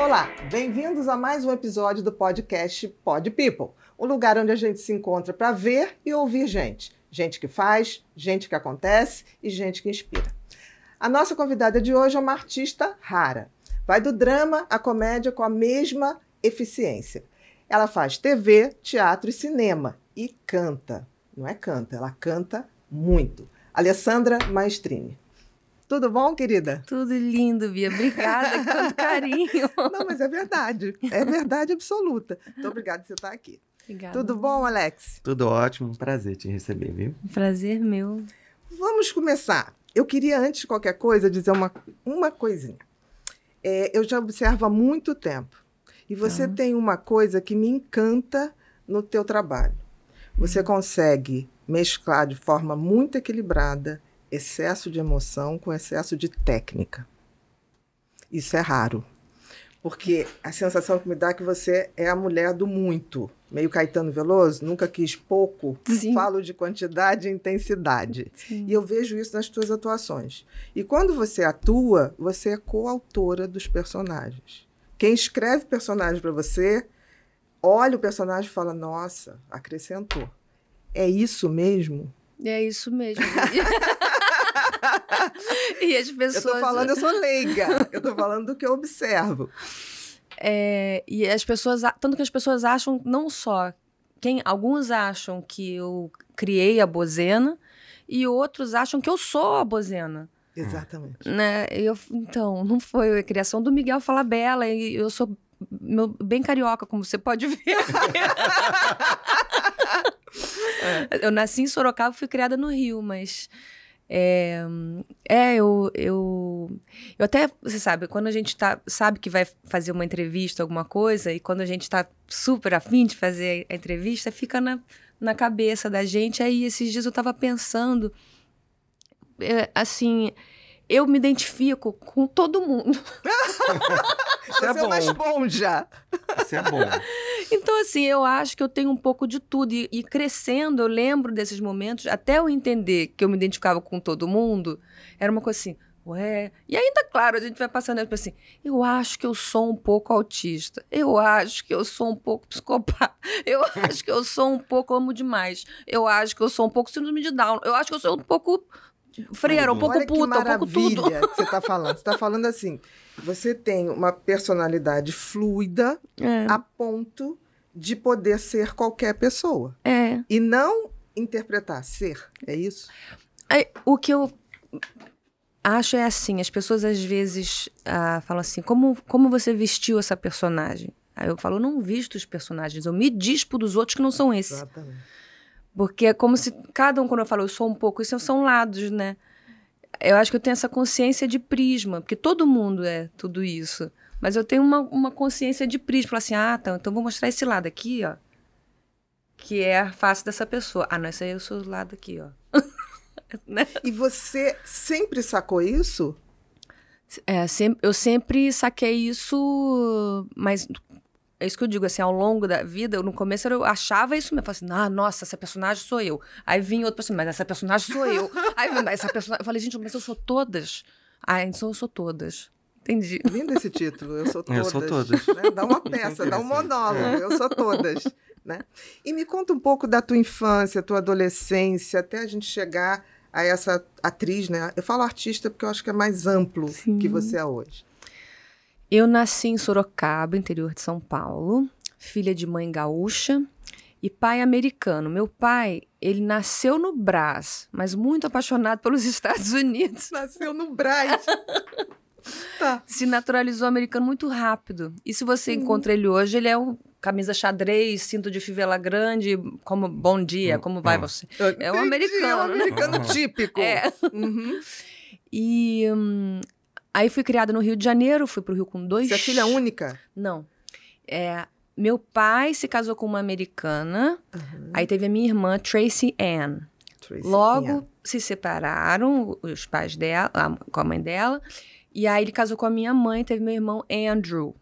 Olá, bem-vindos a mais um episódio do podcast Pod People o lugar onde a gente se encontra para ver e ouvir gente. Gente que faz, gente que acontece e gente que inspira. A nossa convidada de hoje é uma artista rara. Vai do drama à comédia com a mesma eficiência. Ela faz TV, teatro e cinema e canta. Não é canta, ela canta muito. Alessandra Maestrini. Tudo bom, querida? Tudo lindo, Bia. Obrigada, com carinho. Não, mas é verdade. É verdade absoluta. Muito obrigada por você estar aqui. Obrigada. Tudo bom, Alex? Tudo ótimo, um prazer te receber, viu? Prazer meu. Vamos começar. Eu queria, antes de qualquer coisa, dizer uma, uma coisinha. É, eu já observo há muito tempo. E você tá. tem uma coisa que me encanta no teu trabalho. Você hum. consegue mesclar de forma muito equilibrada excesso de emoção com excesso de técnica. Isso é raro. Porque a sensação que me dá é que você é a mulher do muito meio Caetano Veloso, nunca quis pouco, Sim. falo de quantidade e intensidade. Sim. E eu vejo isso nas tuas atuações. E quando você atua, você é coautora dos personagens. Quem escreve personagem para você, olha o personagem e fala: "Nossa, acrescentou". É isso mesmo? É isso mesmo. e as pessoas Eu tô falando, eu sou leiga. Eu tô falando do que eu observo. É, e as pessoas, tanto que as pessoas acham não só quem alguns acham que eu criei a bozena e outros acham que eu sou a bozena. Exatamente. Né? Eu, então, não foi a criação do Miguel Bela e eu sou meu, bem carioca, como você pode ver. é. Eu nasci em Sorocaba, fui criada no Rio, mas é, é eu, eu, eu até, você sabe, quando a gente tá, sabe que vai fazer uma entrevista, alguma coisa, e quando a gente está super afim de fazer a entrevista, fica na, na cabeça da gente. Aí esses dias eu estava pensando, é, assim, eu me identifico com todo mundo. É Isso é, é uma esponja. Isso é bom. Então, assim, eu acho que eu tenho um pouco de tudo. E, e, crescendo, eu lembro desses momentos, até eu entender que eu me identificava com todo mundo, era uma coisa assim, ué. E ainda, claro, a gente vai passando tipo assim, eu acho que eu sou um pouco autista, eu acho que eu sou um pouco psicopata, eu acho que eu sou um pouco amo demais, eu acho que eu sou um pouco síndrome de Down, eu acho que eu sou um pouco freira, um pouco puta, um pouco tudo. Que você está falando. Você está falando assim: você tem uma personalidade fluida é. a ponto de poder ser qualquer pessoa. É. E não interpretar ser. É isso? É, o que eu acho é assim: as pessoas às vezes ah, falam assim, como, como você vestiu essa personagem? Aí eu falo, eu não visto os personagens, eu me dispo dos outros que não são esses. Exatamente. Porque é como se cada um, quando eu falo eu sou um pouco, isso são lados, né? Eu acho que eu tenho essa consciência de prisma, porque todo mundo é tudo isso. Mas eu tenho uma, uma consciência de prisma, falar assim, ah, tá, então então vou mostrar esse lado aqui, ó. Que é a face dessa pessoa. Ah, não, esse aí é o seu lado aqui, ó. né? E você sempre sacou isso? É, eu sempre saquei isso, mas é isso que eu digo, assim, ao longo da vida, no começo eu achava isso mesmo. Eu falava assim, ah, nossa, essa personagem sou eu. Aí vinha outro personagem, mas essa personagem sou eu. Aí vinha, essa personagem. Eu falei, gente, mas eu sou todas. Ah, então eu sou todas. Entendi. Lindo esse título, eu sou todas. Eu sou todas. Né? Dá uma peça, dá um monólogo, é. eu sou todas. Né? E me conta um pouco da tua infância, tua adolescência, até a gente chegar a essa atriz, né? Eu falo artista porque eu acho que é mais amplo Sim. que você é hoje. Eu nasci em Sorocaba, interior de São Paulo, filha de mãe gaúcha e pai americano. Meu pai, ele nasceu no Brás, mas muito apaixonado pelos Estados Unidos. Nasceu no Brás. tá. Se naturalizou americano muito rápido. E se você uhum. encontra ele hoje, ele é um camisa xadrez, cinto de fivela grande, como bom dia, hum, como vai hum. você? É, é um americano. É um americano hum. típico. É. Uhum. E hum, Aí fui criada no Rio de Janeiro, fui pro Rio com dois. Você é filha única? Não. É, meu pai se casou com uma americana. Uhum. Aí teve a minha irmã, Tracy Ann. Tracy Logo Ann. se separaram os pais dela, a, com a mãe dela. E aí ele casou com a minha mãe, teve meu irmão Andrew.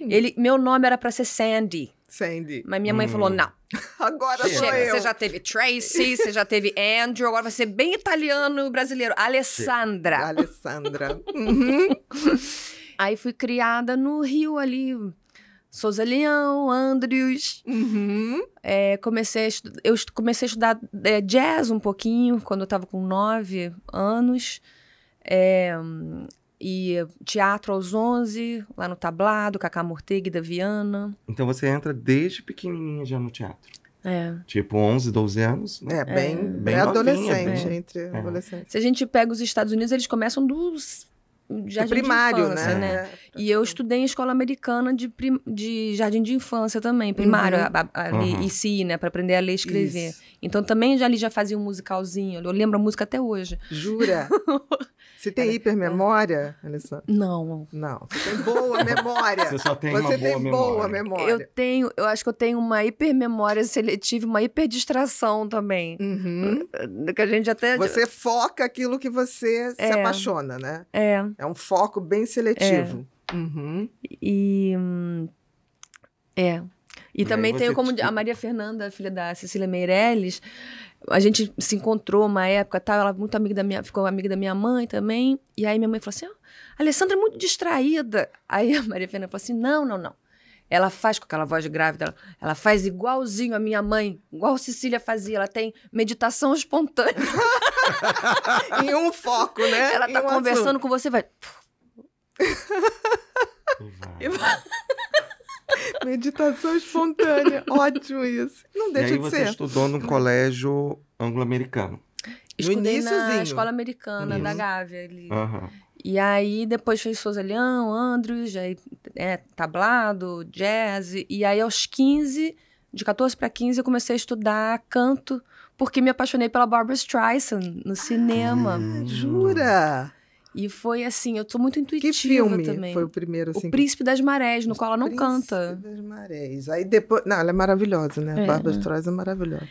Hum. Ele, meu nome era para ser Sandy. Sandy. Mas minha mãe hum. falou: não. Agora Chega. sou eu. Você já teve Tracy, você já teve Andrew, agora vai ser é bem italiano brasileiro. Alessandra. Alessandra. uhum. Aí fui criada no Rio ali. Souza Leão, Andrews. Uhum. É, comecei eu comecei a estudar é, jazz um pouquinho quando eu estava com nove anos. É, e teatro aos 11, lá no Tablado, Cacá Mortegui, da Viana. Então você entra desde pequenininha já no teatro? É. Tipo 11, 12 anos. Né? É, bem, é, bem, bem adolescente, bem... entre é. adolescentes. Se a gente pega os Estados Unidos, eles começam dos já primário, infância, né? né? É. E eu uhum. estudei em escola americana de, prim... de jardim de infância também, uhum. primário, uhum. a, uhum. ICI, né? Pra aprender a ler e escrever. Isso. Então também já, ali já fazia um musicalzinho. Eu lembro a música até hoje. Jura? Você tem hipermemória, Alessandra? Não. Não. Você tem boa memória. Você só tem Você uma tem boa, memória. boa memória. Eu tenho, eu acho que eu tenho uma hipermemória seletiva, uma hiperdistração também. Uhum. Que a gente até. Você foca aquilo que você é. se apaixona, né? É. É um foco bem seletivo. É. Uhum. E. é. E, também tenho como a Maria Fernanda, filha da Cecília Meirelles. A gente se encontrou uma época, tá? ela muito amiga da minha, ficou amiga da minha mãe também. E aí minha mãe falou assim: oh, ah, a Alessandra é muito distraída. Aí a Maria Fernanda falou assim: não, não, não. Ela faz com aquela voz grávida, ela, ela faz igualzinho a minha mãe, igual a Cecília fazia. Ela tem meditação espontânea. em um foco, né? Ela tá em conversando um com você, vai. E vai. Meditação espontânea. Ótimo isso. Não deixa e aí de você ser. estudou num colégio anglo-americano. Estudei na escola americana da Gávea ali. Uhum. E aí depois fez Leão, Andrews, aí, é, tablado, jazz. E aí aos 15, de 14 para 15, eu comecei a estudar canto, porque me apaixonei pela Barbara Streisand no cinema. Ah, jura? E foi assim, eu sou muito intuitiva que filme também. Foi o primeiro assim. O Príncipe das Marés, no o qual ela não Príncipe canta. Príncipe das Marés. Aí depois, não, ela é maravilhosa, né? É, a é. Streisand é maravilhosa.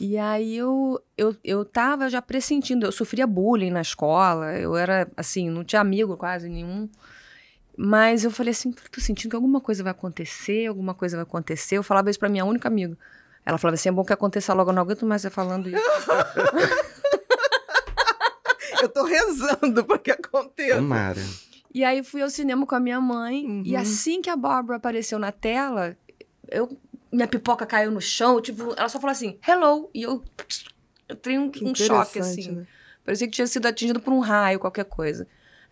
E aí eu, eu eu tava já pressentindo, eu sofria bullying na escola, eu era assim, não tinha amigo quase nenhum. Mas eu falei assim, tô sentindo que alguma coisa vai acontecer, alguma coisa vai acontecer. Eu falava isso para minha única amiga. Ela falava assim, é bom que aconteça logo, eu não aguento mais você falando isso. Eu tô rezando pra que aconteça. Tomara. E aí fui ao cinema com a minha mãe. Uhum. E assim que a Bárbara apareceu na tela, eu minha pipoca caiu no chão. Tipo, ela só falou assim, hello. E eu, eu tenho um, um choque, assim. Né? Parecia que tinha sido atingido por um raio, qualquer coisa.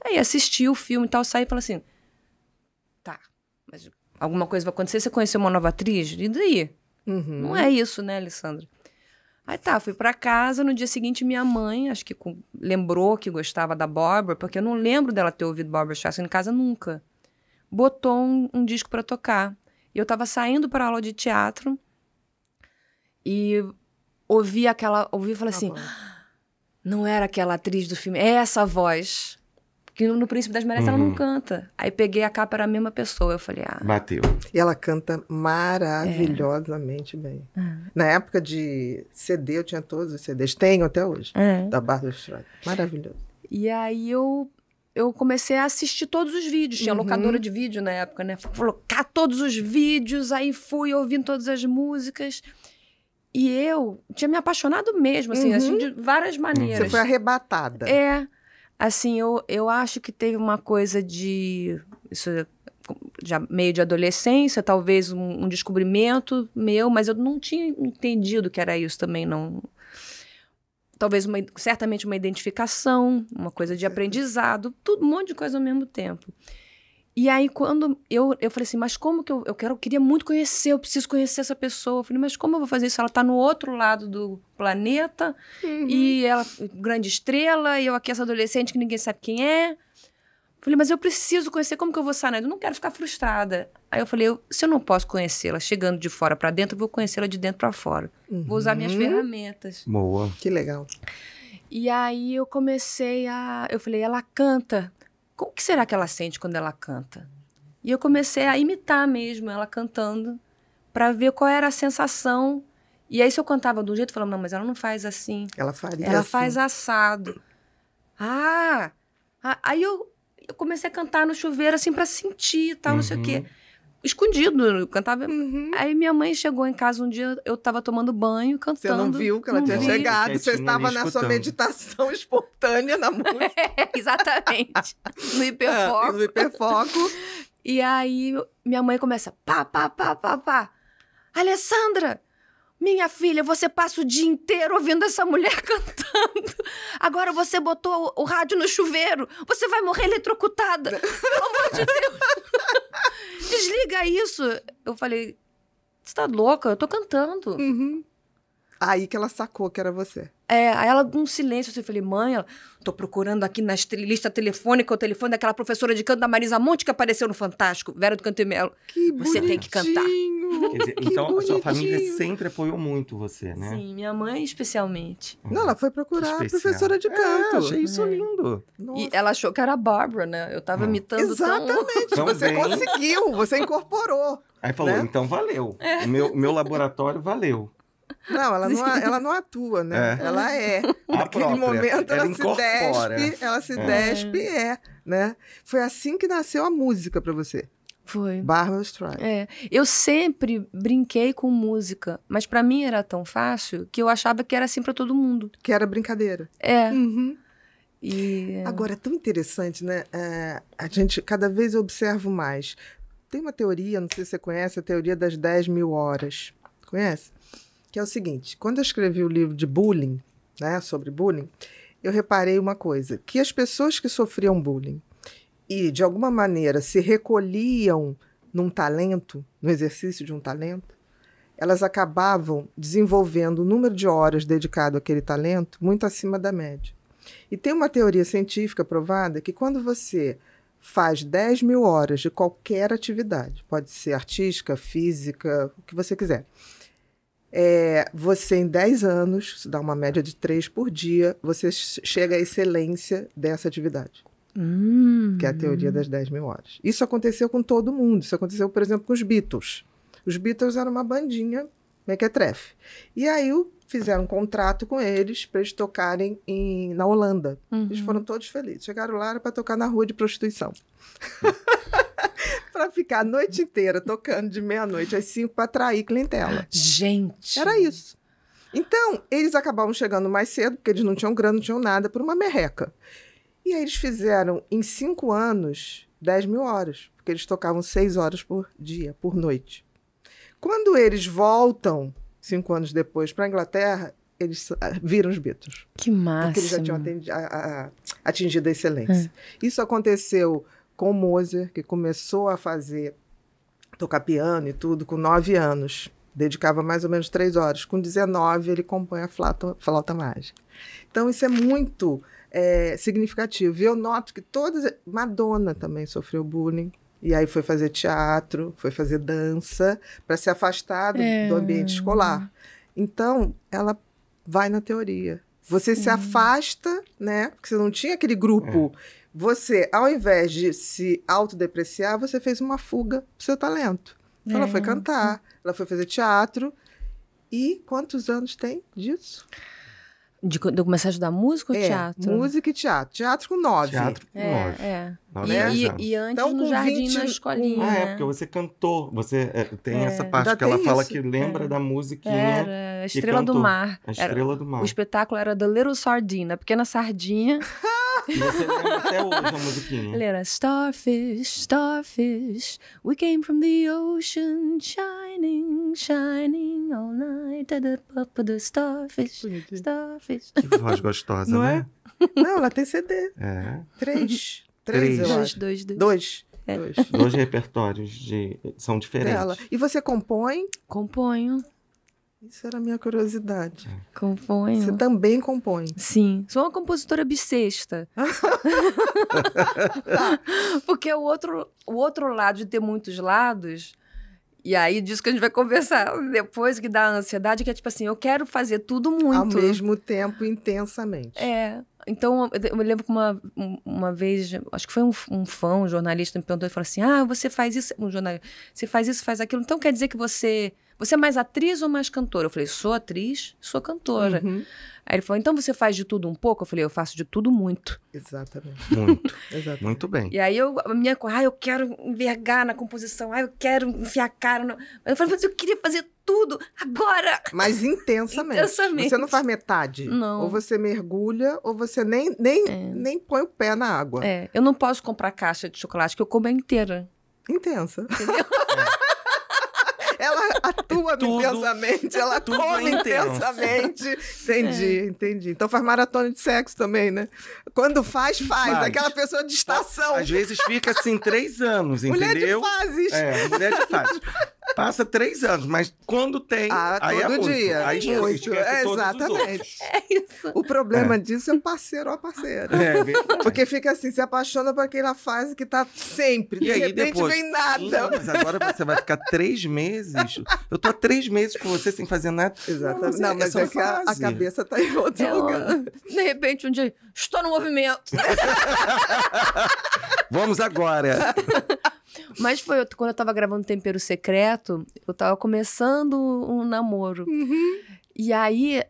Aí assisti o filme e tal, saí e falei assim: tá, mas alguma coisa vai acontecer, você conheceu uma nova atriz? E daí? Uhum. Não é isso, né, Alessandra? Aí tá, fui para casa, no dia seguinte minha mãe, acho que com, lembrou que gostava da Barbara, porque eu não lembro dela ter ouvido Barbara Streisand em casa nunca. Botou um, um disco para tocar. E eu tava saindo para aula de teatro e ouvi aquela, ouvi e falei assim: bom. Ah, não era aquela atriz do filme, é essa voz. Que no Príncipe das Marés uhum. ela não uhum. canta. Aí peguei a capa, era a mesma pessoa. Eu falei, ah. Bateu. E ela canta maravilhosamente é. bem. Na época de CD, eu tinha todos os CDs. Tenho até hoje. É. Da Bárbara Streisand. Maravilhoso. E aí eu eu comecei a assistir todos os vídeos. Tinha uhum. locadora de vídeo na época, né? colocar todos os vídeos, aí fui ouvindo todas as músicas. E eu tinha me apaixonado mesmo, assim, uhum. assim de várias maneiras. Você foi arrebatada. É. Assim, eu, eu acho que teve uma coisa de. Isso é já meio de adolescência, talvez um, um descobrimento meu, mas eu não tinha entendido que era isso também, não. Talvez uma, certamente uma identificação, uma coisa de aprendizado, tudo, um monte de coisa ao mesmo tempo. E aí, quando eu, eu falei assim, mas como que eu, eu quero, eu queria muito conhecer, eu preciso conhecer essa pessoa. Eu falei, mas como eu vou fazer isso? Ela está no outro lado do planeta, uhum. e ela, grande estrela, e eu aqui, essa adolescente que ninguém sabe quem é. Eu falei, mas eu preciso conhecer, como que eu vou sair? Eu não quero ficar frustrada. Aí eu falei, eu, se eu não posso conhecê-la chegando de fora para dentro, eu vou conhecê-la de dentro para fora. Uhum. Vou usar minhas uhum. ferramentas. Boa. Que legal. E aí eu comecei a. Eu falei, ela canta como que será que ela sente quando ela canta? E eu comecei a imitar mesmo ela cantando para ver qual era a sensação. E aí se eu cantava de um jeito, eu falava, não, mas ela não faz assim. Ela faria Ela assim. faz assado. Ah! Aí eu, eu, comecei a cantar no chuveiro assim para sentir, tal, uhum. não sei o quê. Uhum escondido, cantava. Uhum. uhum. Aí minha mãe chegou em casa um dia, eu tava tomando banho, cantando. Você não viu que ela tinha vi. chegado, você, estava na sua meditação espontânea na música. É, exatamente. No hiperfoco. É, no hiperfoco. e aí minha mãe começa pá, pá, pá, pá, pá. Alessandra, minha filha, você passa o dia inteiro ouvindo essa mulher cantando. Agora você botou o, rádio no chuveiro. Você vai morrer eletrocutada. Pelo amor de Deus. Desliga isso. Eu falei, você tá louca? Eu tô cantando. Uhum. Aí que ela sacou que era você. É, aí ela, um silêncio, assim, eu falei, mãe, ela, tô procurando aqui na lista telefônica o telefone daquela professora de canto da Marisa Monte que apareceu no Fantástico, Vera do Canto e Melo. Que Você bonitinho. tem que cantar. Quer dizer, que então bonitinho. a sua família sempre apoiou muito você, né? Sim, minha mãe especialmente. Uhum. Não, ela foi procurar a professora de canto. É, achei isso é. lindo. Nossa. E ela achou que era a Bárbara, né? Eu tava hum. imitando Exatamente, tão... você conseguiu, você incorporou. Aí falou, né? então valeu. É. O meu, meu laboratório valeu. Não, ela não, ela não atua, né? É. Ela é. A Naquele própria. momento ela, ela se despe, ela se é. despe e é, né? Foi assim que nasceu a música para você. Foi. Barbara Streisand. É. Eu sempre brinquei com música, mas para mim era tão fácil que eu achava que era assim para todo mundo. Que era brincadeira. É. Uhum. E... Agora, é tão interessante, né? É, a gente cada vez observa mais. Tem uma teoria, não sei se você conhece, a teoria das 10 mil horas. Conhece? que é o seguinte: quando eu escrevi o livro de bullying, né, sobre bullying, eu reparei uma coisa: que as pessoas que sofriam bullying e, de alguma maneira, se recolhiam num talento, no exercício de um talento, elas acabavam desenvolvendo o número de horas dedicado àquele talento muito acima da média. E tem uma teoria científica provada que quando você faz 10 mil horas de qualquer atividade, pode ser artística, física, o que você quiser, é, você, em 10 anos, dá uma média de 3 por dia, você chega à excelência dessa atividade. Hum. Que é a teoria das 10 mil horas. Isso aconteceu com todo mundo. Isso aconteceu, por exemplo, com os Beatles. Os Beatles eram uma bandinha mequetrefe. É é e aí fizeram um contrato com eles para eles tocarem em, na Holanda. Uhum. Eles foram todos felizes. Chegaram lá para tocar na rua de prostituição. para ficar a noite inteira tocando de meia-noite às cinco para atrair clientela. Gente! Era isso. Então, eles acabavam chegando mais cedo, porque eles não tinham grana, não tinham nada, por uma merreca. E aí eles fizeram, em cinco anos, 10 mil horas, porque eles tocavam seis horas por dia, por noite. Quando eles voltam, cinco anos depois, para a Inglaterra, eles ah, viram os Beatles. Que massa! Porque eles já tinham atingido a, a, atingido a excelência. É. Isso aconteceu com Moser, que começou a fazer, tocar piano e tudo, com nove anos. Dedicava mais ou menos três horas. Com 19, ele compõe a flauta, flauta mágica. Então, isso é muito é, significativo. E eu noto que todas. Madonna também sofreu bullying e aí foi fazer teatro, foi fazer dança, para se afastar do, é. do, ambiente escolar. Então, ela vai na teoria. Você Sim. se afasta, né? Porque você não tinha aquele grupo. É. Você, ao invés de se autodepreciar, você fez uma fuga pro seu talento. Então, é. Ela foi é. cantar, ela foi fazer teatro. E quantos anos tem disso? De, eu começar a estudar música ou é, teatro? Música e teatro. Teatro com nove. Teatro com é, nove. É. nove e, e, e, antes então, no jardim 20, na escolinha. Ah, é, né? porque você cantou. Você é, tem é. essa parte que ela isso. fala que lembra é. da música Era, Estrela do Mar. A Estrela era, do Mar. O espetáculo era The Little Sardina, a né? Pequena Sardinha. E você lembra até hoje musiquinha. starfish, starfish, we came from the ocean, shining, shining all night at the pop of the starfish, starfish. Que voz gostosa, Não né? É? Não, ela tem CD. É. Três. Três, eu acho. Dois, dois, dois. Dois. É. Dois. Dois repertórios de, são diferentes. Dela. E você compõe? Componho. Isso era a minha curiosidade. É. Componho. Você né? também compõe? Sim. Sou uma compositora bissexta. Porque o outro, o outro lado de ter muitos lados, e aí disso que a gente vai conversar depois, que dá a ansiedade, que é tipo assim, eu quero fazer tudo muito. Ao mesmo tempo, intensamente. É. Então, eu me lembro que uma, uma vez, acho que foi um, um fã, um jornalista, me perguntou e falou assim: Ah, você faz isso, um jornalista, você faz isso, faz aquilo. Então quer dizer que você você é mais atriz ou mais cantora? Eu falei, sou atriz, sou cantora. Uhum. Aí ele falou, então você faz de tudo um pouco? Eu falei, eu faço de tudo muito. Exatamente. Muito. Exatamente. Muito bem. E aí eu, a minha, ah, eu quero envergar na composição, ah, eu quero enfiar a cara. No... Eu falei, mas eu queria fazer tudo agora. Mas intensamente. intensamente. Você não faz metade. Não. Ou você mergulha, ou você nem, nem, é. nem põe o pé na água. É, eu não posso comprar caixa de chocolate, que eu como a inteira. Intensa. Entendeu? É atua tudo, intensamente, ela tudo come intensamente. Entendi, é. entendi. Então faz maratona de sexo também, né? Quando faz, faz. faz. Aquela pessoa de estação. Às vezes fica assim três anos, entendeu? Mulher de fases. É, mulher de fases. Passa três anos, mas quando tem. Ah, aí é todo é dia. Aí muito. exatamente. É isso. O problema é. disso é o parceiro ou a parceira. É, é Porque fica assim, se apaixona por aquela fase que tá sempre. De e repente aí, depois, vem nada. Não, mas agora você vai ficar três meses. Eu tô há três meses com você sem fazer nada. Exatamente. Não, mas, não, é, é que a, a, cabeça tá em outro é lugar. De repente, um dia, estou no movimento. Vamos agora. Mas foi quando eu tava gravando Tempero Secreto, eu tava começando um namoro. Uhum. E aí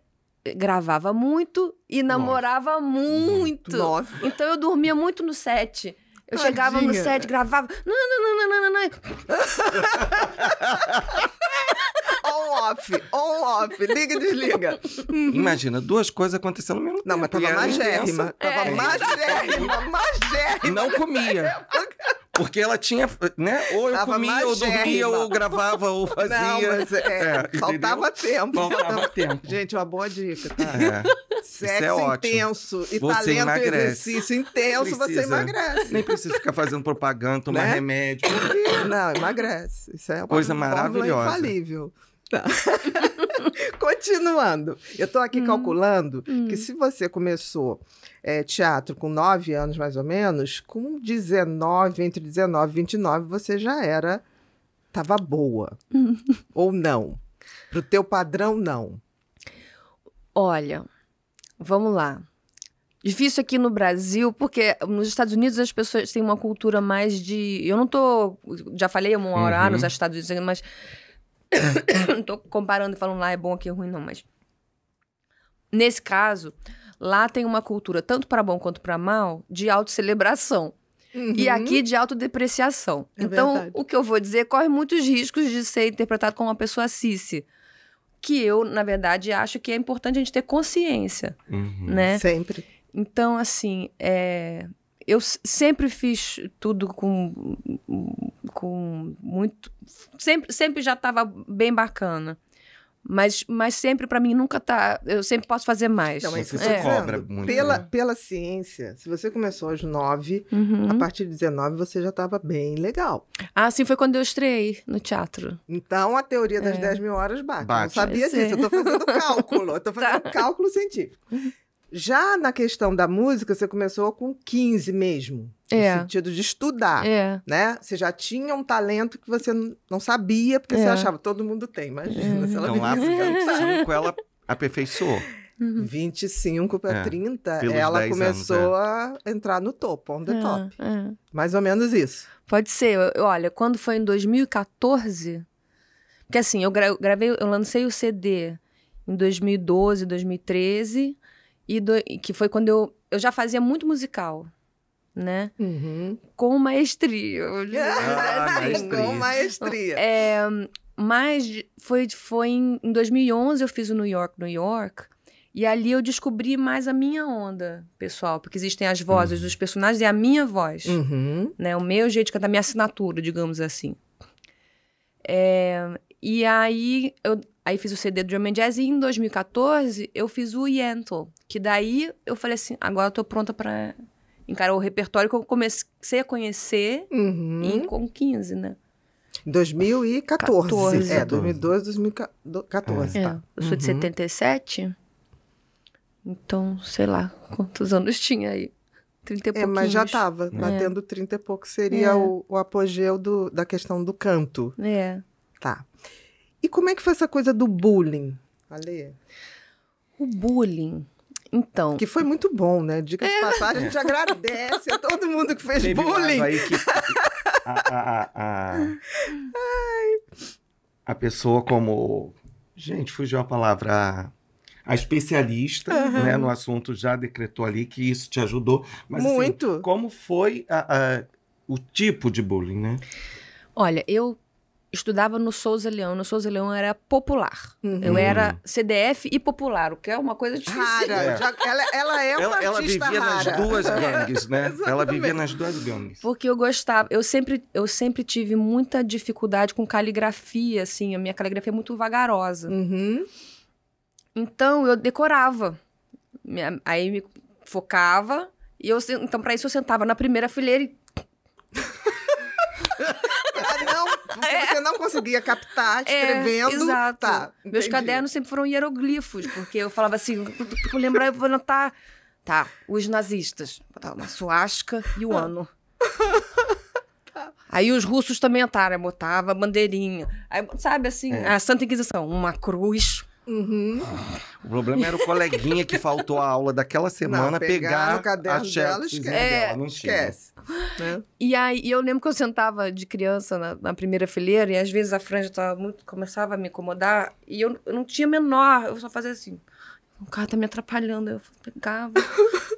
gravava muito e namorava Nossa. muito. Nossa. Então eu dormia muito no set. Eu Tadinha. chegava no set, gravava. Não, não, não, não, não, não. On-off, on-off, liga e desliga. Uhum. Imagina, duas coisas acontecendo no mesmo Não, mas tava magérrima. Tava é. magérrima, magérrima. Não comia. Porque ela tinha, né? Ou eu tava comia, ou dormia, ou gravava, ou fazia. Não, mas, é, é, faltava tempo. Faltava tempo. Gente, uma boa dica, tá? É. é Sexo é intenso ótimo. e você talento emagrece. exercício intenso, precisa. você emagrece. Nem precisa ficar fazendo propaganda, tomar né? remédio. Não, emagrece. Isso é uma Coisa maravilhosa. infalível. Tá. Continuando, eu estou aqui hum. calculando hum. que se você começou é, teatro com 9 anos mais ou menos, com 19, entre 19 e 29, você já era, tava boa. Hum. Ou não? Pro teu padrão, não. Olha, vamos lá. Difícil aqui no Brasil, porque nos Estados Unidos as pessoas têm uma cultura mais de. Eu não tô. Já falei uma hora ah, uhum. nos Estados Unidos, mas não tô comparando, falando lá ah, é bom, aqui é ruim, não, mas. Nesse caso, lá tem uma cultura, tanto para bom quanto para mal, de autocelebração. Uhum. E aqui de autodepreciação. É então, verdade. o que eu vou dizer corre muitos riscos de ser interpretado como uma pessoa cisse. Que eu, na verdade, acho que é importante a gente ter consciência, uhum. né? Sempre. Então, assim, é eu sempre fiz tudo com, com muito. Sempre, sempre já estava bem bacana. Mas, mas sempre, para mim, nunca tá. Eu sempre posso fazer mais. então, mas você é. cobra muito. Pela, né? pela ciência, se você começou aos nove, uhum. a partir de 19 você já estava bem legal. Ah, sim, foi quando eu estreiei no teatro. Então a teoria das é. 10 mil horas bate. bate. Eu não sabia eu é. disso, eu estou fazendo cálculo, eu estou fazendo tá. cálculo científico. Já na questão da música, você começou com 15 mesmo. É. No sentido de estudar, é. né? Você já tinha um talento que você não sabia, porque é. você achava, todo mundo tem, imagina. É. Se ela então, lá com 25, ela aperfeiçoou. 25 uhum. para é. 30, ela começou anos, é. a entrar no topo, on the é, top. É. Mais ou menos isso. Pode ser. Olha, quando foi em 2014, porque assim, eu gravei, eu lancei o CD em 2012, 2013. E do, que foi quando eu, eu já fazia muito musical, né? Uhum. Com maestria. Ah, ah maestria. Com maestria. É, mas foi, foi em, em 2011 eu fiz o New York, New York. E ali eu descobri mais a minha onda, pessoal, porque existem as vozes dos uhum. personagens e a minha voz, uhum. né? O meu jeito de cantar, a minha assinatura, digamos assim. É, e aí eu Aí fiz o CD do Drum and Jazz e em 2014 eu fiz o Yentl, que daí eu falei assim, agora eu tô pronta para encarar o repertório que eu comecei a conhecer uhum. em, com 15, né? 2014. 14. É, 2012, 2014, é. tá. eu sou uhum. de 77, então, sei lá, quantos anos tinha aí? 30 e pouquinhos. É, mas já tava, é. batendo 30 e pouco seria é. o, o, apogeu do, da questão do canto. É. Tá. E como é que foi essa coisa do bullying, Alê? O bullying. Então. Que foi muito bom, né? Dica de é. passagem, a gente agradece a todo mundo que fez bullying. Aí que... a, a, a, a, pessoa como. Gente, fugiu a palavra. A especialista uhum. né, no assunto já decretou ali que isso te ajudou. Mas, assim, muito. Assim, como foi a, o tipo de bullying, né? Olha, eu estudava no Souza Leão. No Souza Leão era popular. Uhum. Eu era uhum. CDF e popular, o que é uma coisa difícil. Rara. É. Ela, ela, é uma ela, ela vivia rara. nas duas gangues, né? ela vivia nas duas gangues. Porque eu gostava. Eu sempre, eu sempre tive muita dificuldade com caligrafia, assim. A minha caligrafia é muito vagarosa. Uhum. Então, eu decorava. Aí me focava. E eu, então, para isso, eu sentava na primeira fileira e que é. você não conseguia captar é, escrevendo. É, exato. Tá, Meus cadernos sempre foram hieroglifos, porque eu falava assim, vou lembrar, eu vou anotar. Tá, os nazistas. Uma suasca e o ano. Aí os russos também entraram, botava bandeirinha. Aí, sabe assim, é. a Santa Inquisição, uma cruz, Uhum. O problema era o coleguinha que faltou a aula daquela semana não, pegar, pegar a dela, esquece. É, dela, não esquece. Né? E aí eu lembro que eu sentava de criança na, na primeira fileira e às vezes a franja tava muito, começava a me incomodar e eu, eu não tinha menor, eu só fazia assim. O cara tá me atrapalhando, eu pegava.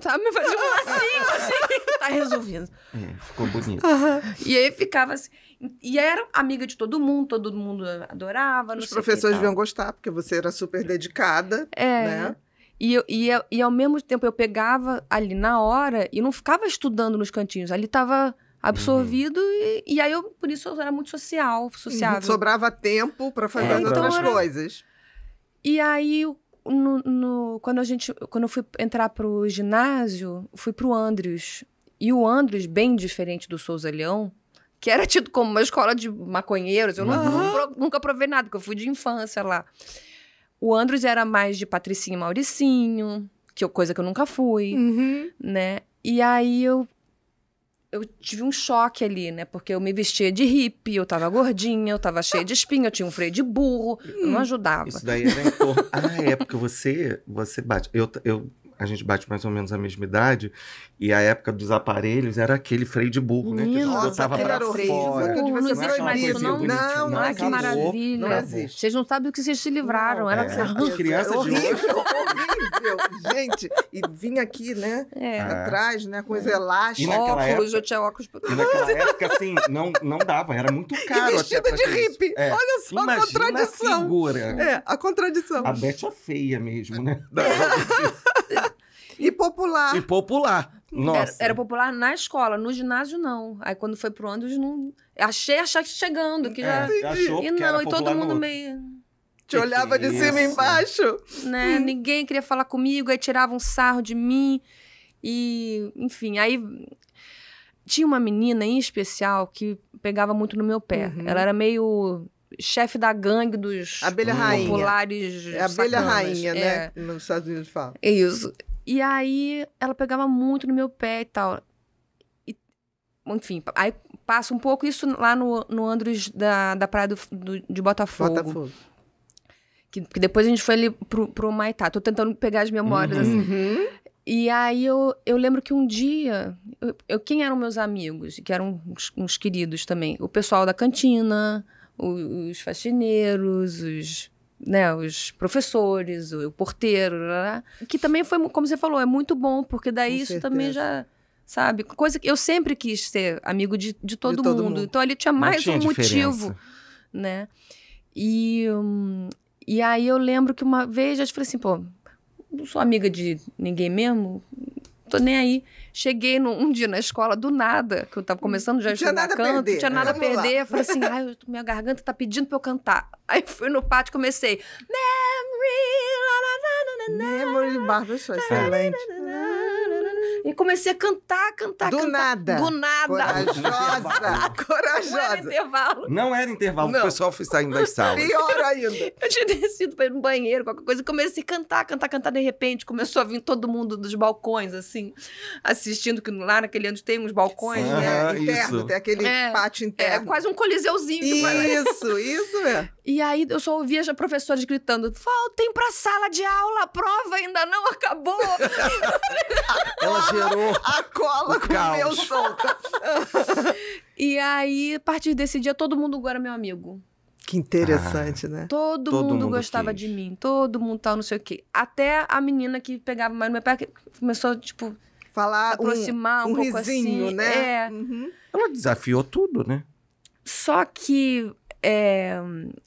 Sabe, me fazia um lacinho assim. tá resolvendo. É, ficou bonito. Uhum. E aí ficava assim. E era amiga de todo mundo, todo mundo adorava. Os professores deviam gostar, porque você era super dedicada, é. né? E, eu, e, eu, e ao mesmo tempo eu pegava ali na hora e não ficava estudando nos cantinhos. Ali estava absorvido uhum. e, e, aí eu, por isso, eu era muito social, uhum. sociável. Sobrava tempo para fazer é, as então outras era... coisas. E aí, no, no, quando, a gente, quando eu fui entrar pro ginásio, fui pro Andrews. E o Andrews, bem diferente do Souza Leão, que era tido como uma escola de maconheiros. Eu uhum. nunca, nunca provei nada, porque eu fui de infância lá. O Andros era mais de Patricinho e Mauricinho, que coisa que eu nunca fui, uhum. né? E aí eu, eu tive um choque ali, né? Porque eu me vestia de hippie, eu tava gordinha, eu tava cheia de espinha, eu tinha um freio de burro, hum. eu não hum. ajudava. Isso daí era é Ah, é, porque você, você bate. Eu, eu a gente bate mais ou menos a mesma idade, e a época dos aparelhos era aquele freio de burro, né? Que Nossa, botava pra freio. fora. Burro, não, não, não, não, não, que maravilha. Não existe. Vocês não sabem do que vocês se livraram. era é, as crianças de horrível, de horrível. gente, e vinha aqui, né? É. Atrás, né? Com os é. elásticos, óculos, eu tinha óculos. E naquela época, assim, não, não dava, era muito caro. E vestida de hippie. É. Olha só Imagina a contradição. A figura. É, a contradição. A Beth é feia mesmo, né? É. E popular. E popular. Nossa. Era, era, popular na escola, no ginásio não. Aí quando foi pro Andros, não. Achei achar que chegando, que é, já. achou e não, e todo mundo no... meio. Te que olhava que de cima embaixo. Né? Hum. Ninguém queria falar comigo, aí tirava um sarro de mim. E, enfim, aí tinha uma menina em especial que pegava muito no meu pé. Uhum. Ela era meio chefe da gangue dos abelha populares. Rainha. É abelha sacanas. rainha, né? É. Nos Estados Unidos fala. isso. E aí ela pegava muito no meu pé e tal. E, enfim, aí passa um pouco isso lá no, no Andros da, da praia do, do de Botafogo. Botafogo. Que, que, depois a gente foi ali pro, pro Maitá. Tô tentando pegar as memórias. Uhum. Assim. Uhum. E aí eu, eu lembro que um dia, eu, eu quem eram meus amigos, que eram uns, uns, queridos também? O pessoal da cantina, os, os faxineiros, os né, os professores, o, o porteiro, lá, lá, que também foi, como você falou, é muito bom, porque daí Com isso certeza. também já sabe? Coisa que eu sempre quis ser amigo de, de, todo, de todo mundo. mundo. Então ali tinha mais tinha um diferença. motivo, né? E, e aí eu lembro que uma vez eu falei assim, pô, não sou amiga de ninguém mesmo, tô nem aí. Cheguei no um dia na escola, do nada, que eu tava começando já a estudar nada canto, perder, tinha né? nada a perder. Falei assim, ai, minha garganta tá pedindo pra eu cantar. Aí fui no pátio e comecei. Memory, la, la, la, la, la, Memory Barbara Streisand. Excelente. E comecei a cantar, cantar, do cantar. Nada. Do nada. Corajosa. Corajosa. Não era intervalo. Não era intervalo, Não. o pessoal foi saindo das salas. Pior ainda. Eu tinha descido para ir no banheiro, qualquer coisa. E comecei a cantar, cantar, cantar. De repente, começou a vir todo mundo dos balcões, assim, assistindo, que lá naquele ano tem uns balcões, Sim, né? É, interno, isso. tem aquele é, pátio é interno. É quase um coliseuzinho. Isso, isso é. E aí eu só ouvia as professoras gritando: faltem pra sala de aula, a prova ainda não acabou. Ela gerou a cola com o meu solta. e aí, a partir desse dia, todo mundo agora é meu amigo. Que interessante, ah, né? Todo, todo mundo, mundo, gostava quis. de mim, todo mundo tal, não sei o quê. Até a menina que pegava mais no meu pé começou, tipo, falar, aproximar um, um, um pouco risinho, assim. né? É. Uhum. Ela desafiou tudo, né? Só que é...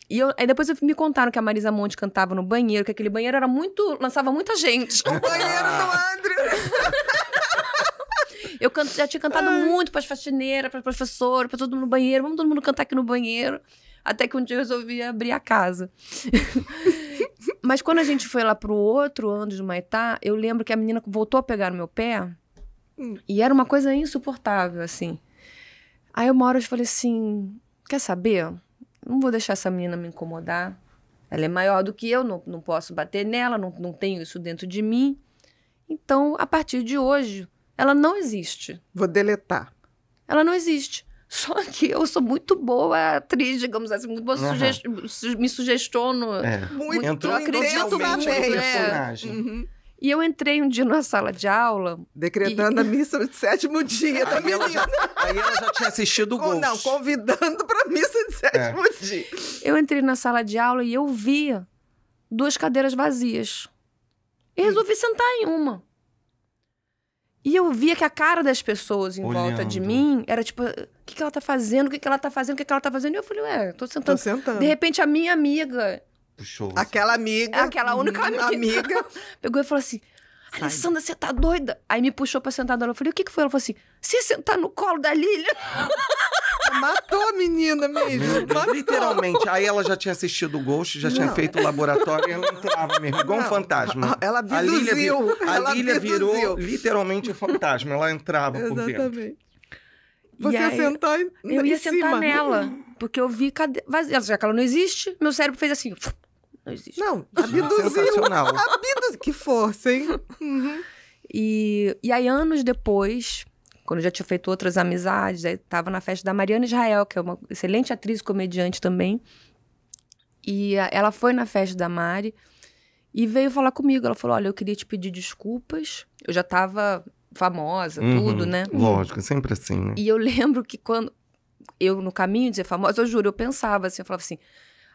E eu... aí depois me contaram que a Marisa Monte cantava no banheiro, que aquele banheiro era muito. lançava muita gente. o banheiro do André Eu já tinha cantado Ai. muito pras faxineiras, pras professoras, pra todo mundo no banheiro. Vamos todo mundo cantar aqui no banheiro. Até que um dia eu resolvi abrir a casa. Mas quando a gente foi lá pro outro ano de Maitá, eu lembro que a menina voltou a pegar o meu pé. Hum. E era uma coisa insuportável, assim. Aí uma hora eu falei assim: quer saber? não vou deixar essa menina me incomodar. Ela é maior do que eu, não, não posso bater nela, não, não tenho isso dentro de mim. Então, a partir de hoje, ela não existe. Vou deletar. Ela não existe. Só que eu sou muito boa atriz, digamos assim, muito boa, uhum. sugest... me sugestiono. É. Muito, muito, eu acredito muito. É. Personagem. Uhum. E eu entrei um dia na sala de aula. Decretando e... a missa de sétimo dia da tá aí menina. Ela já, aí ela já tinha assistido o gol. Não, convidando para missa de é. sétimo é. dia. Eu entrei na sala de aula e eu via duas cadeiras vazias. E resolvi sentar em uma. E eu via que a cara das pessoas em Olhando. volta de mim era tipo, o que, que ela tá fazendo? O que, que ela tá fazendo? O que, que ela tá fazendo? E eu falei, ué, tô sentando. Tô sentando. De repente, a minha amiga Puxou. Aquela amiga. É aquela única hum, amiga. amiga. Pegou e falou assim: Sai. Alessandra, você tá doida? Aí me puxou pra sentar dela. Eu falei: O que, que foi? Ela falou assim: Você sentar tá no colo da Lilia. Matou a menina mesmo. Matou. Literalmente. Aí ela já tinha assistido o Ghost, já tinha não. feito o laboratório e ela entrava mesmo, igual não. um fantasma. Ela virou A Lília, a virou literalmente um fantasma. Ela entrava Exatamente. por dentro. Exatamente. Você ia sentar Eu ia sentar nela, porque eu vi... Cadê? Já que ela não existe, meu cérebro fez assim... Não existe. Não, abduziu. Abduz... Que força, hein? Uhum. E, e aí, anos depois, quando eu já tinha feito outras amizades, aí tava na festa da Mariana Israel, que é uma excelente atriz e comediante também. E a, ela foi na festa da Mari e veio falar comigo. Ela falou: Olha, eu queria te pedir desculpas. Eu já tava famosa, uhum, tudo, né? Lógico, sempre assim, né? E eu lembro que quando eu, no caminho de ser famosa, eu juro, eu pensava assim, eu falava assim: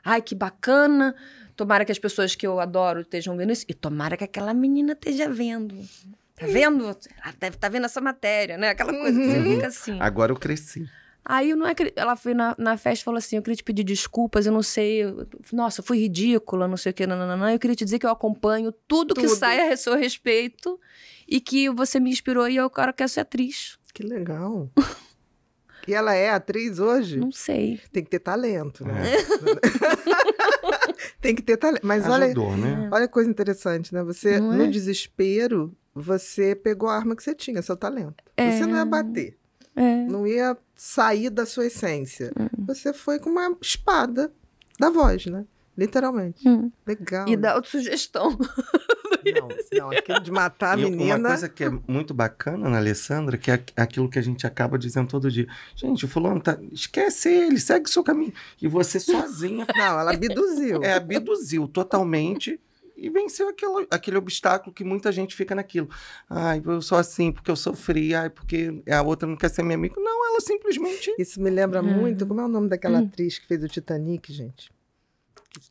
ai, que bacana, Tomara que as pessoas que eu adoro estejam vendo isso. E tomara que aquela menina esteja vendo. Tá vendo? Ela deve estar tá vendo essa matéria, né? Aquela coisa que uhum. você fica uhum. assim. Agora eu cresci. Aí eu não é que ela foi na, na festa e falou assim: eu queria te pedir desculpas, eu não sei. Eu, nossa, fui ridícula, não sei o que, não, Eu queria te dizer que eu acompanho tudo, tudo. que sai a seu respeito e que você me inspirou e eu quero que ser atriz. Que legal. E ela é atriz hoje? Não sei. Tem que ter talento, né? É. Tem que ter talento. Mas Ajudou, né? É. olha, né? olha coisa interessante, né? Você, no é? desespero, você pegou a arma que você tinha, seu talento. É... Você não ia bater. É. Não ia sair da sua essência. Hum. Você foi com uma espada da voz, né? Literalmente. Hum. Legal. E né? da autossugestão. Não, não, aquilo de matar a e Uma coisa que é muito bacana na Alessandra, que é aquilo que a gente acaba dizendo todo dia. Gente, o fulano tá. Esquece ele, segue o seu caminho. E você sozinha. Não, ela abduziu. É, abduziu totalmente e venceu aquele, aquele obstáculo que muita gente fica naquilo. Ai, eu sou assim porque eu sofri, ai, porque a outra não quer ser minha amiga. Não, ela simplesmente. Isso me lembra hum. muito. Como é o nome daquela hum. atriz que fez o Titanic, gente?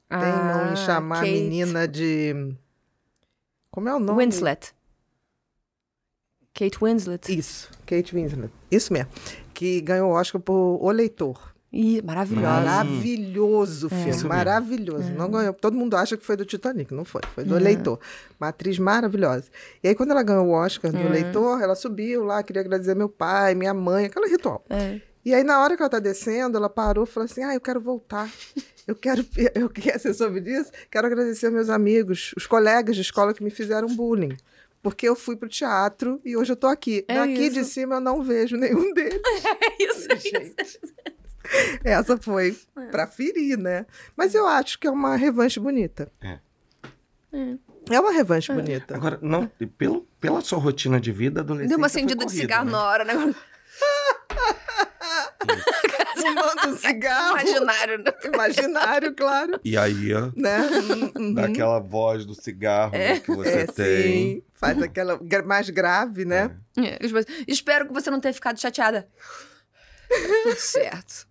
tem ah, em chamar Kate. a menina de. Como é o nome? Winslet. Kate Winslet. Isso, Kate Winslet. Isso mesmo. Que ganhou o Oscar por O Leitor. E maravilhoso. Maravilhoso é. filme, maravilhoso. É. Não ganhou. Todo mundo acha que foi do Titanic, não foi, foi do é. Leitor. Uma atriz maravilhosa. E aí, quando ela ganhou o Oscar do é. Leitor, ela subiu lá, queria agradecer meu pai, minha mãe, aquele ritual. É. E aí, na hora que ela tá descendo, ela parou e falou assim: Ah, eu quero voltar. Eu quero. Eu quero você soube disso? Quero agradecer meus amigos, os colegas de escola que me fizeram bullying. Porque eu fui pro teatro e hoje eu tô aqui. É Daqui isso. de cima eu não vejo nenhum deles. É, é isso, Gente. É isso. Essa foi é. pra ferir, né? Mas eu acho que é uma revanche bonita. É. É. É uma revanche é. bonita. Agora, não, pelo, pela sua rotina de vida adolescente. Deu uma acendida de cigarro né? na hora, né? Fumando um é cigarro. Imaginário. Né? Imaginário, claro. E aí, ó né? Uhum. uhum. daquela voz do cigarro é. que você é, tem. Sim. Faz aquela mais grave, né? É. é Espero que você não tenha ficado chateada. tudo certo.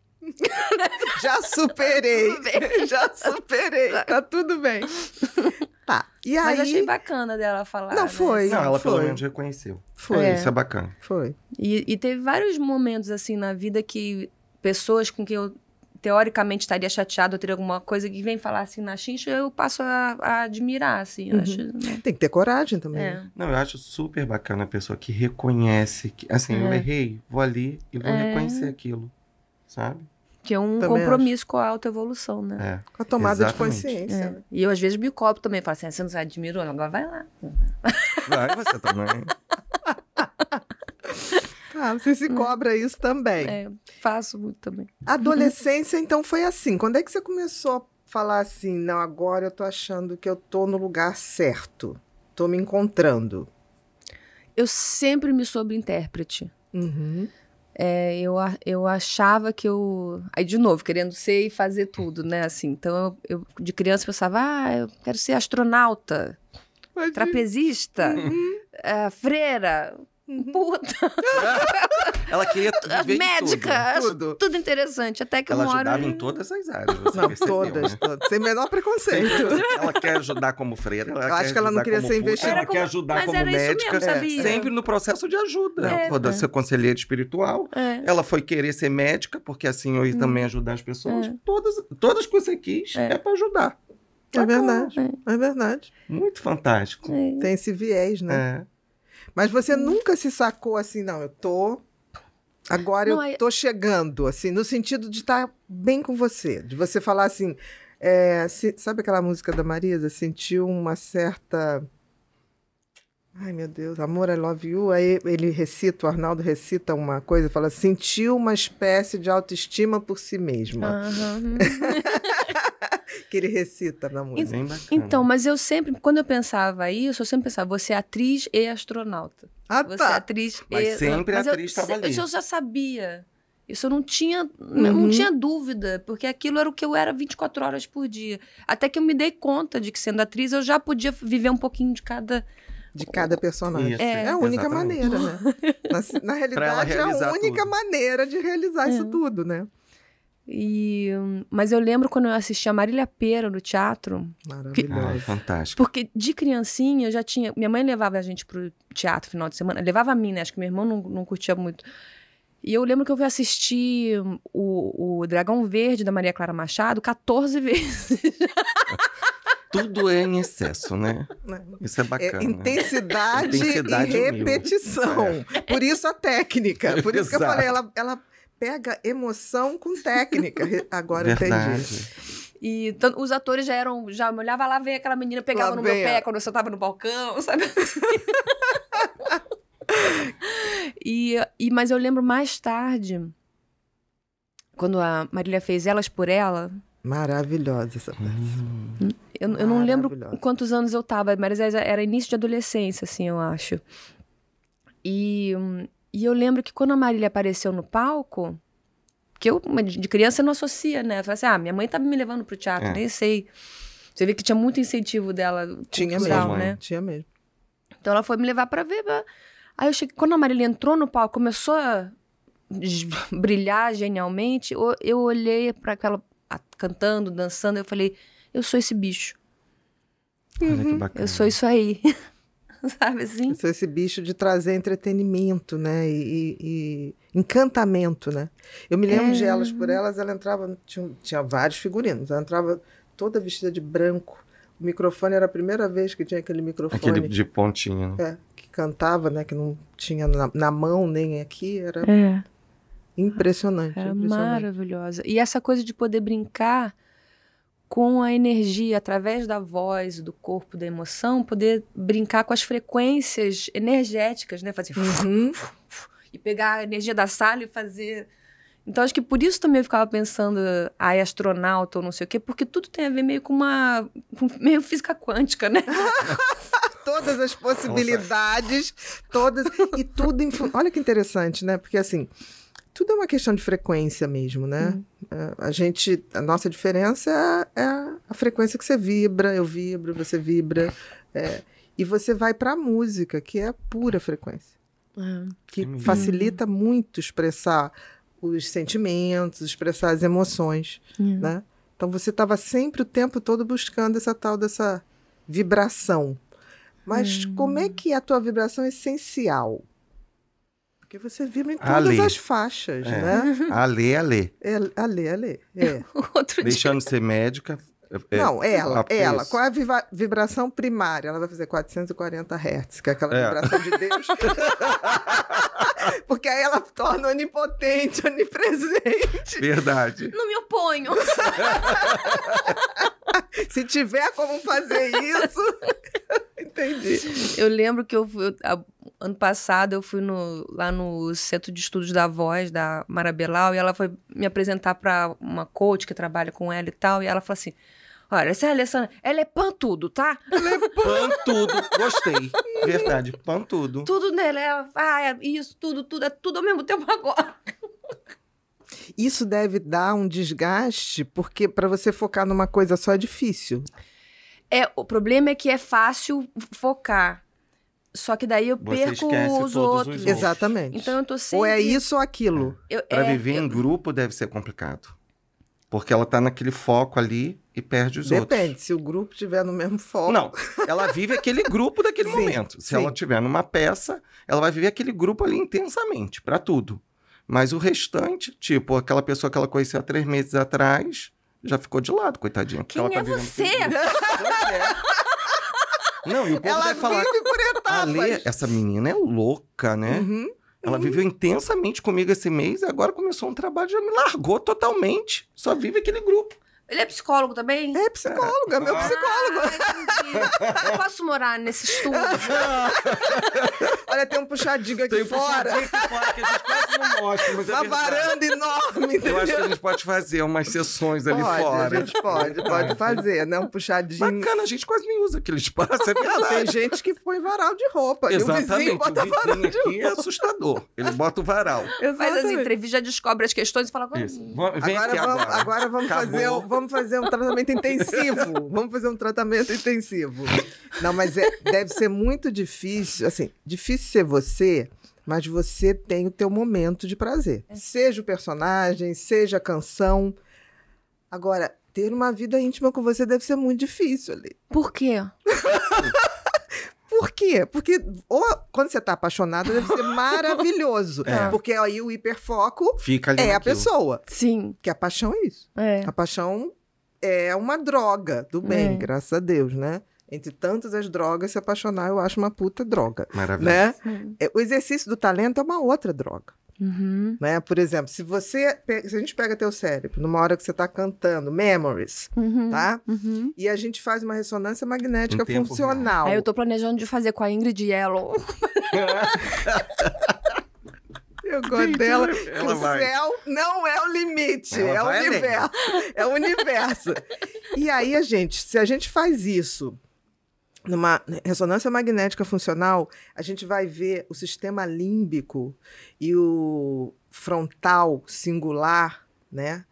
Já superei. tá já superei. Tá tudo bem. Tá. E Mas aí... achei bacana dela falar. Não, né? foi. Né? Não, ela foi. pelo menos reconheceu. Foi. É. Isso é bacana. Foi. E, e teve vários momentos, assim, na vida que pessoas com quem eu teoricamente estaria chateado ou teria alguma coisa que vem falar assim na xincha, eu passo a, a admirar, assim. Uhum. Acho, né? Tem que ter coragem também. É. Né? Não, eu acho super bacana a pessoa que reconhece que, assim, é. eu errei, vou ali e vou é. reconhecer aquilo, sabe? Que é um também compromisso acho. com a autoevolução, né? É, com a tomada exatamente. de consciência. É. Né? E eu, às vezes, me cobro também. Falo assim, ah, você não se admirou? Agora vai lá. Vai, você também. Ah, você se né? cobra isso também. É, faço muito também. Adolescência, então, foi assim. Quando é que você começou a falar assim, não, agora eu tô achando que eu tô no lugar certo, tô me encontrando? Eu sempre me soube intérprete. Uhum. É, eu, eu achava que eu. Aí, de novo, querendo ser e fazer tudo, né? Assim, então, eu, eu de criança pensava, ah, eu quero ser astronauta, trapezista, uhum. uh, freira, Uhum. Puta. ela queria tudo. Médica, tudo. tudo. interessante. Até que ela uma Ela ajudava em todas as áreas. não, percebeu, todas, né? todas. Sem menor preconceito. ela quer ajudar como freira. Ela eu acho que ela não queria ser investidora. Ela como... quer ajudar Mas como médica. Mesmo, é, Sempre no processo de ajuda. É, Quando ser conselheira espiritual, é. ela foi querer ser médica, porque assim eu ia hum. também ajudar as pessoas. É. Todas, todas que você quis é, é para ajudar. É verdade, é. é. verdade. Muito fantástico. Tem esse viés, né? É. Mas você uhum. nunca se sacou assim, não, eu tô. Agora não, eu é tô chegando, assim, no sentido de estar tá bem com você. De você falar assim. É, se, sabe aquela música da Marisa? Sentiu uma certa. Ai, meu Deus, amor, I love you. Aí ele recita, o Arnaldo recita uma coisa, fala, sentiu uma espécie de autoestima por si mesma. Uhum. que ele recita na música. Então, mas eu sempre, quando eu pensava isso, eu sempre pensava, você é atriz e astronauta. Ah, você tá. Você é atriz mas e... sempre mas atriz estava ali. Isso eu já sabia. Isso eu não tinha, uhum. não tinha dúvida, porque aquilo era o que eu era 24 horas por dia. Até que eu me dei conta de que sendo atriz eu já podia viver um pouquinho de cada de cada personagem. Isso, é, é, a única exatamente. maneira, né? Na, na realidade, é a única tudo. maneira de realizar é. isso tudo, né? E, mas eu lembro quando eu assistia Marília Pera no teatro. Maravilhoso. fantástico. Porque de criancinha eu já tinha. Minha mãe levava a gente pro teatro final de semana. Levava a mim, né? Acho que meu irmão não, não curtia muito. E eu lembro que eu fui assistir o, o Dragão Verde da Maria Clara Machado 14 vezes. Tudo é em excesso, né? É. Isso é bacana. É, intensidade, intensidade, e repetição. É. Por isso a técnica. Por isso Exato. que eu falei, ela, ela pega emoção com técnica. Agora entendi. E os atores já eram. Já me olhava lá, ver aquela menina, pegava lá no meu pé a... quando eu estava no balcão, sabe? e, e, mas eu lembro mais tarde, quando a Marília fez Elas por Ela. Maravilhosa essa peça. Hum. Eu, eu não lembro quantos anos eu tava, mas era início de adolescência, assim, eu acho. E, hum, e eu lembro que quando a Marília apareceu no palco, que eu, de criança, não associa, né? Eu falei assim, ah, minha mãe tá me levando pro teatro, é. nem sei. Você vê que tinha muito incentivo dela. Tinha cultural, mesmo, né? Tinha mesmo. Então ela foi me levar para ver. Aí eu cheguei, quando a Marília entrou no palco, começou a brilhar genialmente, eu olhei para aquela cantando, dançando, eu falei, eu sou esse bicho. Olha uhum. que bacana. Eu sou isso aí. sabe assim? Eu sou esse bicho de trazer entretenimento, né? E, e, e encantamento, né? Eu me lembro é... de elas por elas, ela entrava, tinha, tinha vários figurinos, ela entrava toda vestida de branco. O microfone era a primeira vez que tinha aquele microfone. Aquele de pontinha. Né? É, que cantava, né? Que não tinha na, na mão nem aqui, era é. impressionante. Era impressionante. maravilhosa. E essa coisa de poder brincar com a energia, através da voz, do corpo, da emoção, poder brincar com as frequências energéticas, né? Fazer uhum. e pegar a energia da sala e fazer. Então, acho que por isso também eu ficava pensando, ai, astronauta ou não sei o quê, porque tudo tem a ver meio com uma. Com meio física quântica, né? todas as possibilidades, Nossa. todas. E tudo. Olha que interessante, né? Porque assim tudo é uma questão de frequência mesmo, né? Uhum. A gente, a nossa diferença é, é a frequência que você vibra, eu vibro, você vibra. É, e você vai para a música, que é a pura frequência. Uhum. Que uhum. facilita muito expressar os sentimentos, expressar as emoções, é. né? Então você estava sempre o tempo todo buscando essa tal dessa vibração. Mas hum. como é que é a tua vibração é essencial? Porque você vibra em todas Ale. as faixas, é. né? a Ale. A Ale, é, a É. Deixando de ser médica. É, não, é ela, ela. Qual é a vibração primária? Ela vai fazer 440 Hz, que é aquela é. vibração de Deus. Porque aí ela torna onipotente, onipresente. Verdade. Não me oponho. Se tiver como fazer isso. Entendi. Eu lembro que eu, eu a, Ano passado eu fui no, lá no Centro de Estudos da Voz, da Marabelau, e ela foi me apresentar para uma coach que trabalha com ela e tal, e ela falou assim: Olha, essa Alessandra, ela é pantudo, tá? Ela é pantudo. Gostei. Verdade, pantudo. Tudo nela, ela, ah, é isso, tudo, tudo, é tudo ao mesmo tempo agora. Isso deve dar um desgaste, porque para você focar numa coisa só é difícil. É, o problema é que é fácil focar só que daí eu perco os outros. os outros. Exatamente. Então eu tô sempre... Ou é isso ou aquilo. É. Para é, viver eu... em grupo deve ser complicado. Porque ela tá naquele foco ali e perde os Depende, outros. Depende, se o grupo tiver no mesmo foco. Não, ela vive aquele grupo daquele sim, momento. Se sim. ela tiver numa peça, ela vai viver aquele grupo ali intensamente, para tudo. Mas o restante, tipo, aquela pessoa que ela conheceu há três meses atrás, já ficou de lado, coitadinha. Quem ela tá é tá você? Pois é. Não, e o povo Ela falar, vive por etapas. Ale, essa menina é louca, né? Uhum. Ela viveu uhum. intensamente comigo esse mês, e agora começou um trabalho, já me largou totalmente. Só vive aquele grupo. Ele é psicólogo também? É psicólogo, é meu ah. psicólogo. Ah, eu posso morar nesse estúdio? Olha, tem um puxadinho aqui tem fora. Tem um puxadinho aqui fora que a gente quase não mostra, é Uma é varanda enorme. Entendeu? Eu acho que a gente pode fazer umas sessões ali pode, fora. A gente pode, pode é. fazer, né? Um puxadinho. Bacana, a gente quase nem usa aquele espaço, é verdade. Tem gente que põe varal de roupa. Exatamente. E o vizinho bota o vizinho varal de é roupa. é assustador. Ele bota o varal. Exatamente. Faz as entrevistas, já descobre as questões e fala... Isso. Vem agora, vamos, agora. agora vamos Acabou. fazer... O vamos fazer um tratamento intensivo. Vamos fazer um tratamento intensivo. Não, mas é, deve ser muito difícil, assim, difícil ser você, mas você tem o teu momento de prazer. É. Seja o personagem, seja a canção. Agora, ter uma vida íntima com você deve ser muito difícil ali. Por quê? Por quê? Porque ou, quando você tá apaixonado, deve ser maravilhoso. É. Porque aí o hiperfoco Fica é naquilo. a pessoa. Sim. Que a paixão é isso. É. A paixão é uma droga do é. bem, é. graças a Deus, né? Entre tantas as drogas, se apaixonar, eu acho uma puta droga. Maravilhoso. Né? É, o exercício do talento é uma outra droga. Uhum. Né? Por exemplo, se você se a gente pega teu cérebro numa hora que você está cantando, memories, uhum. tá? Uhum. E a gente faz uma ressonância magnética um funcional. Aí eu estou planejando de fazer com a Ingrid Yellow. Eu gosto gente, dela. o vai. céu não é o limite, ela é o universo. Além. É o universo. e aí, a gente, se a gente faz isso numa ressonância magnética funcional, a gente vai ver o sistema límbico e o frontal singular, né?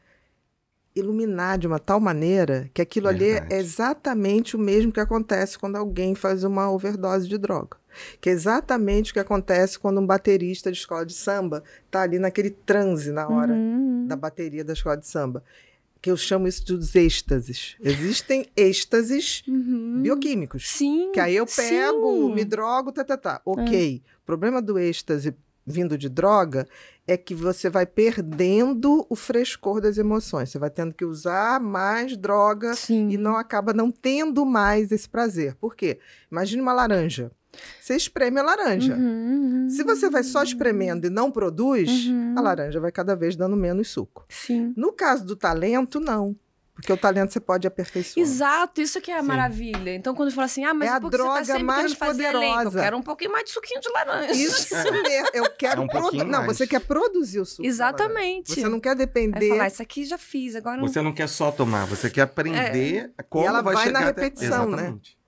Iluminar de uma tal maneira que aquilo Verdade. ali é exatamente o mesmo que acontece quando alguém faz uma overdose de droga. Que é exatamente o que acontece quando um baterista de escola de samba está ali naquele transe na hora uhum. da bateria da escola de samba que eu chamo isso dos êxtases. Existem êxtases uhum. bioquímicos. Sim. Que aí eu pego, sim. me drogo, tá, tá, tá. Ok. É. O problema do êxtase vindo de droga é que você vai perdendo o frescor das emoções. Você vai tendo que usar mais droga sim. e não acaba não tendo mais esse prazer. Por quê? Imagina uma laranja. Você espreme a laranja. Uhum, uhum, Se você vai só espremendo e não produz, uhum. a laranja vai cada vez dando menos suco. Sim. No caso do talento, não. Porque o talento você pode aperfeiçoar. Exato, isso que é a Sim. maravilha. Então, quando fala assim, ah, mas é a tá droga tá mais poderosa. eu quero um pouquinho mais de suquinho de laranja. Isso mesmo, eu quero. É um produ... Não, você quer produzir o suco. Exatamente. Você não quer depender. Falar, ah, isso aqui já fiz, agora. Não... Você não quer só tomar, você quer aprender é. como e ela vai, vai chegar na repetição, até... né? Exatamente.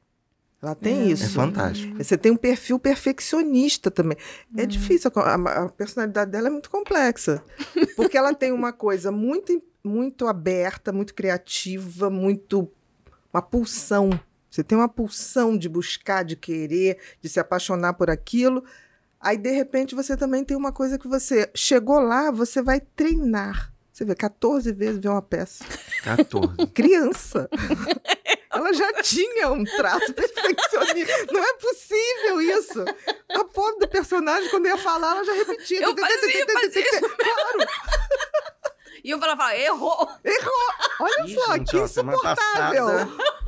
Ela tem é. isso. É fantástico. Você tem um perfil perfeccionista também. É, é difícil, a, a, personalidade dela é muito complexa. Porque ela tem uma coisa muito, muito aberta, muito criativa, muito. uma pulsão. Você tem uma pulsão de buscar, de querer, de se apaixonar por aquilo. Aí, de repente, você também tem uma coisa que você chegou lá, você vai treinar. Você vê, 14 vezes vê uma peça. 14. Criança. Ela já tinha um traço perfeccionista. Não é possível isso. A pobre do personagem, quando ia falar, ela já repetia. Eu fazia, fazia. Claro. E eu falava, errou! Errou! Olha Ih, só, gente, que é insuportável!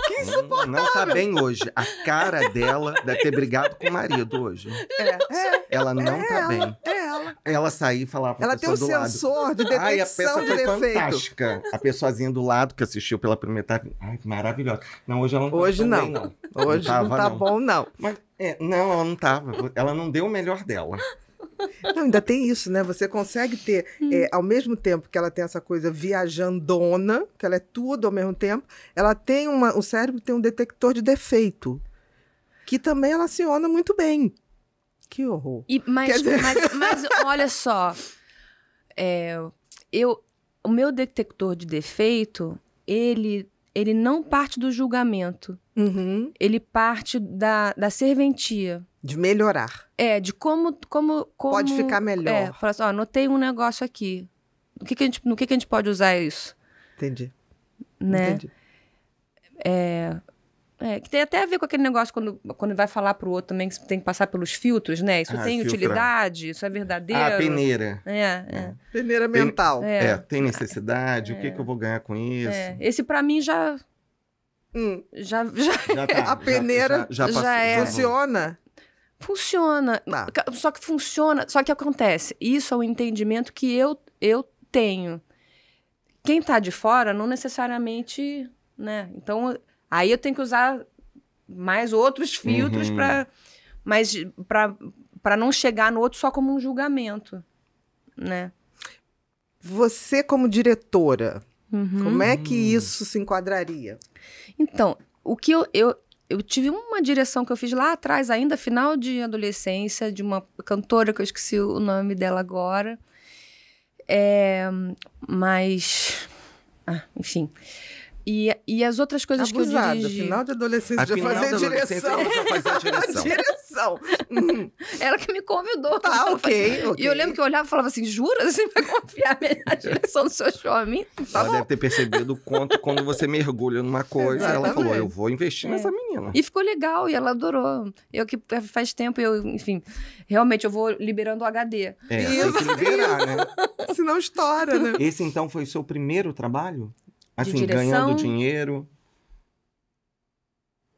que insuportável! Não, não tá bem hoje. A cara dela deve ter brigado com o marido hoje. É, é. ela não é tá ela, bem. É ela. Ela sair e falar pra Ela tem o sensor lado. de detecção Ai, a de defeito. Fantástica. A pessoazinha do lado que assistiu pela primeira vez, Ai, maravilhosa. Não, hoje ela não tá hoje tá não. bem, não. Hoje não, tava, não tá não. bom, não. Mas, é, não, ela não tava. Ela não deu o melhor dela. Não, ainda tem isso, né? Você consegue ter, é, ao mesmo tempo que ela tem essa coisa viajandona, que ela é tudo ao mesmo tempo, ela tem uma, o cérebro tem um detector de defeito, que também ela aciona muito bem. Que horror. E, mas, dizer... mas, mas, olha só, é, eu, o meu detector de defeito, ele, ele não parte do julgamento. Uhum. Ele parte da, da serventia. De melhorar. É, de como. como, como pode ficar melhor. É, falar assim, ó, anotei um negócio aqui. no que que a gente, no que, que a gente pode usar isso? Entendi. Né? Entendi. É, é, que tem até a ver com aquele negócio quando, quando vai falar pro outro também que tem que passar pelos filtros, né? Isso ah, tem utilidade, isso é verdadeiro. Ah, peneira. É, é. é. Peneira mental. Tem, é. é. tem necessidade, o que, é. que eu vou ganhar com isso? É, esse para mim já, hum. já. Já, já, tá, a peneira já, já, já funciona. Funciona. Ah. Só que funciona. Só que acontece. Isso é o um entendimento que eu, eu tenho. Quem está de fora não necessariamente. né? Então, aí eu tenho que usar mais outros filtros uhum. para. Mas para não chegar no outro só como um julgamento. Né? Você, como diretora, uhum. como é que uhum. isso se enquadraria? Então, o que eu, eu eu tive uma direção que eu fiz lá atrás, ainda final de adolescência, de uma cantora que eu esqueci o nome dela agora. É, mas, ah, enfim. E, e as outras coisas Abusada, que eu dirigi... final de adolescência a já fazia direção. direção. Hum. Ela que me convidou. Tá, ok, E eu lembro que eu olhava e falava assim, jura? Você vai confiar na direção do seu show a mim? Tá ela bom. deve ter percebido o quanto quando você mergulha numa coisa. Exatamente. Ela falou, eu vou investir é. nessa menina. E ficou legal, e ela adorou. Eu que faz tempo, eu, enfim, realmente eu vou liberando o HD. É, isso, tem que liberar, isso. né? não estoura, né? Esse então foi o seu primeiro trabalho? assim, ganhando dinheiro?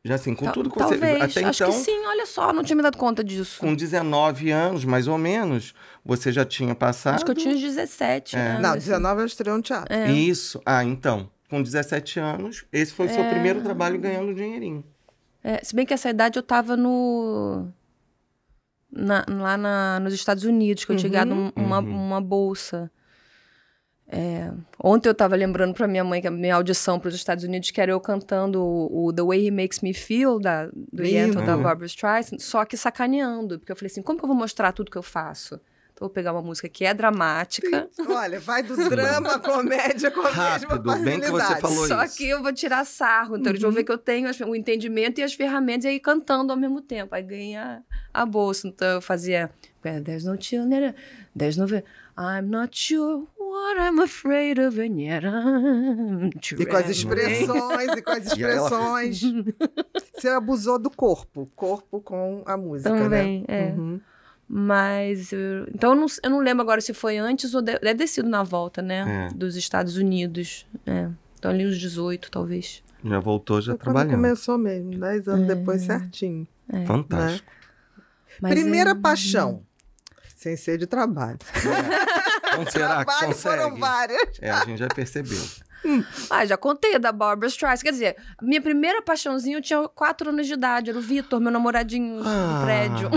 Já assim, com Tal, tudo que talvez. você... Até Acho então, que sim, olha só, não tinha me dado conta disso. Com 19 anos, mais ou menos, você já tinha passado... Acho que eu tinha uns 17 é. anos. Não, 19 assim. eu estreou no teatro. É. Isso, ah, então, com 17 anos, esse foi o é. seu primeiro trabalho ganhando dinheirinho. É, se bem que essa idade eu tava no... Na, lá na, nos Estados Unidos, que eu uhum, tinha ganhado uhum. uma bolsa. É, ontem eu estava lembrando para minha mãe que é a minha audição para os Estados Unidos que era eu cantando o, o The Way He Makes Me Feel da, do Yentl, da Barbara Streisand, só que sacaneando, porque eu falei assim, como que eu vou mostrar tudo que eu faço? Então, eu vou pegar uma música que é dramática. Olha, vai do drama, comédia, com a Rápido, mesma bem que você falou Só isso. que eu vou tirar sarro, então uhum. eles vão uhum. ver que eu tenho o entendimento e as ferramentas e aí cantando ao mesmo tempo. Aí ganha a bolsa. Então eu fazia. There's no children, there's no. I'm not sure what I'm afraid of and yet I'm E com as expressões, e com as expressões. Você abusou do corpo, corpo com a música, né? Também, né? é. Uhum. Mas, então eu não, eu não, lembro agora se foi antes ou deve, deve ter sido na volta, né? É. Dos Estados Unidos, é. Então ali uns 18, talvez. Já voltou, já trabalhando. começou mesmo, 10 anos é. depois certinho. É. Fantástico. Né? Primeira paixão sem ser de trabalho. É. Então, será trabalho que consegue? foram várias. É, a gente já percebeu. Hum. ah, já contei da Barbara Streisand. Quer dizer, minha primeira paixãozinha eu tinha quatro anos de idade. Era o Vitor, meu namoradinho ah, do prédio.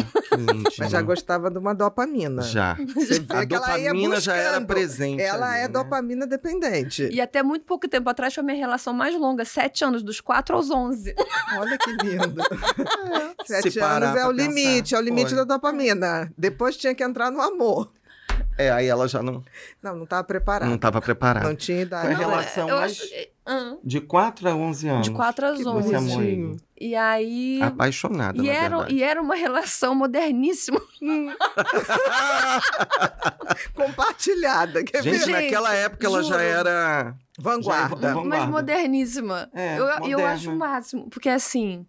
Mas já gostava de uma dopamina. Já. Você vê a dopamina já era presente. Ela ali, é né? dopamina dependente. E até muito pouco tempo atrás foi a minha relação mais longa. Sete anos, dos quatro aos onze. Olha que lindo. Sete anos é o pensar. limite, é o limite da dopamina. Depois tinha que entrar no amor. É, aí ela já não. Não, não estava preparada. Não estava preparada. Não tinha idade. Foi a é, relação eu, eu mais. Acho... De 4 a 11 anos. De 4 a 11. E aí. Apaixonada. E, era, e era uma relação moderníssima. Compartilhada. Quer Gente, ver? naquela época juro. ela já era. Vanguarda. Já, vanguarda. Mas moderníssima. É, eu, eu acho o máximo. Porque assim.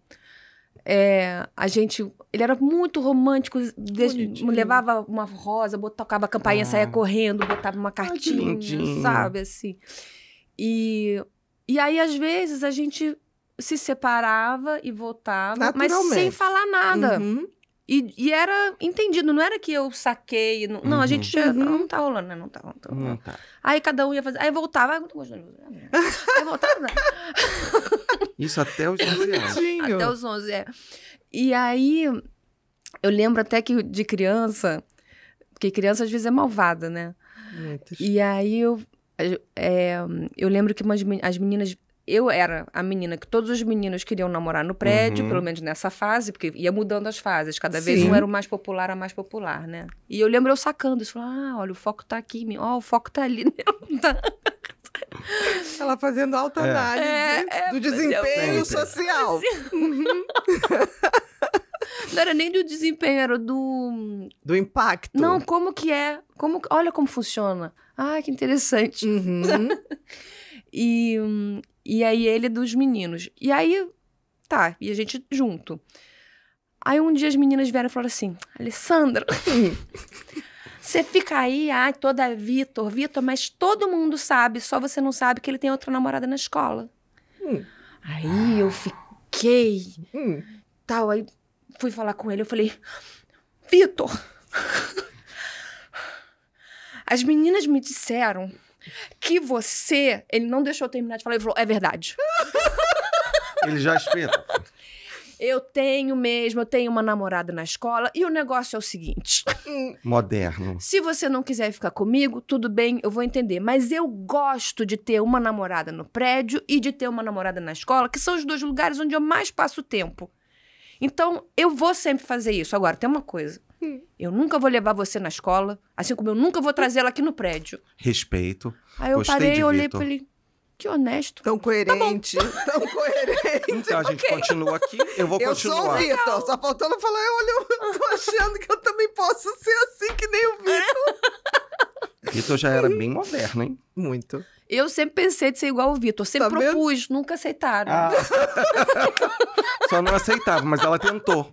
É, a gente. Ele era muito romântico, desde, levava uma rosa, tocava a campainha, ah. saía correndo, botava uma ah, cartinha, ah, sabe? Assim. E, e aí, às vezes, a gente se separava e voltava, mas sem falar nada. Uhum. E, e, era entendido, não era que eu saquei. Não, uhum. a gente já. Uhum. uhum. Não tá rolando, né? Não tá, tá, não tá. Aí cada um ia fazer. Aí voltava. Ah, não tô gostando. Né? Aí voltava. Né? Isso até os 11 anos. Até os 11, é. E aí. Eu lembro até que de criança. Porque criança às vezes é malvada, né? Muitas. E aí eu. É, eu lembro que umas, as meninas eu era a menina que todos os meninos queriam namorar no prédio, uhum. pelo menos nessa fase, porque ia mudando as fases. Cada Sim. vez um era o mais popular, a mais popular, né? E eu lembro eu sacando isso. Ah, olha, o foco tá aqui. Ó, oh, o foco tá ali. Né? Ela fazendo alta é. análise é, é, do desempenho social. Uhum. Não era nem do desempenho, era do... Do impacto. Não, como que é. Como, olha como funciona. Ah, que interessante. Uhum. E, hum, e aí ele dos meninos. E aí, tá, e a gente junto. Aí um dia as meninas vieram e falaram assim: Alessandra, você fica aí, ai, toda Vitor, Vitor, mas todo mundo sabe, só você não sabe que ele tem outra namorada na escola. Hum. Aí eu fiquei. Hum. Tal, aí fui falar com ele, eu falei: Vitor! As meninas me disseram que você. Ele não deixou eu terminar de falar, ele falou: é verdade. Ele já espeta. Eu tenho mesmo, eu tenho uma namorada na escola e o negócio é o seguinte. Moderno. Se você não quiser ficar comigo, tudo bem, eu vou entender. Mas eu gosto de ter uma namorada no prédio e de ter uma namorada na escola, que são os dois lugares onde eu mais passo tempo. Então, eu vou sempre fazer isso. Agora, tem uma coisa. Eu nunca vou levar você na escola, assim como eu nunca vou trazer ela aqui no prédio. Respeito. Aí eu Gostei parei e olhei Victor. pra ele. Que honesto. Tão tá coerente. Tá tão coerente. Então a gente okay. continua aqui, eu vou eu continuar. Eu sou o Vitor, só faltando falar, olha, eu tô achando que eu também posso ser assim que nem o Vitor. Vitor já era bem moderno, hein? Muito. Eu sempre pensei de ser igual o Vitor. Sempre tá propus, vendo? nunca aceitaram. Ah. Só não aceitava, mas ela tentou.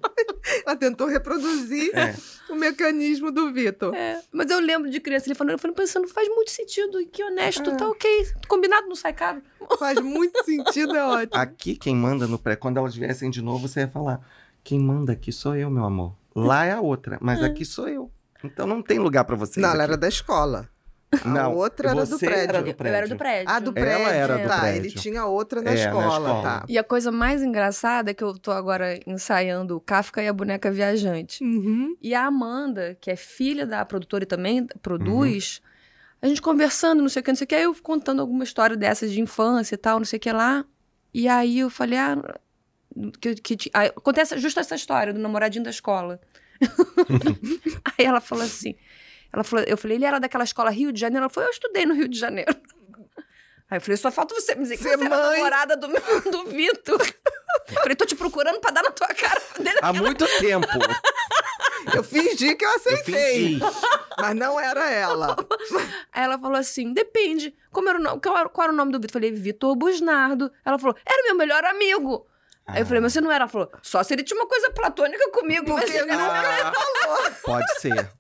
Ela tentou reproduzir é. o mecanismo do Vitor. É. Mas eu lembro de criança, ele falando, eu falei, pensando, faz muito sentido, que honesto, é. tá ok. Combinado não sai caro. Faz muito sentido, é ótimo. Aqui, quem manda no pré, quando elas viessem de novo, você ia falar, quem manda aqui sou eu, meu amor. Lá é a outra, mas é. aqui sou eu. Então não tem lugar para você. Não, ela era da escola. Não, outra era do prédio. Era do prédio. Eu era do prédio. Ah, do prédio. Ela era do tá, prédio. ele tinha outra na, é, escola, na escola, tá. E a coisa mais engraçada é que eu tô agora ensaiando o Kafka e a boneca viajante. Uhum. E a Amanda, que é filha da produtora e também produz, uhum. a gente conversando, não sei o que, não sei o que, aí eu contando alguma história dessas de infância e tal, não sei o que lá. E aí eu falei, ah, que, que aí, acontece justo essa história do namoradinho da escola. aí ela falou assim: ela falou, eu falei, ele era daquela escola Rio de Janeiro? Ela falou, eu estudei no Rio de Janeiro. Aí eu falei, só falta você me dizer que você é mãe. namorada do, do Vitor. falei, tô te procurando pra dar na tua cara. Há muito tempo. Eu fingi que eu aceitei. Eu mas não era ela. Aí ela falou assim: depende. Como era o nome, qual, era, qual era o nome do Vitor? Falei, Vitor Busnardo. Ela falou: era meu melhor amigo. Ah. Aí eu ah. falei, mas você não era? Ela falou, só se ele tinha uma coisa platônica comigo, Porque mas ele não falou. Pode ser.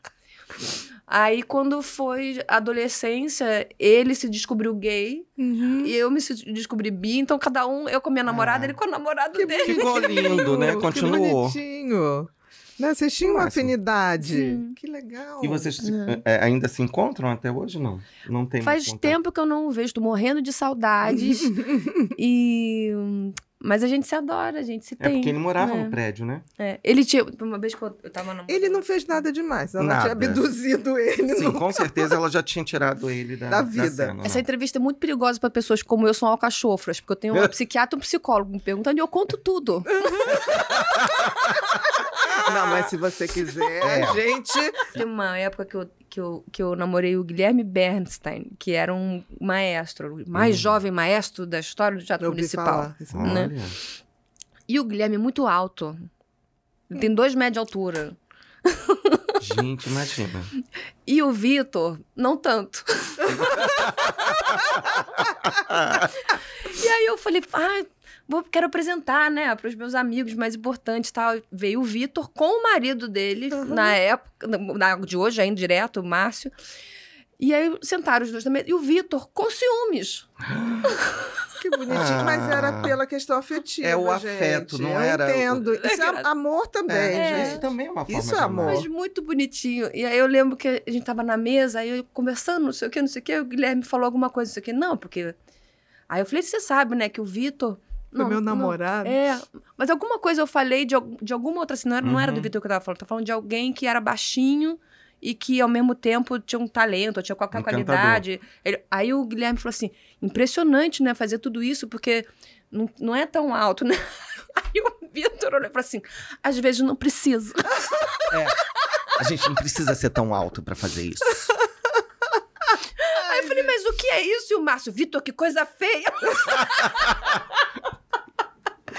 Aí, quando foi adolescência, ele se descobriu gay uhum. e eu me descobri bi. Então, cada um, eu com minha ah. namorada, ah. ele com o namorado que dele. Ficou lindo, né? Continuou. Que bonitinho. Né? Vocês tinham uma afinidade. Sim. Que legal. E vocês é. É, ainda se encontram até hoje? Não. Não tem Faz tempo que eu não vejo. Tô morrendo de saudades. e mas a gente se adora, a gente se tem. É porque ele morava né? no prédio, né? É. Ele tinha. Uma vez que eu, tava no... Ele não fez nada demais. Ela nada. tinha abduzido ele. Sim, nunca. com certeza ela já tinha tirado ele da, da vida. Da cena, né? Essa né? entrevista é muito perigosa para pessoas como eu, são alcachofras, porque eu tenho um psiquiatra e um psicólogo me perguntando e eu conto tudo. Uhum. Ah, não, mas se você quiser, é. gente. Tem uma época que eu, que, eu, que eu namorei o Guilherme Bernstein, que era um maestro, o mais hum. jovem maestro da história do Teatro eu Municipal. Falar, né? E o Guilherme é muito alto. Ele tem dois metros de altura. Gente, imagina. E o Vitor, não tanto. e aí eu falei, ah, vou, quero apresentar, né, para os meus amigos mais importantes tal. Veio o Vitor com o marido dele, uhum. na época, na, de hoje ainda direto, o Márcio. E aí sentaram os dois também. E o Vitor com ciúmes. Que bonitinho, ah, mas era ah. pela questão afetiva. É o afeto, não eu era. Entendo. O... É isso é amor também, é, gente. Isso também é uma forma Isso é amor. amor. Mas muito bonitinho. E aí eu lembro que a gente tava na mesa, aí eu conversando, não sei o que, não sei o que, o Guilherme falou alguma coisa, não sei o que. Não, porque. Aí eu falei, você sabe, né, que o Vitor não, meu namorado. Não. É, mas alguma coisa eu falei de, de alguma outra, assim, não era, uhum. não era uhum. do Vitor que eu tava falando, tava falando de alguém que era baixinho e que ao mesmo tempo tinha um talento, tinha qualquer qualidade. Ele, aí o Guilherme falou assim: impressionante, né? Fazer tudo isso, porque não, não é tão alto, né? Aí o Vitor olhou e falou assim: às vezes não preciso. É. A gente não precisa ser tão alto para fazer isso. Aí eu falei, mas o que é isso? E o Márcio, Vitor, que coisa feia!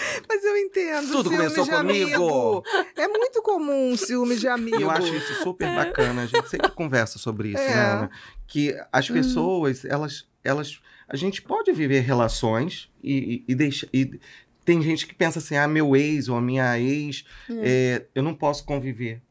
Mas eu entendo. Tudo começou comigo. É muito comum ciúme de amigo. Eu acho isso super é. bacana. A gente sempre conversa sobre isso, é. né, Ana? Que as hum. pessoas, hum. elas, elas. A gente pode viver relações e, e, e deixar. E, tem gente que pensa assim, ah, meu ex ou a minha ex, hum. é, eu não posso conviver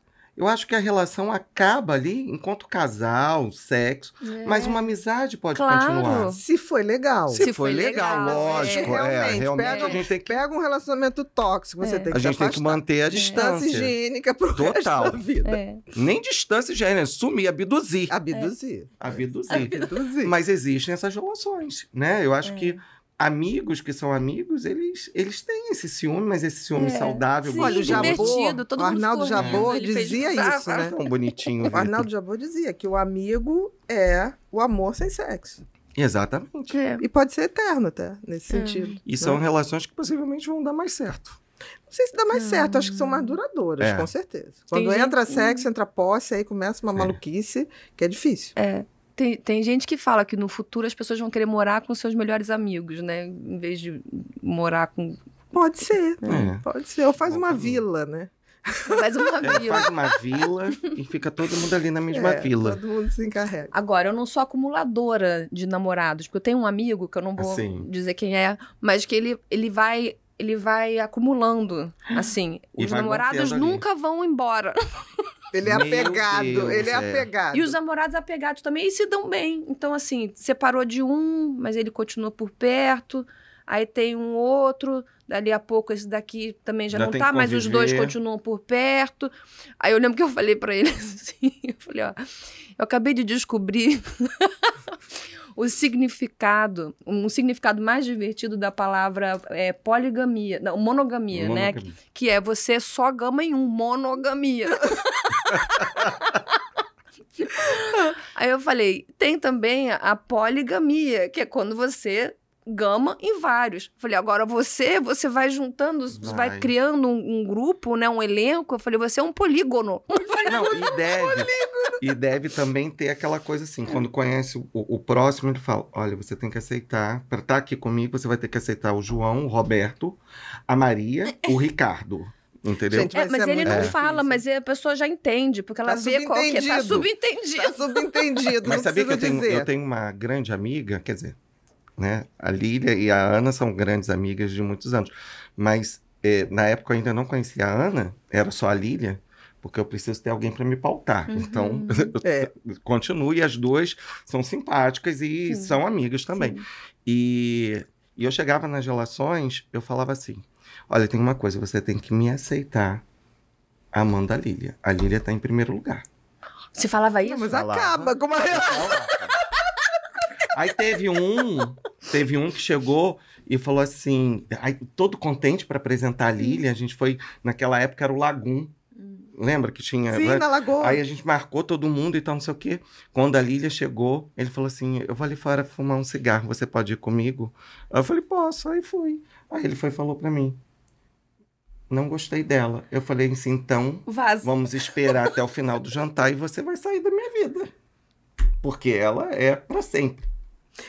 eu acho que a relação acaba ali enquanto casal, sexo, é. mas uma amizade pode claro. continuar. Se foi legal. Se, Se foi, legal, legal é. lógico. É, realmente. É, realmente pega, a gente tem que... pega um relacionamento tóxico, você é. tem que A gente tem que manter a distância. higiênica pro Total. resto da vida. É. Nem distância higiênica, né? sumir, abduzir. Abduzir. abduzir. Abduzir. Abduzir. Mas existem essas relações, né? Eu acho que amigos que são amigos, eles, eles têm esse ciúme, mas esse ciúme é. saudável, Sim, Olha, o Jabô, o Arnaldo Jabô é. dizia isso, né? Tão bonitinho. o Arnaldo Jabô dizia que o amigo é o amor sem sexo. Exatamente. É. E pode ser eterno até, nesse é. sentido. E né? são relações que possivelmente vão dar mais certo. Não sei se dá mais ah. certo, acho que são mais duradouras, é. com certeza. Quando Tem entra gente... sexo, entra posse, aí começa uma é. maluquice que é difícil. É. Tem, tem gente que fala que no futuro as pessoas vão querer morar com seus melhores amigos, né? Em vez de morar com. Pode ser, é. pode ser. Ou faz uma tá vila, né? Faz uma é, vila. faz uma vila e fica todo mundo ali na mesma é, vila. Todo mundo se encarrega. Agora, eu não sou acumuladora de namorados, porque eu tenho um amigo, que eu não vou assim. dizer quem é, mas que ele, ele vai ele vai acumulando, assim. E os namorados nunca vão embora. Ele é Meu apegado, Deus ele é, é apegado. E os namorados apegados também, e se dão bem. Então, assim, separou de um, mas ele continua por perto. Aí tem um outro, dali a pouco esse daqui também já, já não tá, mas os dois continuam por perto. Aí eu lembro que eu falei para ele assim, eu falei, ó, eu acabei de descobrir o significado, um significado mais divertido da palavra é, poligamia, não, monogamia, né? monogamia. né? Que, que é você só gama em um, monogamia. Aí eu falei, tem também a poligamia, que é quando você Gama e vários. Falei, agora você, você vai juntando, vai, vai criando um, um, grupo, né, um elenco. Eu falei, você é um polígono. não, não, e é deve, e deve também ter aquela coisa assim, quando conhece o, o próximo, ele fala, olha, você tem que aceitar, para estar tá aqui comigo, você vai ter que aceitar o João, o Roberto, a Maria, o Ricardo. Entendeu? Gente, é, mas ele não é. fala, mas a pessoa já entende, porque ela tá vê qual que é. Tá subentendido. Tá subentendido. mas sabia que eu tenho, eu tenho uma grande amiga, quer dizer, né? A Lília e a Ana são grandes amigas de muitos anos. Mas eh, na época eu ainda não conhecia a Ana, era só a Lília, porque eu preciso ter alguém para me pautar. Uhum. Então, é. continue, as duas são simpáticas e Sim. são amigas também. E, e eu chegava nas relações, eu falava assim: olha, tem uma coisa, você tem que me aceitar amando a Lília. A Lília está em primeiro lugar. Você falava isso? Não, mas falava. acaba com uma relação. Aí teve um, teve um que chegou e falou assim, aí, todo contente para apresentar a Lilian, a gente foi, naquela época era o Lagum. Hum. Lembra que tinha. Sim, né? na Lagoa. Aí a gente marcou todo mundo e tal, não sei o quê. Quando a Lilia chegou, ele falou assim: Eu vou ali fora fumar um cigarro, você pode ir comigo? eu falei: Posso. Aí fui. Aí ele foi e falou para mim: não gostei dela. Eu falei assim, então Vaza. vamos esperar até o final do jantar e você vai sair da minha vida. Porque ela é para sempre.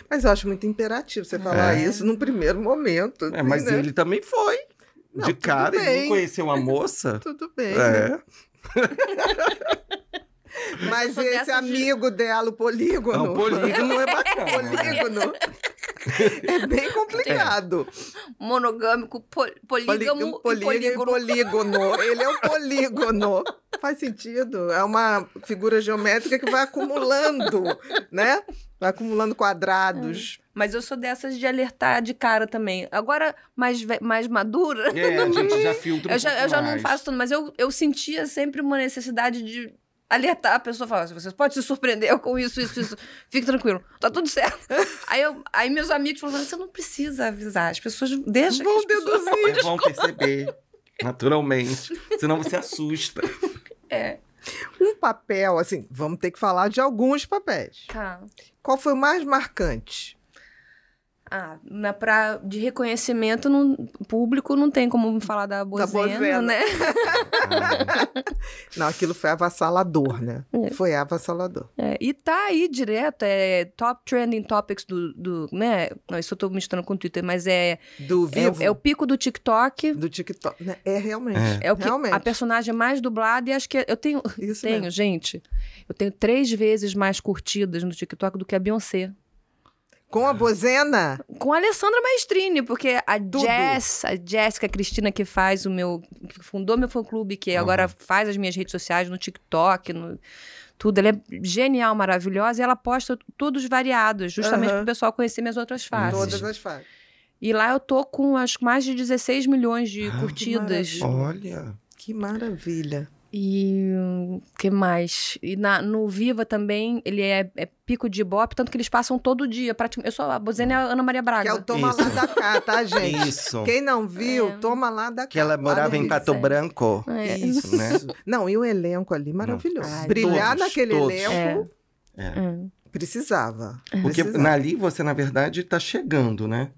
Mas eu acho muito imperativo você é. falar é. isso num primeiro momento. É, assim, é, mas né? ele também foi. Não, de cara, bem. ele não conheceu uma moça. tudo bem. É. Mas esse amigo de... dela, o polígono. Não, o polígono é bacana. polígono. É bem complicado. É. Monogâmico, pol polígamo, Poli polígono. polígono. Ele é um polígono. Faz sentido. É uma figura geométrica que vai acumulando, né? Vai acumulando quadrados. É. Mas eu sou dessas de alertar de cara também. Agora, mais, mais madura. É, a gente já filtra. Um eu, já, eu já não faço tudo, mas eu, eu sentia sempre uma necessidade de alertar a pessoa, falar assim, vocês podem se surpreender com isso, isso, isso. Fique tranquilo, tá tudo certo. Aí, eu, aí meus amigos falaram, você não precisa avisar, as pessoas deixam vão que as deduzir. vão perceber, naturalmente, senão você assusta. É. Um papel, assim, vamos ter que falar de alguns papéis. Tá. Qual foi o mais marcante? Ah, na pra, de reconhecimento no público não tem como falar da bozena, né? não, aquilo foi avassalador, né? É. Foi avassalador. É, e tá aí direto, é top trending topics do, do né? Não, isso eu tô misturando com o Twitter, mas é... Do é, vivo? É, é o pico do TikTok. Do TikTok, né? É, realmente. É. é, o que realmente. a personagem mais dublada e acho que eu tenho... Isso tenho, mesmo. gente, eu tenho três vezes mais curtidas no TikTok do que a Beyoncé. Com a Bozena? Com a Alessandra Maestrini, porque a Tudo. Jess, a Jéssica Cristina, que faz o meu. que fundou meu fã clube, que uhum. agora faz as minhas redes sociais no TikTok, no tudo. Ela é genial, maravilhosa, e ela posta todos variados, justamente uhum. para o pessoal conhecer minhas outras faces. Todas as faces. E lá eu tô com acho, mais de 16 milhões de ah, curtidas. Que Olha, que maravilha. E que mais? E na, no Viva também, ele é, é pico de ibope, tanto que eles passam todo dia. Praticamente, eu sou a Bozena a Ana Maria Braga. Que é o Toma Isso. Lá da Cá, tá, gente? Isso. Quem não viu, é. Toma Lá da Cá. Que ela morava em Pato Branco. É. Isso, né? Não, e o elenco ali maravilhoso. Ai, Brilhar todos, naquele todos. elenco. É. é. é. Precisava. Porque precisava. ali você, na verdade, está chegando, né?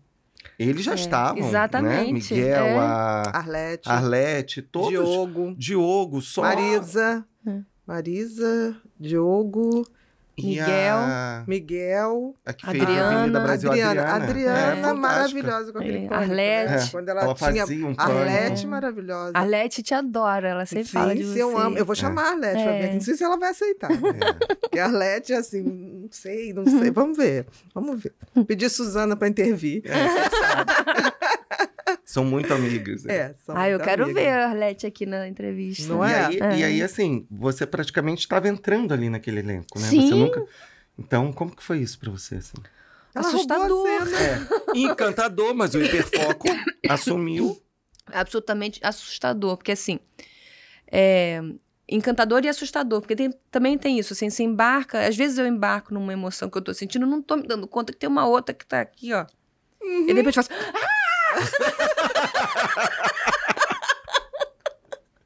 Eles já é, estavam. Né? Exatamente. Né? Miguel, é. a... Arlete. Arlete, todos. Diogo. Diogo, só. Marisa. É. Marisa, Diogo. Miguel, a... Miguel, a que Adriana, fez a Brasil Adriana, Adriana, Adriana é, maravilhosa com aquele é. Né? Arlete, quando ela, ela tinha fazia um pânico. Arlete maravilhosa. Arlete te adora, ela sempre Sim, fala de você. eu amo, eu vou é. chamar é. a Arlete é. não sei se ela vai aceitar. Né? É. Porque a Arlete assim, não sei, não sei, vamos ver. Vamos ver. Pedir Suzana para intervir. É. São muito amigas. Né? É, são Ah, eu quero amigas. ver a Arlete aqui na entrevista. Não é? E aí, é. E aí assim, você praticamente estava entrando ali naquele elenco, né? Sim. Você nunca... Então, como que foi isso para você, assim? Assustador. É. Encantador, mas o hiperfoco assumiu. Absolutamente assustador, porque assim... É, encantador e assustador, porque tem, também tem isso, assim, você embarca, às vezes eu embarco numa emoção que eu tô sentindo, não tô me dando conta que tem uma outra que tá aqui, ó. Uhum. E depois eu faço, ah!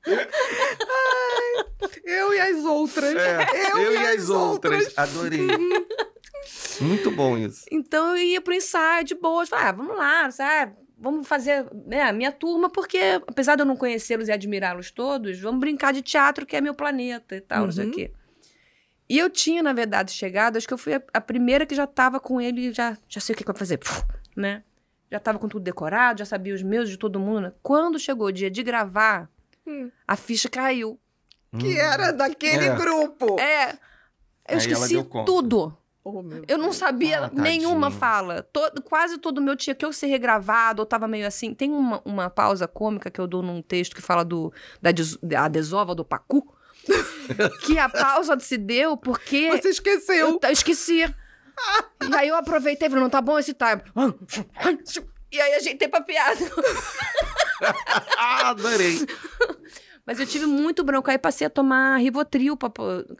Ai, eu e as outras. É, eu, eu, e as, as outras. outras. Adorei. Muito bom isso. Então eu ia pro ensaio de boas. Tipo, ah, vamos lá, sabe? Ah, vamos fazer né, a minha turma, porque apesar de eu não conhecê-los e admirá-los todos, vamos brincar de teatro, que é meu planeta e tal, uhum. não sei o uhum. quê. E eu tinha, na verdade, chegado, acho que eu fui a, a primeira que já estava com ele, já, já sei o que, que vai fazer, né? já estava com tudo decorado, já sabia os meus de todo mundo. Né? Quando chegou o dia de gravar, hum. a ficha caiu. Que hum. era daquele é. grupo. É. Eu Aí esqueci tudo. Oh, eu não sabia ah, nenhuma fala. Todo, quase todo meu tinha que eu ser regravado, ou tava meio assim. Tem uma, uma pausa cômica que eu dou num texto que fala do, da des, a desova do pacu. que a pausa se deu porque. Você esqueceu. Eu, eu esqueci e aí eu aproveitei e falei, não tá bom esse time. E aí ajeitei pra piada. Adorei. Mas eu tive muito bronca Aí passei a tomar Rivotril pra,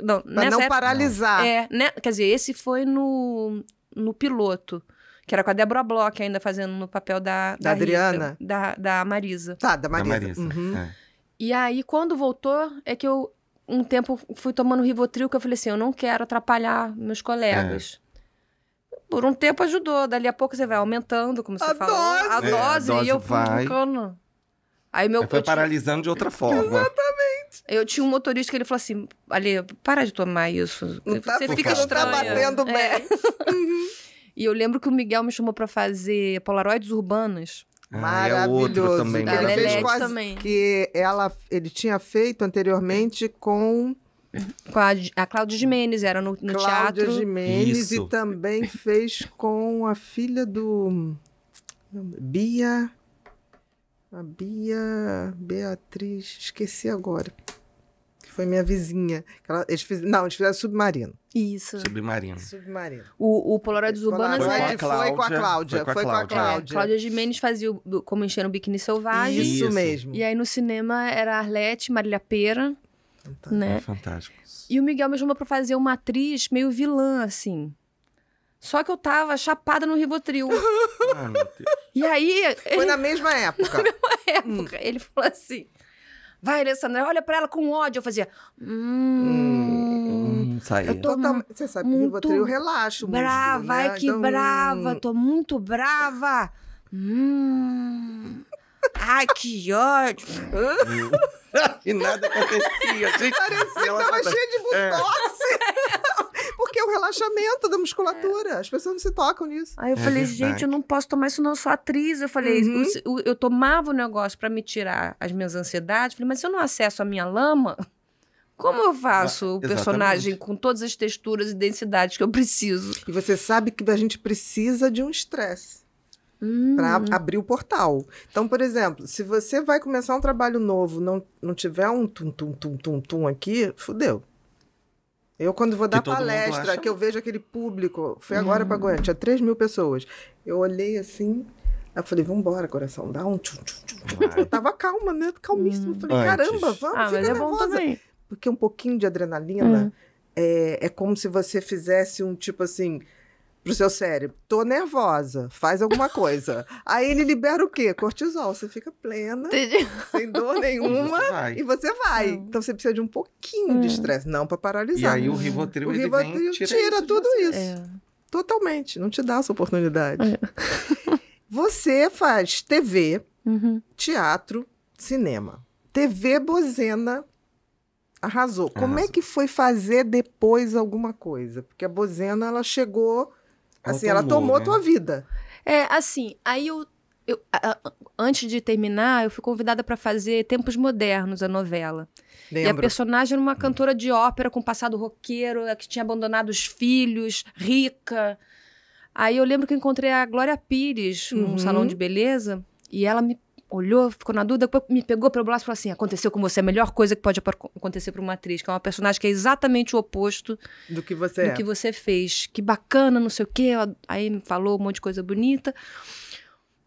não, pra não época, paralisar. É, né? Quer dizer, esse foi no, no piloto. Que era com a Débora Bloch ainda fazendo no papel da... Da, da Adriana? Rita, da, da Marisa. Tá, da Marisa. Da Marisa. Uhum. É. E aí, quando voltou, é que eu um tempo fui tomando Rivotril, que eu falei assim, eu não quero atrapalhar meus colegas. É. Por um tempo ajudou, dali a pouco você vai aumentando, como você a falou. Dose. A, dose, é, a dose e eu vai. ficando. Aí meu foi paralisando de outra forma. Exatamente. Eu tinha um motorista que ele falou assim: "Ali, para de tomar isso. Não você tá fica estranho. Não tá batendo é. bem". É. e eu lembro que o Miguel me chamou para fazer polaroides urbanas. Ah, é Maravilhoso. É também, da também. Que ela, ele tinha feito anteriormente com com a, a Cláudia Jimenez, era no, no Cláudia teatro. Cláudia Jimenez e também fez com a filha do. Bia. A Bia. Beatriz. Esqueci agora. Que foi minha vizinha. Ela, eles fiz, não, eles fizeram Submarino. Isso. Submarino. Submarino. O, o Polaroides Urbanas é foi, foi com a Cláudia. Foi com a Cláudia. Foi com a Cláudia. É, Cláudia Jimenez fazia o, Como Encher um Biquíni Selvagem. Isso, Isso, mesmo. E aí no cinema era Arlete, Marília Pera. Fantástico, né? Fantástico. E o Miguel me chamou para fazer uma atriz meio vilã, assim. Só que eu tava chapada no Ribotril. Ah, meu Deus. E aí. Foi na mesma época. na mesma época. Hum. Ele falou assim: vai, Alessandra, olha para ela com ódio. Eu fazia. Hum. hum, hum saía. Eu tô Total... Você sabe que o relaxa muito. Brava, né? ai que então... brava, tô muito brava. Hum. Ai, que ódio! e nada acontecia, gente. Parecia que tava tá... cheia de é. botox. É. Porque é o relaxamento da musculatura. É. As pessoas não se tocam nisso. Aí eu é falei, verdade. gente, eu não posso tomar isso, não. Eu sou atriz. Eu falei, uhum. eu, eu, tomava o negócio para me tirar as minhas ansiedades. Eu falei, mas se eu não acesso a minha lama. Como eu faço ah, o personagem com todas as texturas e densidades que eu preciso? E você sabe que a gente precisa de um estresse. Hum. para abrir o portal. Então, por exemplo, se você vai começar um trabalho novo, não, não tiver um tum tum tum tum tum aqui, fudeu. Eu, quando vou dar que palestra, que eu vejo aquele público, foi hum. agora hum. para Goiânia, tinha 3 mil pessoas. Eu olhei assim, eu falei, vambora, coração, dá um tchum, tchum, tchum. Eu tava calma, né? Calmíssimo. Hum. Falei, Antes. caramba, vamos, ah, fica é nervosa. Porque um pouquinho de adrenalina hum. é, é como se você fizesse um tipo assim pro seu cérebro: tô nervosa, faz alguma coisa. Aí ele libera o quê? Cortisol. Você fica plena, sem dor nenhuma, você e você vai. Hum. Então você precisa de um pouquinho hum. de é. estresse, não para paralisar. E aí o Rivotril, o ele Rivotril vem, tira, tira isso tudo isso. É. Totalmente, não te dá essa oportunidade. É. Você faz TV, uhum. teatro, cinema. TV Bozena arrasou. Como é arrasou. é que foi fazer depois alguma coisa? Porque a Bozena ela chegou assim, ela tomou, ela tomou né? tua vida. É, assim, aí eu, eu a, a, antes de terminar, eu fui convidada para fazer Tempos Modernos, a novela. Lembro. E a personagem era uma cantora de ópera com passado roqueiro, que tinha abandonado os filhos, rica. Aí eu lembro que eu encontrei a Glória Pires uhum. num salão de beleza e ela me olhou, ficou na dúvida, me pegou pelo braço e falou assim: aconteceu com você a melhor coisa que pode acontecer para uma atriz, que é uma personagem que é exatamente o oposto do que você, do é. que você fez. Que bacana, não sei o quê. Aí me falou um monte de coisa bonita.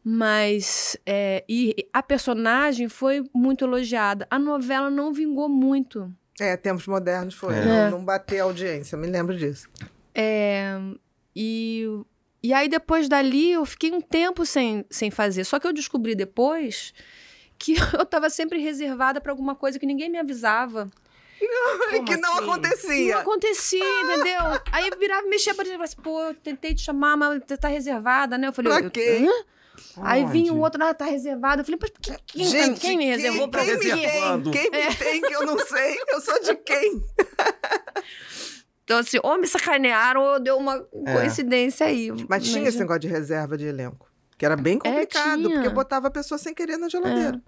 Mas é, e a personagem foi muito elogiada. A novela não vingou muito. É, tempos modernos foi. É. Não, é. não bater a audiência, me lembro disso. É, e e aí depois dali eu fiquei um tempo sem, sem fazer. Só que eu descobri depois que eu estava sempre reservada para alguma coisa que ninguém me avisava. É Como que não assim? acontecia. Não acontecia, entendeu? Aí virava, mexia pra dizer assim, pô, eu tentei te chamar, mas tá reservada, né? Eu falei, pra quê? Aí vinha um outro, ah, tá reservado. Eu falei, mas quem, quem, tá, Gente, quem me reservou quem, pra quem? Me quem é. me tem que eu não sei? Eu sou de quem? Então, assim, ou me sacanearam ou deu uma é. coincidência aí. Mas tinha esse negócio de reserva de elenco, que era bem é, complicado, é, porque botava a pessoa sem querer na geladeira.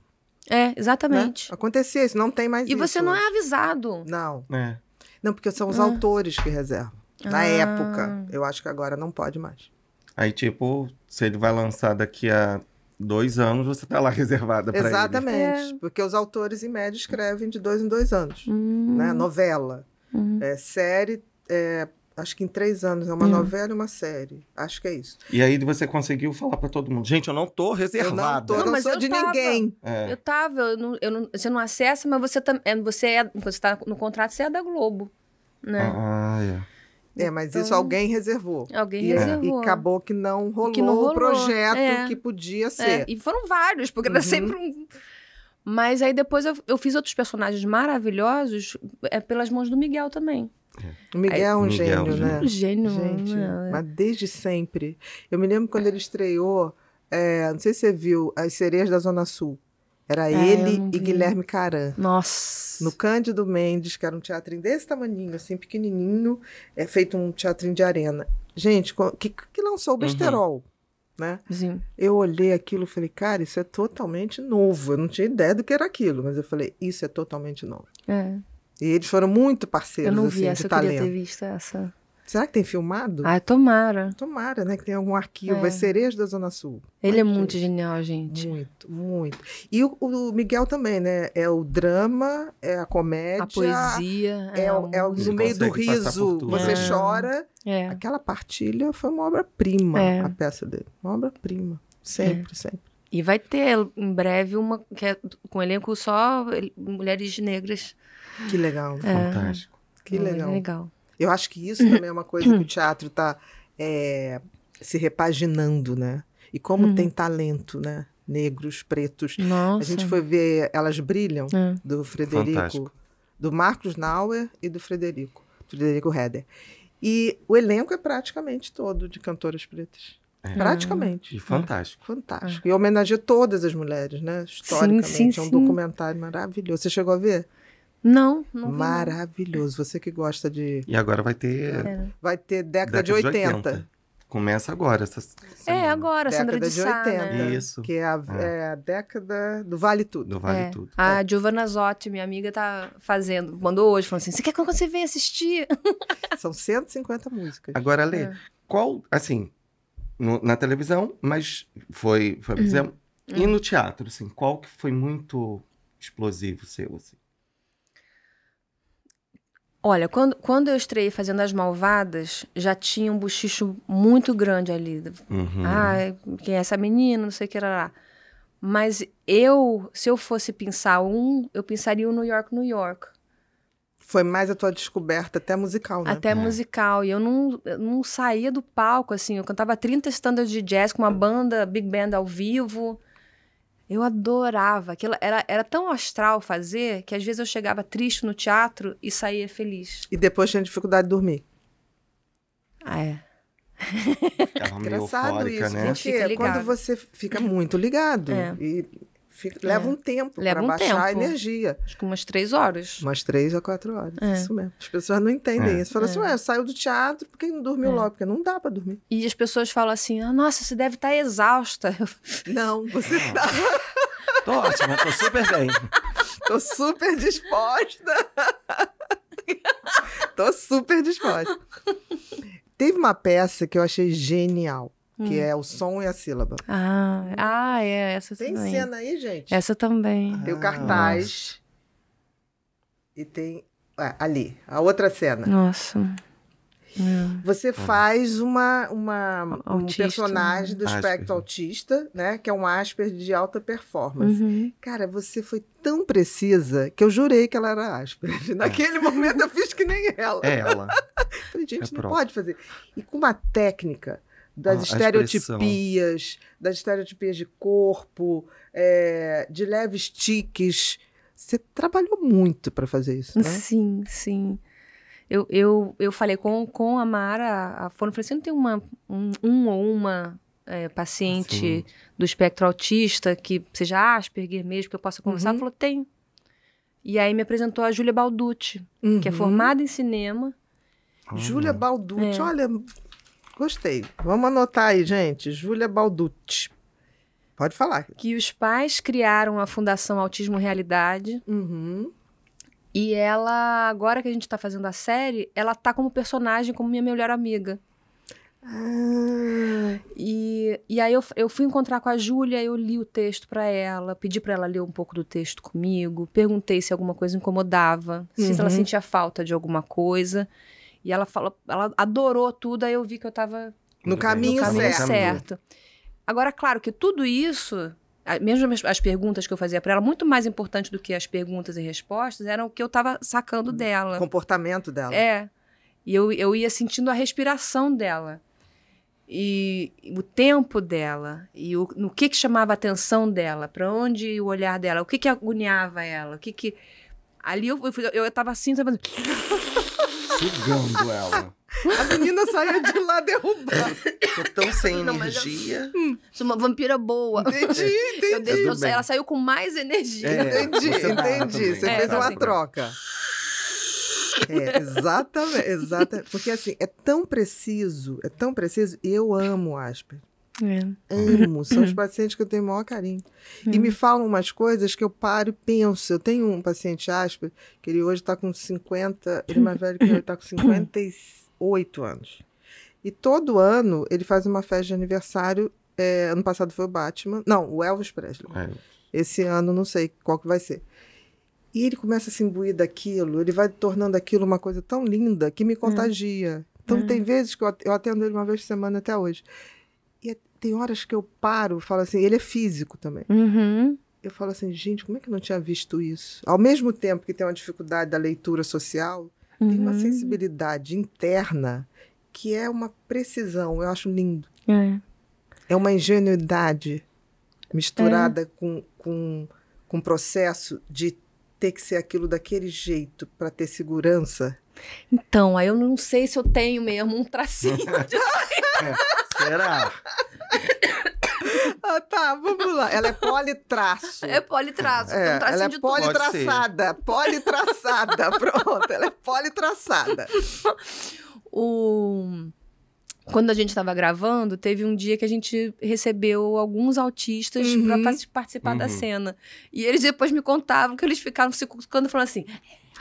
É, é exatamente. Né? Acontecia isso, não tem mais e isso. E você não é avisado. Não. É. Não, porque são os ah. autores que reservam. Na ah. época. Eu acho que agora não pode mais. Aí, tipo, se ele vai lançar daqui a dois anos, você tá lá reservada para ele. Exatamente. É. Porque os autores, em média, escrevem de dois em dois anos. Hum. Né? Novela. Hum. É, série, é, acho que em três anos, é uma hum. novela e uma série. Acho que é isso. E aí você conseguiu falar para todo mundo, gente, eu não tô reservada. Eu não tô, não, não mas sou de tava, ninguém. É. Eu tava, eu não, eu não, você não acessa, mas você, tam, é, você, é, você tá no contrato, você é da Globo, né? Ah, ah é. É, mas então, isso alguém reservou. Alguém e, é, reservou. E acabou que não rolou, que não rolou. o projeto é. que podia é, ser. É. E foram vários, porque uhum. era sempre um... Mas aí depois eu, eu fiz outros personagens maravilhosos é, pelas mãos do Miguel também. O Miguel é um Miguel, gênio, né? Um gênio. Gente, não, né? mas desde sempre. Eu me lembro quando ele estreou, é, não sei se você viu, As Sereias da Zona Sul. Era é, ele e Guilherme Caran. Nossa! No Cândido Mendes, que era um teatrinho desse tamaninho, assim, pequenininho, é feito um teatrinho de arena. Gente, que, que lançou o uhum. Besterol. Uhum. Né? Eu olhei aquilo e falei, cara, isso é totalmente novo. Eu não tinha ideia do que era aquilo, mas eu falei, isso é totalmente novo. É. E eles foram muito parceiros, eu não assim, vi assim, essa, talento. Eu queria ter visto essa. Será que tem filmado? Ah, tomara. Tomara, né? Que tem algum arquivo. É, é Cereja da Zona Sul. Ele é muito genial, gente. Muito, muito. E o, o, Miguel também, né? É o drama, é a comédia. A poesia. É, é, o, é o no meio do riso. Você é. chora. É. Aquela partilha foi uma obra-prima, é. a peça dele. Uma obra-prima. Sempre, é. sempre. E vai ter em breve uma que é com elenco só mulheres negras que legal. É. Fantástico. Que é, é legal. legal. Eu acho que isso também é uma coisa que o teatro está é, se repaginando, né? E como uhum. tem talento, né? Negros, pretos. Nossa. A gente foi ver Elas Brilham, é. do Frederico, Fantástico. do Marcos Nauer e do Frederico, Frederico Heder. E o elenco é praticamente todo de cantoras pretas. É. Praticamente. E fantástico. Fantástico. E homenageia todas as mulheres, né? Historicamente. Sim, sim, é um documentário maravilhoso. Você chegou a ver? Não, não Maravilhoso. Você que gosta de. E agora vai ter. É. Vai ter década, década de 80. De 80. Começa agora. Essa é, agora, década Sandra de, de Sá, 80. Né? Isso. Que é a, é. é a, década do Vale Tudo. Do Vale é. Tudo. A é. Giovanna Zotti, minha amiga, tá fazendo, mandou hoje, falou assim: você quer quando você vem assistir? São 150 músicas. Agora, Lê, é. qual. Assim, no, na televisão, mas foi. foi uhum. E uhum. no teatro, assim, qual que foi muito explosivo seu, assim? Olha, quando, quando eu estreiei fazendo As Malvadas, já tinha um bochicho muito grande ali. Uhum. Ah, quem é essa menina, não sei o que, lá, lá. Mas eu, se eu fosse pensar um, eu pensaria o New York, New York. Foi mais a tua descoberta, até musical, né? Até é. musical. E eu não, eu não saía do palco, assim. Eu cantava 30 standards de jazz com uma banda, big band ao vivo. Eu adorava. Aquilo era, era tão astral fazer que às vezes eu chegava triste no teatro e saía feliz. E depois tinha dificuldade de dormir. Ah, é. Engraçado isso, né? porque quando você fica muito ligado é. e Fica, é. Leva um tempo para um baixar tempo. a energia. Acho que umas três horas. Umas três a quatro horas. É. Isso mesmo. As pessoas não entendem é. isso. Falam assim, é. ué, saiu do teatro, por que não dormiu é. logo? Porque não dá para dormir. E as pessoas falam assim, ah, nossa, você deve estar tá exausta. Não, você está. tô ótima, tô super bem. tô super disposta. tô super disposta. Teve uma peça que eu achei genial hum. que é o som e a sílaba. Ah, ah é, essa tem também. Tem cena aí, gente? Essa também. Tem ah, o cartaz. Ah. E tem ah, ali, a outra cena. Nossa. Você faz uma, uma um personagem do né? espectro autista, né? Que é um asper de alta performance. Uhum. Cara, você foi tão precisa que eu jurei que ela era asper. É. Naquele é. momento eu fiz que nem ela. É ela. Falei, gente, é não pode fazer. E com uma técnica das estereotipias, das estereotipias de corpo, é, de leves tiques. Você trabalhou muito para fazer isso, né? Sim, sim. Eu, eu, eu falei com, com a Mara, a Fono, falei assim, não tem uma, um, um ou uma é, paciente sim. do espectro autista que seja Asperger mesmo, que eu possa conversar? Uhum. Ela falou, tem. E aí me apresentou a Júlia Balducci, uhum. que é uhum. formada em cinema. Uhum. Júlia Balducci, é. olha, Gostei. Vamos anotar aí, gente. Júlia Balducci. Pode falar. Que os pais criaram a Fundação Autismo Realidade. Uhum. E ela, agora que a gente está fazendo a série, ela tá como personagem, como minha melhor amiga. Ah. E, e aí eu, eu fui encontrar com a Júlia, eu li o texto para ela, pedi para ela ler um pouco do texto comigo, perguntei se alguma coisa incomodava, uhum. se ela uhum. sentia falta de alguma coisa. E ela falou, ela adorou tudo, aí eu vi que eu estava no, no caminho, certo. certo. Agora, claro que tudo isso, mesmo as perguntas que eu fazia para ela, muito mais importante do que as perguntas e respostas, eram o que eu estava sacando o hum, dela. comportamento dela. É. E eu, eu ia sentindo a respiração dela. E o tempo dela. E o, no que, que chamava a atenção dela. Para onde o olhar dela. O que, que agoniava ela. O que que... Ali eu, eu, eu tava assim, sabe? sugando ela. A menina saiu de lá derrubada. Tô tão sem não, energia. Eu... Hum, sou uma vampira boa. Entendi, entendi. Eu ela saiu com mais energia. É, entendi, você tá entendi. Você é, fez tá uma assim. troca. É, exatamente, exatamente. Porque assim, é tão preciso, é tão preciso. E eu amo o Asper. É. Amo, são os pacientes que eu tenho o maior carinho. E me é. falam umas coisas que eu paro e penso. Eu tenho um paciente, áspero, que ele hoje está com 50, ele é mais velho que eu, ele está com 58 anos. E todo ano ele faz uma festa de aniversário. É, ano passado foi o Batman. Não, o Elvis Presley. É. Esse ano não sei qual que vai ser. E ele começa a se imbuir daquilo, ele vai tornando aquilo uma coisa tão linda que me é. contagia. Então, é. tem vezes que eu atendo ele uma vez por semana até hoje tem horas que eu paro, falo assim, ele é físico também. Uhum. Eu falo assim, gente, como é que eu não tinha visto isso? Ao mesmo tempo que tem uma dificuldade da leitura social, uhum. tem uma uhum. sensibilidade interna que é uma precisão, eu acho lindo. É, é uma ingenuidade misturada é. com, com, com processo de ter que ser aquilo daquele jeito para ter segurança. Então, aí eu não sei se eu tenho mesmo um tracinho. De... é, será? ah, tá, vamos lá. Ela é politraço. É politraço. É, um ela é politraçada. Politraçada. Pronto, ela é politraçada. o... Quando a gente estava gravando, teve um dia que a gente recebeu alguns autistas uhum. para participar uhum. da cena. E eles depois me contavam que eles ficaram se cutucando, falando assim: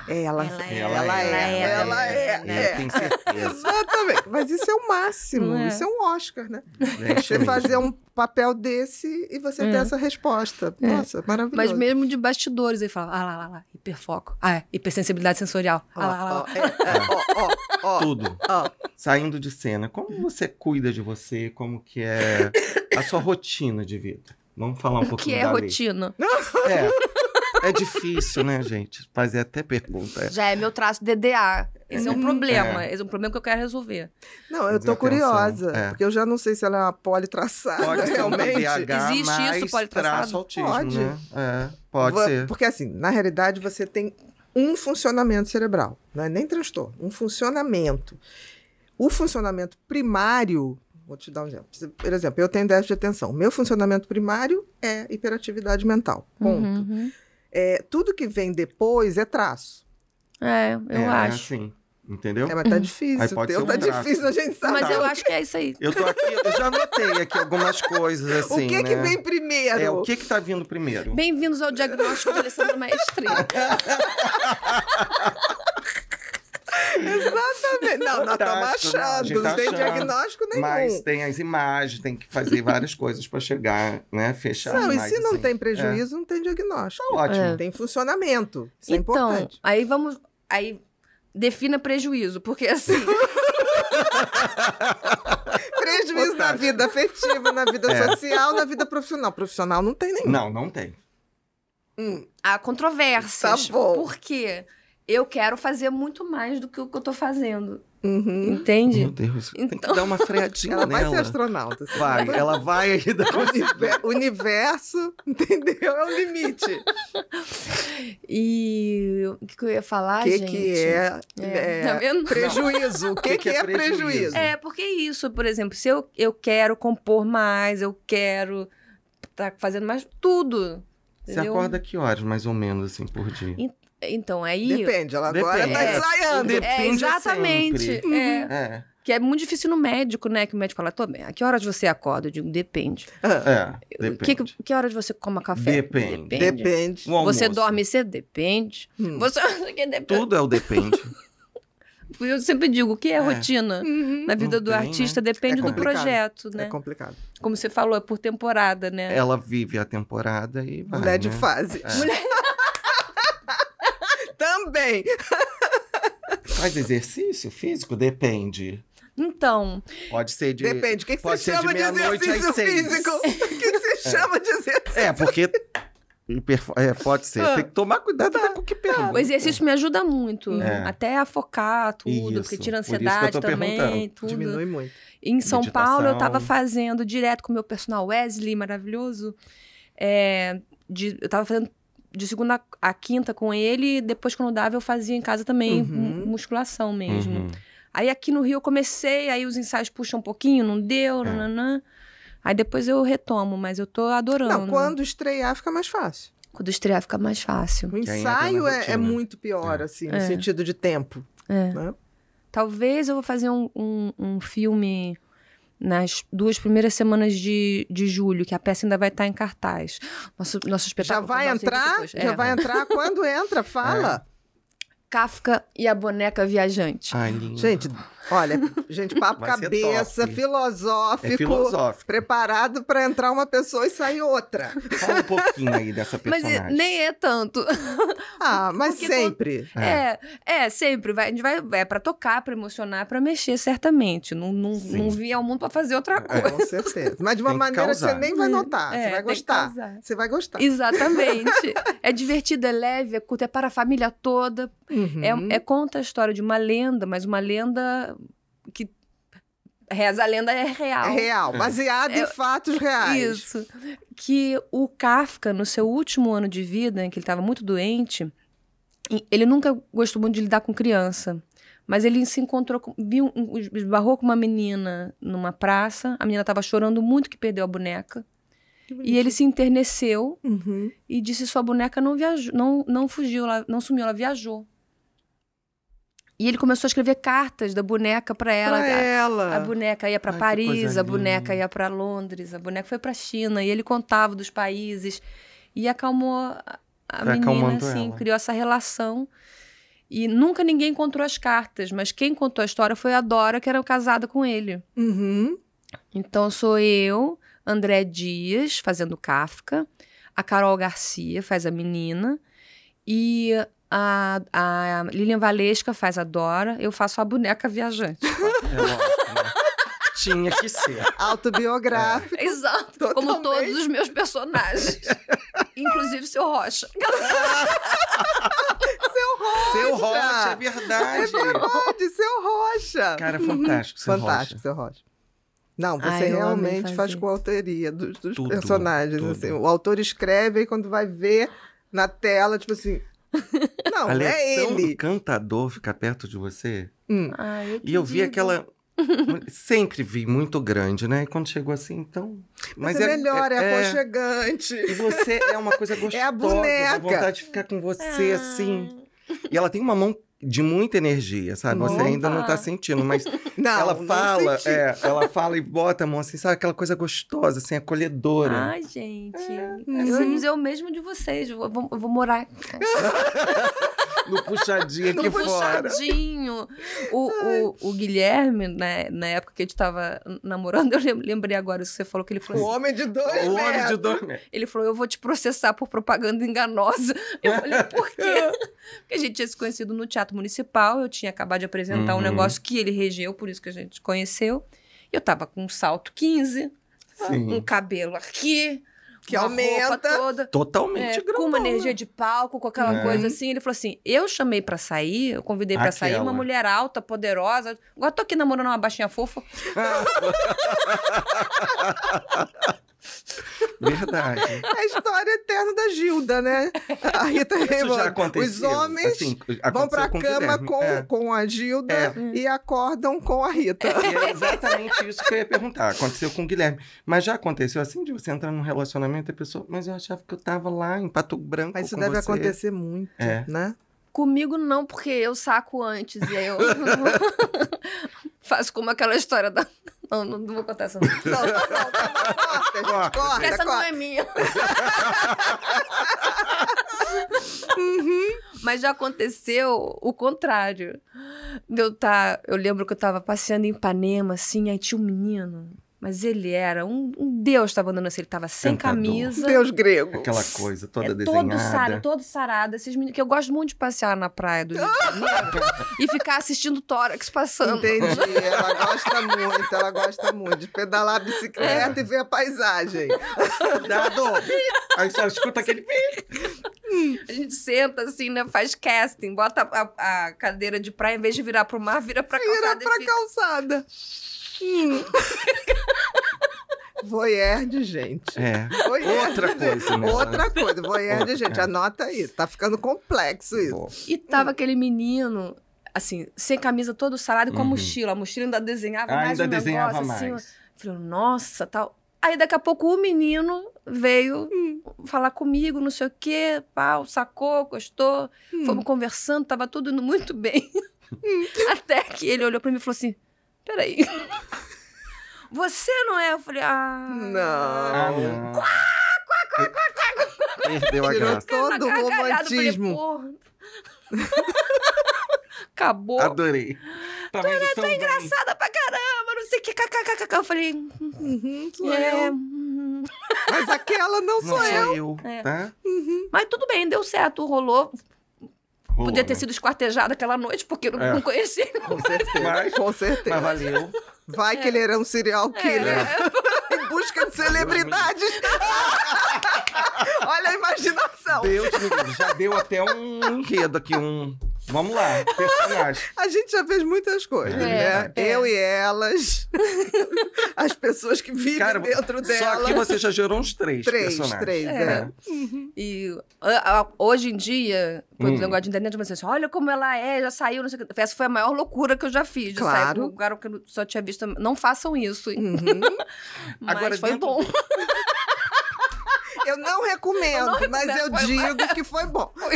ela, é. É. ela, é, ela, é, ela é, é. Né, certeza. Exatamente. Mas isso é o máximo. Isso é um Oscar, né? né você fazer um papel desse e você ter essa resposta. Nossa, maravilhoso. Mas mesmo de bastidores, ele fala, ah lá, lá, lá, hiperfoco. Ah, é, hipersensibilidade sensorial. Ah, lá, lá, lá. Tudo. Saindo de cena, como você cuida de você? Como que é a sua rotina de vida? Vamos falar um pouquinho. O que é rotina? Lei. É. É difícil, né, gente? Fazer até pergunta. É. Já é meu traço DDA. Esse é um uhum. problema. É. Esse é um problema que eu quero resolver. Não, eu tô curiosa. É. Porque eu já não sei se ela é uma politraçada Pode realmente. DDH Existe mais isso, politraçada? traçar? autismo, Pode. Né? É, pode Vou, ser. Porque assim, na realidade, você tem um funcionamento cerebral. Não é nem transtorno. Um funcionamento. O funcionamento primário Vou te dar um exemplo. Por exemplo, eu tenho déficit de atenção. Meu funcionamento primário é hiperatividade mental. Ponto. Uhum é, tudo que vem depois é traço. É, eu é, é acho. É assim. Entendeu? É, mas tá difícil. Aí pode ser um tá traço. difícil, a gente sabe. Mas eu acho que é isso aí. Eu tô aqui, eu já anotei aqui algumas coisas, assim, O que né? que vem primeiro? É, o que que tá vindo primeiro? Bem-vindos ao diagnóstico da Alessandro Maestri. Exatamente. Não, nós estamos achando, não, tem diagnóstico nenhum. Mas tem as imagens, tem que fazer várias coisas para chegar, né? Fechar. Não, e se não assim. tem prejuízo, é. não tem diagnóstico. Tá ótimo. É. Tem funcionamento. Isso é então, é importante. Aí vamos. Aí defina prejuízo, porque assim. prejuízo Fantástico. na vida afetiva, na vida é. social, na vida profissional. Profissional não tem nenhum. Não, não tem. Hum. Há controvérsias. Tá bom. Por quê? Porque eu quero fazer muito mais do que o que eu tô fazendo. Uhum. Entende? Meu Deus, então... tem que então dar uma freadinha ela nela. Ela vai ser astronauta. Assim. Vai, ela vai aí dar universo, entendeu? É o limite. E o que, eu ia falar, que gente? O que é, é... é tá prejuízo? O que, que, que, é, é, prejuízo? prejuízo? É, porque é isso, por exemplo, se eu, eu quero compor mais, eu quero estar tá fazendo mais tudo. Você entendeu? acorda que horas, mais ou menos, assim, por dia? Então, então, é aí. Depende, ela Depende. agora tá é, ensaiando. É, é, exatamente. Uhum. É. Que é muito difícil no médico, né? Que o médico fala, tô bem, a que horas você acorda? Eu digo, depende. É, depende. É, que, que, que horas você coma café? Depende. Depende. depende. Você dorme cedo? Depende. Hum. Você... depende. Tudo é o depende. Eu sempre digo, o que é, é. rotina uhum. na vida do artista né? depende é do projeto, né? É complicado. Como você falou, é por temporada, né? Ela vive a temporada e vai, Mulher né? de fases. É. Mulher... também. Faz exercício físico? Depende. Então. Pode ser de. Depende. O que, que você chama de, de exercício físico? O que, que você é. chama de exercício É, porque. É, pode ser. Ah. Tem que tomar cuidado tá. até com o que pergunta. Ah, o exercício me ajuda muito. É. Até a focar tudo, isso. porque tira ansiedade também. Tudo. Diminui muito. Em Meditação. São Paulo, eu estava fazendo direto com o meu personal Wesley, maravilhoso. É, de, eu estava fazendo de segunda a quinta com ele, e depois quando dava eu fazia em casa também uhum. musculação mesmo. Uhum. Aí aqui no Rio eu comecei, aí os ensaios puxam um pouquinho, não deu, é. nananã. Aí depois eu retomo, mas eu tô adorando. Não, quando estrear fica mais fácil. Quando estrear fica mais fácil. O ensaio é, é, muito pior, é. assim, no é. sentido de tempo. É. Né? Talvez eu vou fazer um, um, um filme nas duas primeiras semanas de, de julho, que a peça ainda vai estar em cartaz. Nosso, nosso espetáculo. Já vai entrar? Já é. vai entrar? Quando entra? Fala. É. Kafka e a boneca viajante. Ai, lindo. Gente, Olha, gente, papo cabeça, filosófico, é filosófico, preparado para entrar uma pessoa e sair outra. Fala um pouquinho aí dessa eh, personagem. Mas nem é tanto. Ah, mas Porque sempre. Quando... É. é, é, sempre. Vai, a gente vai é para tocar, para emocionar, para mexer certamente. Não, não, não vi ao mundo para fazer outra é. coisa. É, com certeza. Mas de uma tem maneira que, você nem vai é. notar. É, você vai gostar. Você vai gostar. Exatamente. é divertido, é leve, é curto, é para a família toda. Uhum. É, é conta a história de uma lenda, mas uma lenda Reza a lenda é real. É real, baseado é, em é, fatos reais. Isso. Que o Kafka, no seu último ano de vida, em que ele estava muito doente, ele nunca gostou muito de lidar com criança. Mas ele se encontrou, viu, esbarrou com uma menina numa praça. A menina estava chorando muito que perdeu a boneca. E ele se interneceu uhum. e disse: Sua boneca não viajou, não, não fugiu, ela, não sumiu, ela viajou. E ele começou a escrever cartas da boneca para ela. Pra ela. A, boneca ia para Paris, a boneca ia para Londres, a boneca foi para China. E ele contava dos países. E acalmou a menina, assim, ela. criou essa relação. E nunca ninguém encontrou as cartas, mas quem contou a história foi a Dora, que era casada com ele. Uhum. Então sou eu, André Dias, fazendo Kafka, a Carol Garcia faz a menina, e a, a Lilian Valesca faz a Dora, eu faço a boneca viajante. É né? Tinha que ser. Autobiográfico. É. Exato. Totalmente. Como todos os meus personagens. Inclusive seu Rocha. seu Rocha. Seu Rocha, é verdade. É verdade, seu Rocha. Cara, é fantástico, seu fantástico, Rocha. seu Rocha. Não, você Ai, realmente faz com autoria dos, dos tudo, personagens. Tudo. Assim. O autor escreve e quando vai ver na tela, tipo assim, Não, Aliás, é, é ele. encantador ficar perto de você. Hum. Ah, eu e eu vi digo. aquela. Sempre vi muito grande, né? E quando chegou assim, então. Mas, Mas é, é, melhor, é, é, é. aconchegante. E você é uma coisa gostosa. É a boneca. A vontade de ficar com você ah. assim. E ela tem uma mão de muita energia, sabe? Você ainda não tá sentindo, mas não, ela não fala, é, ela fala e bota a mão assim, sabe? Aquela coisa gostosa, assim, acolhedora. Ai, gente. É, assim. eu, eu mesmo de vocês, eu vou, eu vou morar. no puxadinho aqui no fora. puxadinho. O, o, o, Guilherme, né, na época que a gente tava namorando, eu lembrei agora isso que você falou que ele falou. O homem de dois. O homem de dois. Ele falou: eu vou te processar por propaganda enganosa. Eu falei, por quê? Porque a gente tinha se conhecido no Teatro Municipal, eu tinha acabado de apresentar uhum. um negócio que ele regeu, por isso que a gente conheceu. Eu tava com um salto 15, Sim. um cabelo aqui que uma aumenta toda, totalmente é, grandona. com uma energia de palco, com aquela é. coisa assim. Ele falou assim: "Eu chamei para sair, eu convidei para sair uma mulher alta, poderosa. Agora tô aqui namorando uma baixinha fofa." Verdade. É a história eterna da Gilda, né? A Rita aconteceu. Os assim, homens assim, vão pra com é. cama com, é. com a Gilda é. Hum. e acordam com a Rita. É exatamente isso que eu ia perguntar. Aconteceu com o Guilherme. Mas já aconteceu assim de você entrar num relacionamento e a pessoa, mas eu achava que eu tava lá em Pato Branco. Mas isso deve você. acontecer muito, é. né? Comigo não, porque eu saco antes e aí eu faço como aquela história da não, não, não vou contar essa. Não, não, não, corta, corta, corta. Essa não é minha. uhum. Mas já aconteceu o contrário. Eu, tá, eu lembro que eu tava passeando em Ipanema, assim, aí tinha um menino mas ele era um, um deus estava andando assim, ele estava sem Cantador. camisa. Um deus grego. Aquela coisa toda é, desenhada. Todo sarado, todo sarado. Esses meninos, que eu gosto muito de passear na praia do Rio de Janeiro e ficar assistindo tórax passando. Entendi, ela gosta muito, ela gosta muito de pedalar a bicicleta é. e ver a paisagem. Dado! Aí só escuta aquele... A gente senta assim, né? Faz casting, bota a, a cadeira de praia, em vez de virar pro mar, vira pra vira calçada. Vira pra fica... calçada. Hum. Voyeur de gente. É. Voyeur Outra coisa, né? Outra coisa. Voyeur de gente. Anota aí. Tá ficando complexo isso. E tava hum. aquele menino, assim, sem camisa todo sarado, com uhum. a mochila. A mochila ainda desenhava ah, mais ainda um desenhava negócio, assim, mais. assim. Falei, nossa, tal. Aí daqui a pouco o menino veio hum. falar comigo, não sei o quê, pau, sacou, gostou. Hum. Fomos conversando, tava tudo muito bem. Hum. Até que ele olhou para mim e falou assim: peraí. Você não é? Eu falei, ah. Não. Quá, quá, quá, quá, quá. Perdeu a graça. todo o romantismo. Falei, Acabou. Adorei. Tá tu engraçada pra caramba, não sei o que, kkkk. Eu falei, uhum, sou é. eu. Mas aquela não, não sou, sou eu. eu. É. Tá? Uhum. Mas tudo bem, deu certo, rolou. Rolou, Podia ter né? sido esquartejado aquela noite, porque eu não, é. não conhecia. Com certeza. Mas, com certeza. Mas valeu. Vai que é. ele era um serial é. killer. É. em busca de celebridades. Olha a imaginação. Deus tipo, já deu até um enredo aqui, um. Vamos lá, personagem. A gente já fez muitas coisas, é, né? É. Eu e elas, as pessoas que vivem Cara, dentro dela. Só que você já gerou uns três, três personagens. Três, é. é. Uhum. E a, a, hoje em dia, quando hum. o negócio de internet, você assim, olha como ela é, já saiu, não sei o que. Essa foi a maior loucura que eu já fiz. Já claro. saiu um que eu só tinha visto. Não façam isso. Uhum. Mas Agora, foi dentro... bom. Eu não recomendo, eu não recomendo mas eu digo que foi bom.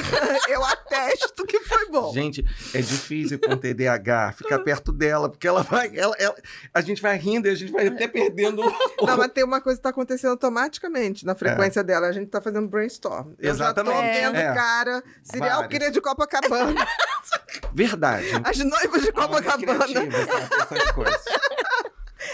Eu atesto que foi bom. Gente, é difícil com TDAH ficar perto dela, porque ela vai. Ela, ela, a gente vai rindo e a gente vai até perdendo. O... Não, mas tem uma coisa que está acontecendo automaticamente na frequência é. dela. A gente está fazendo brainstorm. Eu Exatamente. Eu já tô vendo, é. cara, serial killer de Copacabana. Verdade. As noivas de Copacabana. Né,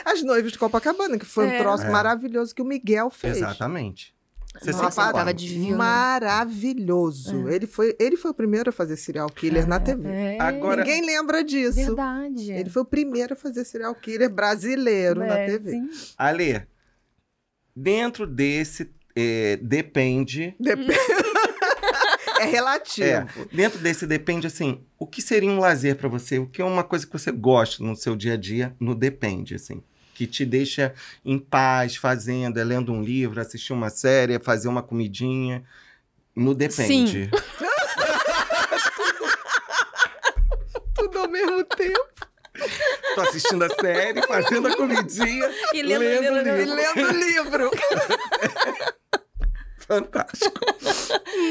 As Noivas de Copacabana, que foi é. um troço é. maravilhoso que o Miguel fez. Exatamente. Você tava divino. Maravilhoso. É. Ele, foi, ele foi o primeiro a fazer serial killer é. na TV. É. Agora... Ninguém lembra disso. Verdade. Ele foi o primeiro a fazer serial killer brasileiro na é, TV. Sim. Ale, dentro desse é, depende... Depende. é relativo. É. Dentro desse depende, assim, o que seria um lazer para você? O que é uma coisa que você gosta no seu dia a dia? No depende, assim que te deixa em paz, fazendo, é lendo um livro, assistir uma série, é fazer uma comidinha. No depende. Sim. tudo, tudo ao mesmo tempo. Tô assistindo a série, fazendo a comidinha. E lendo, lendo, lendo, livro. lendo livro. Fantástico.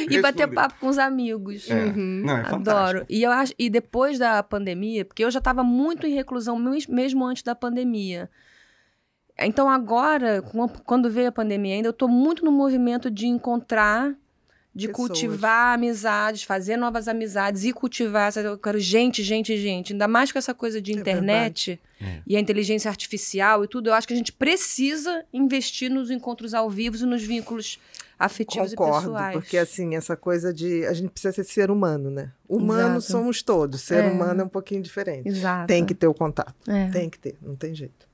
e bater papo com os amigos. É. Uhum. Não, é Adoro. E, eu acho, e depois da pandemia, porque eu já estava muito em reclusão mesmo antes da pandemia. Então agora, quando veio a pandemia ainda, eu estou muito no movimento de encontrar, de Pessoas. cultivar amizades, fazer novas amizades e cultivar. Eu quero gente, gente, gente. Ainda mais com essa coisa de é internet é e a inteligência artificial e tudo, eu acho que a gente precisa investir nos encontros ao vivo e nos vínculos afetivos Concordo, e pessoais. Porque assim, essa coisa de a gente precisa ser ser humano, né? Humanos Exato. somos todos, ser é. humano é um pouquinho diferente. Exato. Tem que ter o contato. É. Tem que ter, não tem jeito.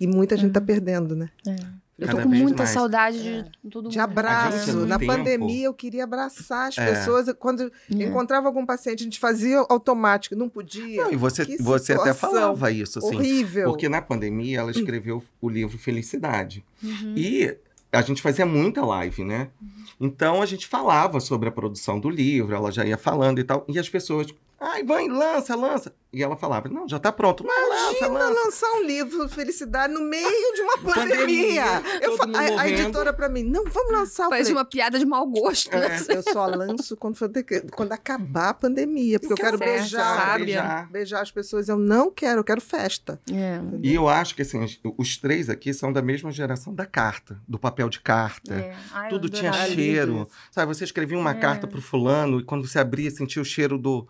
E muita gente está uhum. perdendo, né? É. Eu tô com muita mais. saudade de é. todo mundo. De abraço. É na tempo. pandemia eu queria abraçar as é. pessoas. Quando eu é. encontrava algum paciente, a gente fazia automático, não podia. Não, e você, você até falava isso, assim. Horrível. Porque na pandemia ela escreveu o livro Felicidade. Uhum. E a gente fazia muita live, né? Uhum. Então a gente falava sobre a produção do livro, ela já ia falando e tal. E as pessoas Ai, vai, lança, lança. E ela falava, não, já tá pronto. Mas lança, lança. lançar um livro, Felicidade, no meio de uma pandemia. pandemia eu, a, a, editora pra mim, não, vamos lançar. Faz uma piada de mau gosto. É. Eu só lanço quando, for, quando acabar a pandemia, porque que eu quero certo, beijar, né? beijar, beijar. as pessoas. Eu não quero, eu quero festa. É. E eu acho que, assim, os três aqui são da mesma geração da carta, do papel de carta. É. Ai, Tudo tinha cheiro. Sabe, você escrevia uma é. carta pro fulano e quando você abria, sentia o cheiro do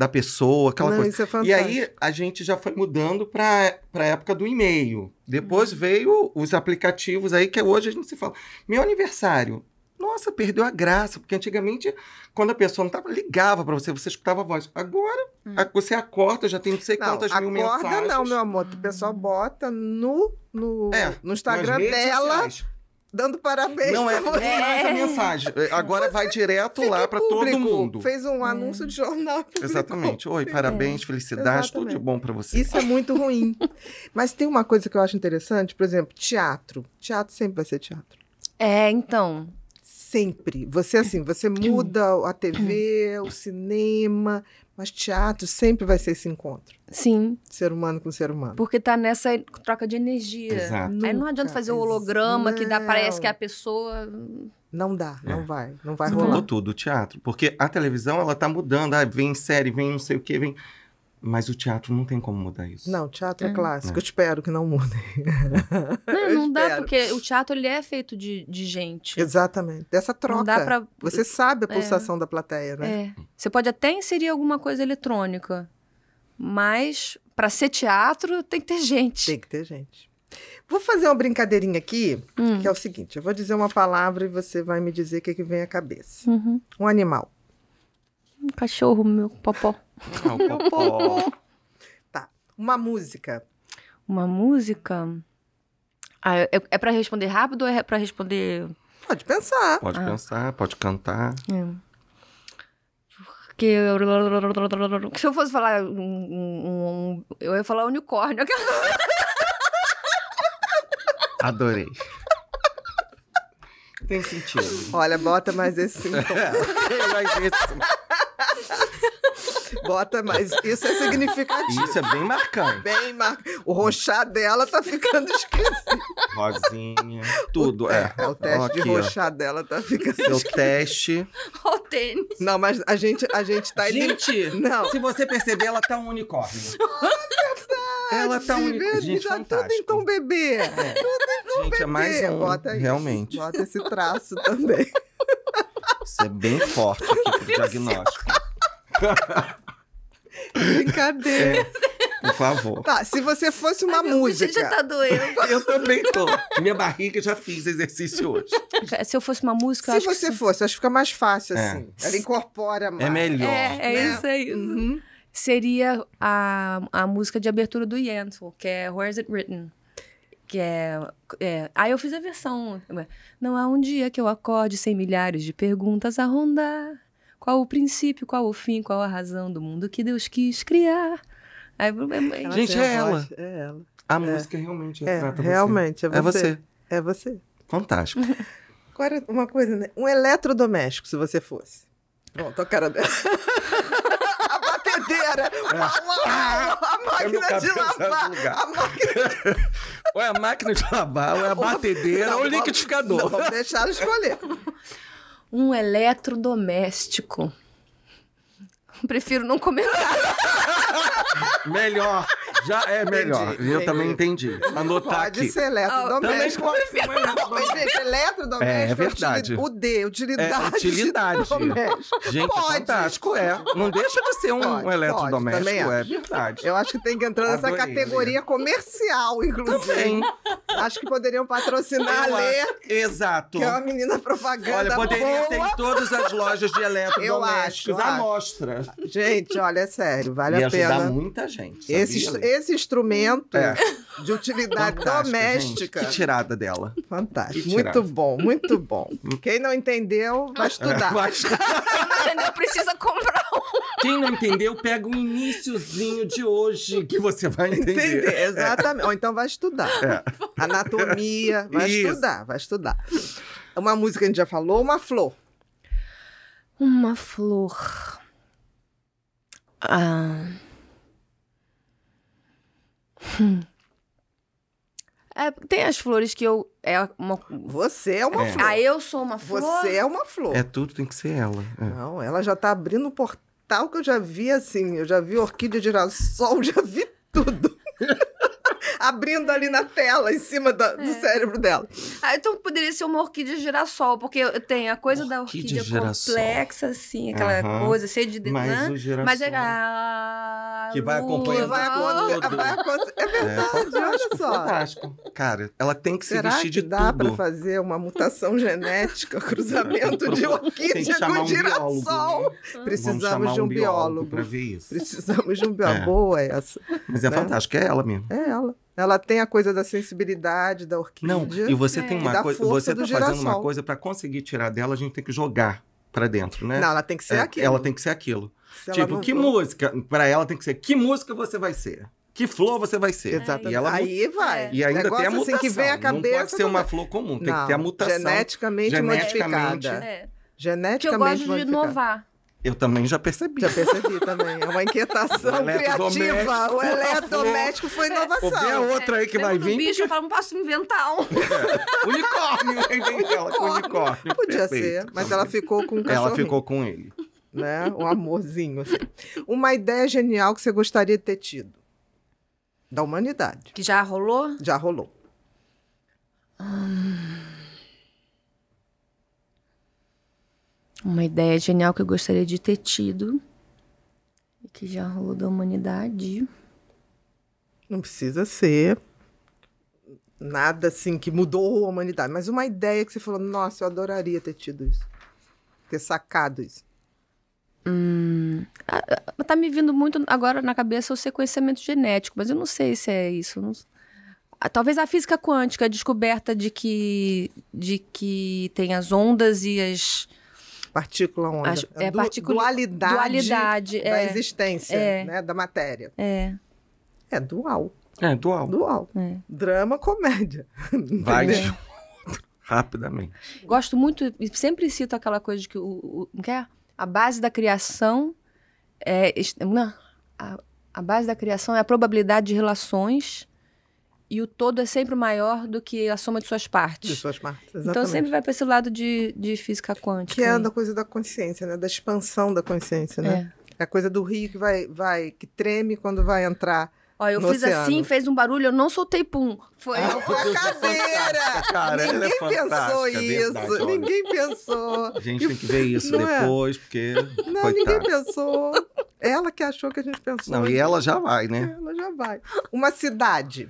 da pessoa, aquela Não, coisa. É e aí a gente já foi mudando para a época do e-mail. Depois uhum. veio os aplicativos aí, que hoje a gente se fala. Meu aniversário. Nossa, perdeu a graça, porque antigamente, quando a pessoa não tava, ligava para você, você escutava a voz. Agora, hum. a, você acorda, já tem não sei não, quantas mil mensagens. Acorda não, meu amor. O pessoal bota no, no, é, no Instagram dela dando parabéns. Não é, não é mensagem. É, agora Você vai direto lá para todo mundo. Fez um é. anúncio é. de jornal. Exatamente. Oi, parabéns, é. felicidade, Exatamente. tudo de bom para você. Isso é muito ruim. Mas tem uma coisa que eu acho interessante, por exemplo, teatro. Teatro sempre vai ser teatro. É, então sempre. Você assim, você muda a TV, o cinema, mas teatro sempre vai ser esse encontro. Sim. Ser humano com ser humano. Porque tá nessa troca de energia. Exato. Aí não adianta fazer o holograma não. que dá parece que a pessoa não dá, é. não vai, não vai Você rolar. Mudou tudo o teatro, porque a televisão ela tá mudando, ah, vem série, vem não sei o que, vem mas o teatro não tem como mudar isso. Não, teatro é, é clássico. É. Eu espero que não mude. Não, não dá, porque o teatro ele é feito de, de gente. Exatamente. Dessa troca. Não dá pra... Você sabe a é. pulsação é. da plateia, né? É. Você pode até inserir alguma coisa eletrônica, mas para ser teatro tem que ter gente. Tem que ter gente. Vou fazer uma brincadeirinha aqui, hum. que é o seguinte: eu vou dizer uma palavra e você vai me dizer o que, é que vem à cabeça. Uhum. Um animal. Um cachorro, meu popó. É o popó. tá. Uma música. Uma música? Ah, é, é para responder rápido ou é para responder. Pode pensar. Pode ah. pensar, pode cantar. É. Porque. Se eu fosse falar. Um, um, um, eu ia falar unicórnio. Adorei. Tem sentido. Olha, bota mais esse sintoma. Tem mais esse Bota mais. Isso é significativo. Isso é bem marcante. Bem marcante. O roxá dela tá ficando esquisito. Rosinha. Tudo, o é. é. O teste Aqui, de roxá dela tá ficando Seu esquisito. teste. O tênis. Não, mas a gente, a gente tá... Gente, não. se você perceber, ela tá um unicórnio. Ah, ela tá um Gente, tá fantástico. tudo em tom bebê. É. Tudo em tom gente, é bebê. É mais um, bota realmente. Isso, bota esse traço também. Isso é bem forte aqui pro diagnóstico. Brincadeira. É, por favor. Tá, se você fosse uma Ai, música. já tá doendo. Eu também tô. Minha barriga já fiz exercício hoje. Se eu fosse uma música. Se você que... fosse, acho que fica mais fácil é. assim. Ela incorpora é mais. É melhor. É, é né? isso aí. Uhum. Seria a, a música de abertura do Yentl, que é Where's It Written? que é, é, Aí eu fiz a versão. Não há um dia que eu acorde sem milhares de perguntas a rondar. Qual o princípio, qual o fim, qual a razão do mundo que Deus quis criar? Aí, é, é, Gente, é ela. É ela. A é. música realmente retrata é, é você. Realmente, é, é você. É você. É você. Fantástico. Agora, uma coisa, né? Um eletrodoméstico, se você fosse. Pronto, a cara dela. a batedeira. A, a, ah, a máquina de lavar. A máquina de... ou é a máquina de lavar, ou é a batedeira, não, ou o liquidificador. Não, vamos deixar escolher. um eletrodoméstico. Prefiro não comentar. Melhor. Já é melhor. Entendi, eu entendi. também entendi. Anotar Pode aqui. Pode ser eletrodoméstico. Oh, também Mas, gente, eletrodoméstico. É, é verdade. O D, utilidade. É, utilidade. Gente, é Pode. É fantástico, é. Não deixa de ser um, pode, um eletrodoméstico, pode, é. é verdade. Eu acho que tem que entrar nessa categoria né? comercial, inclusive. Também. Acho que poderiam patrocinar eu a Lê. Exato. Que é uma menina propaganda Olha, poderia boa. ter em todas as lojas de eletrodomésticos. Eu acho, eu a acho. Gente, olha, é sério, vale Ia a pena. ajudar muita gente, sabia, Esses, esse instrumento é. de utilidade doméstica. Gente, que tirada dela. Fantástico. Tirada. Muito bom, muito bom. Quem não entendeu, vai é, estudar. É, Quem não entendeu, precisa comprar um. Quem não entendeu, pega um iníciozinho de hoje que você vai entender. entender é. exatamente. É. Ou então vai estudar. É. Anatomia, vai Isso. estudar, vai estudar. Uma música a gente já falou, uma flor. Uma flor. Ah. Hum. É, tem as flores que eu. É uma... Você é uma é. flor. Ah, eu sou uma flor. Você é uma flor. É tudo, tem que ser ela. É. Não, ela já tá abrindo um portal que eu já vi assim. Eu já vi orquídea de girassol, já vi tudo abrindo ali na tela, em cima da, é. do cérebro dela. Ah, então poderia ser uma orquídea girassol, porque tem a coisa orquídea da orquídea girassol. complexa, assim, aquela uhum. coisa cheia de... Mas né? o girassol... Mas é... que vai acompanhando vai, tudo. Vai, é, é verdade, é, olha só. Fantástico. Cara, ela tem que Será se vestir que de dá tudo. dá pra fazer uma mutação genética, cruzamento de orquídea com um girassol? Biólogo, né? Precisamos de um, um biólogo. biólogo. Pra ver isso. Precisamos de um é. biólogo. É. Boa essa. Mas é né? fantástico, é ela mesmo. É ela. Ela tem a coisa da sensibilidade da orquídea. Não, e você é. tem uma coisa, você tá girassol. fazendo uma coisa para conseguir tirar dela, a gente tem que jogar para dentro, né? Não, ela tem que ser é, aquilo. Ela tem que ser aquilo. Se tipo, que for. música para ela tem que ser? Que música você vai ser? Que flor você vai ser? Exatamente. E ela, aí vai. E ainda Negócio tem a mutação. Assim que vem a cabeça, não pode ser uma flor comum, tem não, que ter a mutação geneticamente, geneticamente modificada. É. Geneticamente modificada. eu gosto modificada. de inovar. Eu também já percebi. Já percebi também. É uma inquietação o criativa. O eletrodoméstico foi inovação. Qualquer é, outra aí que é, vai vir. bicho, eu falo, não posso inventar um. É. Unicórnio, entendeu? Unicórnio. Unicórnio. Podia Perfeito. ser, mas ela ficou com o cachorro. Ela ficou com ele. Né? Um amorzinho. Assim. Uma ideia genial que você gostaria de ter tido. Da humanidade. Que já rolou? Já rolou. Hum... Uma ideia genial que eu gostaria de ter tido e que já rolou da humanidade. Não precisa ser nada assim que mudou a humanidade, mas uma ideia que você falou, nossa, eu adoraria ter tido isso, ter sacado isso. Hum, tá me vindo muito agora na cabeça o sequenciamento genético, mas eu não sei se é isso. Não... Talvez a física quântica, a descoberta de que, de que tem as ondas e as partícula onda. é, é partícula, dualidade, dualidade da é, existência, é, né? Da matéria. É. É dual. É, dual. Dual. É. Drama, comédia. Vários. Rapidamente. Gosto muito, e sempre cito aquela coisa de que o. o que é? A base da criação é. Não, a, a base da criação é a probabilidade de relações e o todo é sempre maior do que a soma de suas partes. De suas partes, então, exatamente. Então sempre vai para esse lado de, de física quântica. Que é aí. da coisa da consciência, né? Da expansão da consciência, né? É. é. A coisa do rio que vai, vai, que treme quando vai entrar. Olha, eu no fiz assim, oceano. assim, fez um barulho, eu não soltei pum. Foi, ah, a cadeira! Cara, é Ninguém é pensou isso. Verdade, ninguém pensou. A gente tem que ver isso não é? depois, é? porque. Não, coitado. ninguém pensou. Ela que achou que a gente pensou. Não, e ela já vai, né? Ela já vai. Uma cidade.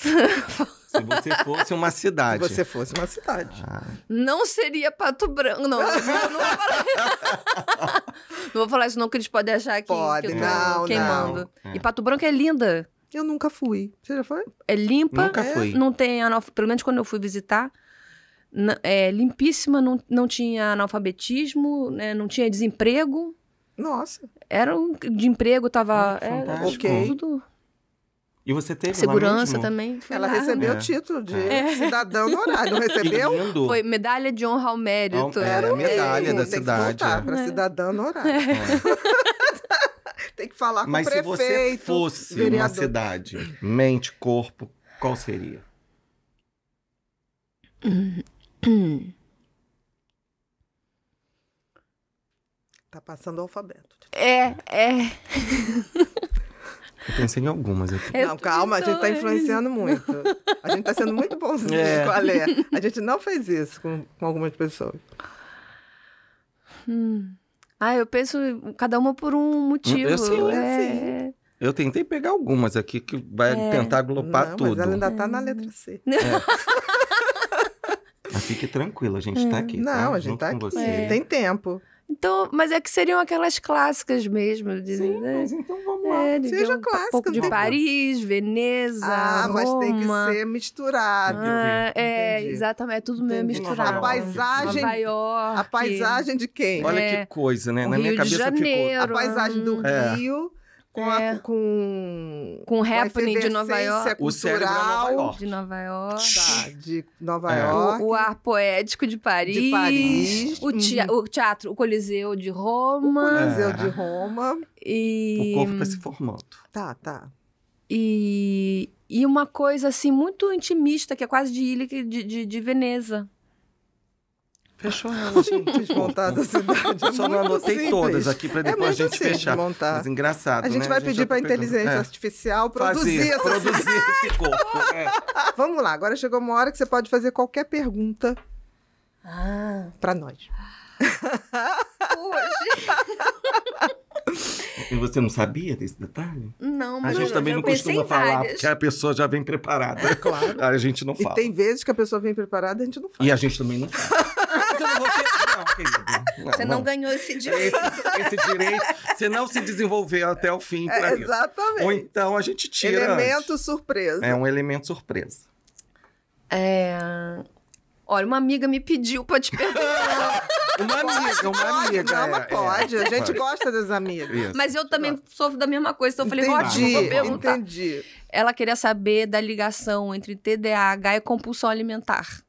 Se você fosse uma cidade. Se você fosse uma cidade. Ah. Não seria Pato Branco. Não, não, vou falar... não vou falar isso, não, que eles podem achar que, Pode, que eu tô não, queimando. Não. E é. Pato Branco é linda. Eu nunca fui. Você já foi? É limpa. Nunca é. fui. Não tem Pelo menos quando eu fui visitar, é limpíssima, não, não tinha analfabetismo, né, não tinha desemprego. Nossa. Era um, de emprego, tava. Ah, ok. Tudo e você teve Segurança também. Ela lá. recebeu o é. título de é. cidadão honorário. horário, não recebeu? Foi medalha de honra ao mérito. era é, medalha da cidade. Tem que para é. cidadão do horário. É. Tem que falar com Mas o prefeito. Mas se você fosse vereador. uma cidade, mente, corpo, qual seria? Tá passando o alfabeto. É, é. Eu pensei em algumas aqui. Eu não, calma, a gente está influenciando muito. A gente está sendo muito bonzinho é. com a Lé. A gente não fez isso com, com algumas pessoas. Hum. Ah, eu penso cada uma por um motivo. Eu sei, é... Eu tentei pegar algumas aqui que vai é. tentar agrupar tudo. Mas ela ainda está é. na letra C. É. Mas fique tranquila, a gente está é. aqui. Tá? Não, tá? a gente está aqui. É. Tem tempo. Então, mas é que seriam aquelas clássicas mesmo. De, Sim, né? mas então vamos lá. É, seja um clássica. Um pouco de né? Paris, Veneza, Ah, Roma. mas tem que ser misturado. Ah, é, exatamente. É tudo meio misturado. A paisagem... Nova York. A paisagem de quem? Olha é, que coisa, né? Na minha cabeça ficou... A paisagem do hum. É. Rio com é. a, com com happening de Nova York, o cultural de Nova York, tá, de Nova é. York, o, o, ar poético de Paris, de Paris. O, te, uhum. o teatro, o Coliseu de Roma, o Coliseu é. de Roma e o corpo está se formando. Tá, tá. E, e uma coisa assim muito intimista que é quase de ilha de, de, de Veneza. Fechou ela, gente. Desmontar da cidade. Só não anotei simples. todas aqui para é, depois é a gente é fechar. Montar. Mas engraçado. A gente né? vai a gente pedir tá para a inteligência é. artificial produzir, Fazer, produzir esse corpo. Vamos lá, agora chegou uma hora que você pode fazer qualquer pergunta ah. para nós. e você não sabia desse detalhe? Não, mas A gente também não costuma falar, porque a pessoa já vem preparada. Claro. A gente não fala. E tem vezes que a pessoa vem preparada, a gente não fala. E a gente também não fala você. Não, querido. Não, você não, não, ganhou esse direito. Esse, esse, direito, você não se desenvolveu até o fim. É, exatamente. Ou então a gente tira. Elemento antes. surpresa. É um elemento surpresa. É. Olha, uma amiga me pediu pra te perguntar. uma amiga, uma amiga. Não, mas é, é, pode. É, a gente gosta das amigas. Isso. Mas eu também sou tá. sofro da mesma coisa. Então eu falei, entendi, ótimo, vou perguntar. Entendi. Ela queria saber da ligação entre TDAH e compulsão alimentar.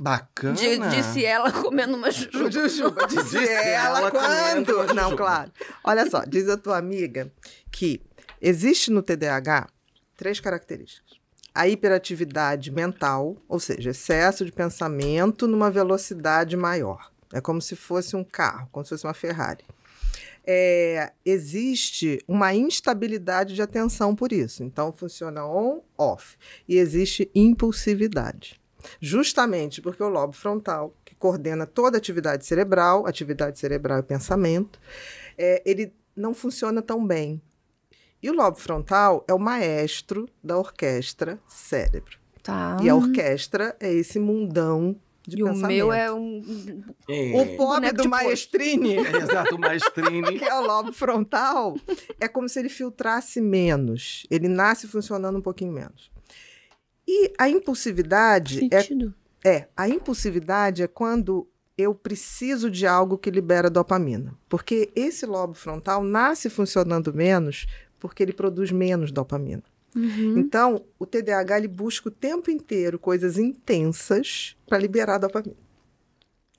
Bacana. disse ela comendo uma jujuba. jujuba. Disse, disse ela, ela quando? Não, claro. Olha só, diz a tua amiga que existe no TDAH três características. A hiperatividade mental, ou seja, excesso de pensamento numa velocidade maior. É como se fosse um carro, como se fosse uma Ferrari. É, existe uma instabilidade de atenção por isso. Então, funciona on, off. E existe impulsividade. Justamente porque o lobo frontal, que coordena toda a atividade cerebral, atividade cerebral e pensamento, é, ele não funciona tão bem. E o lobo frontal é o maestro da orquestra cérebro. Tá. E a orquestra é esse mundão de e pensamento. o meu é um... É. O pobre do maestrini. É, exato, o maestrini. que é o lobo frontal. É como se ele filtrasse menos. Ele nasce funcionando um pouquinho menos. E a impulsividade é Sentido. é, é a impulsividade é quando eu preciso de algo que libera dopamina, porque esse lobo frontal nasce funcionando menos porque ele produz menos dopamina. Uhum. Então, o TDAH ele busca o tempo inteiro coisas intensas para liberar dopamina.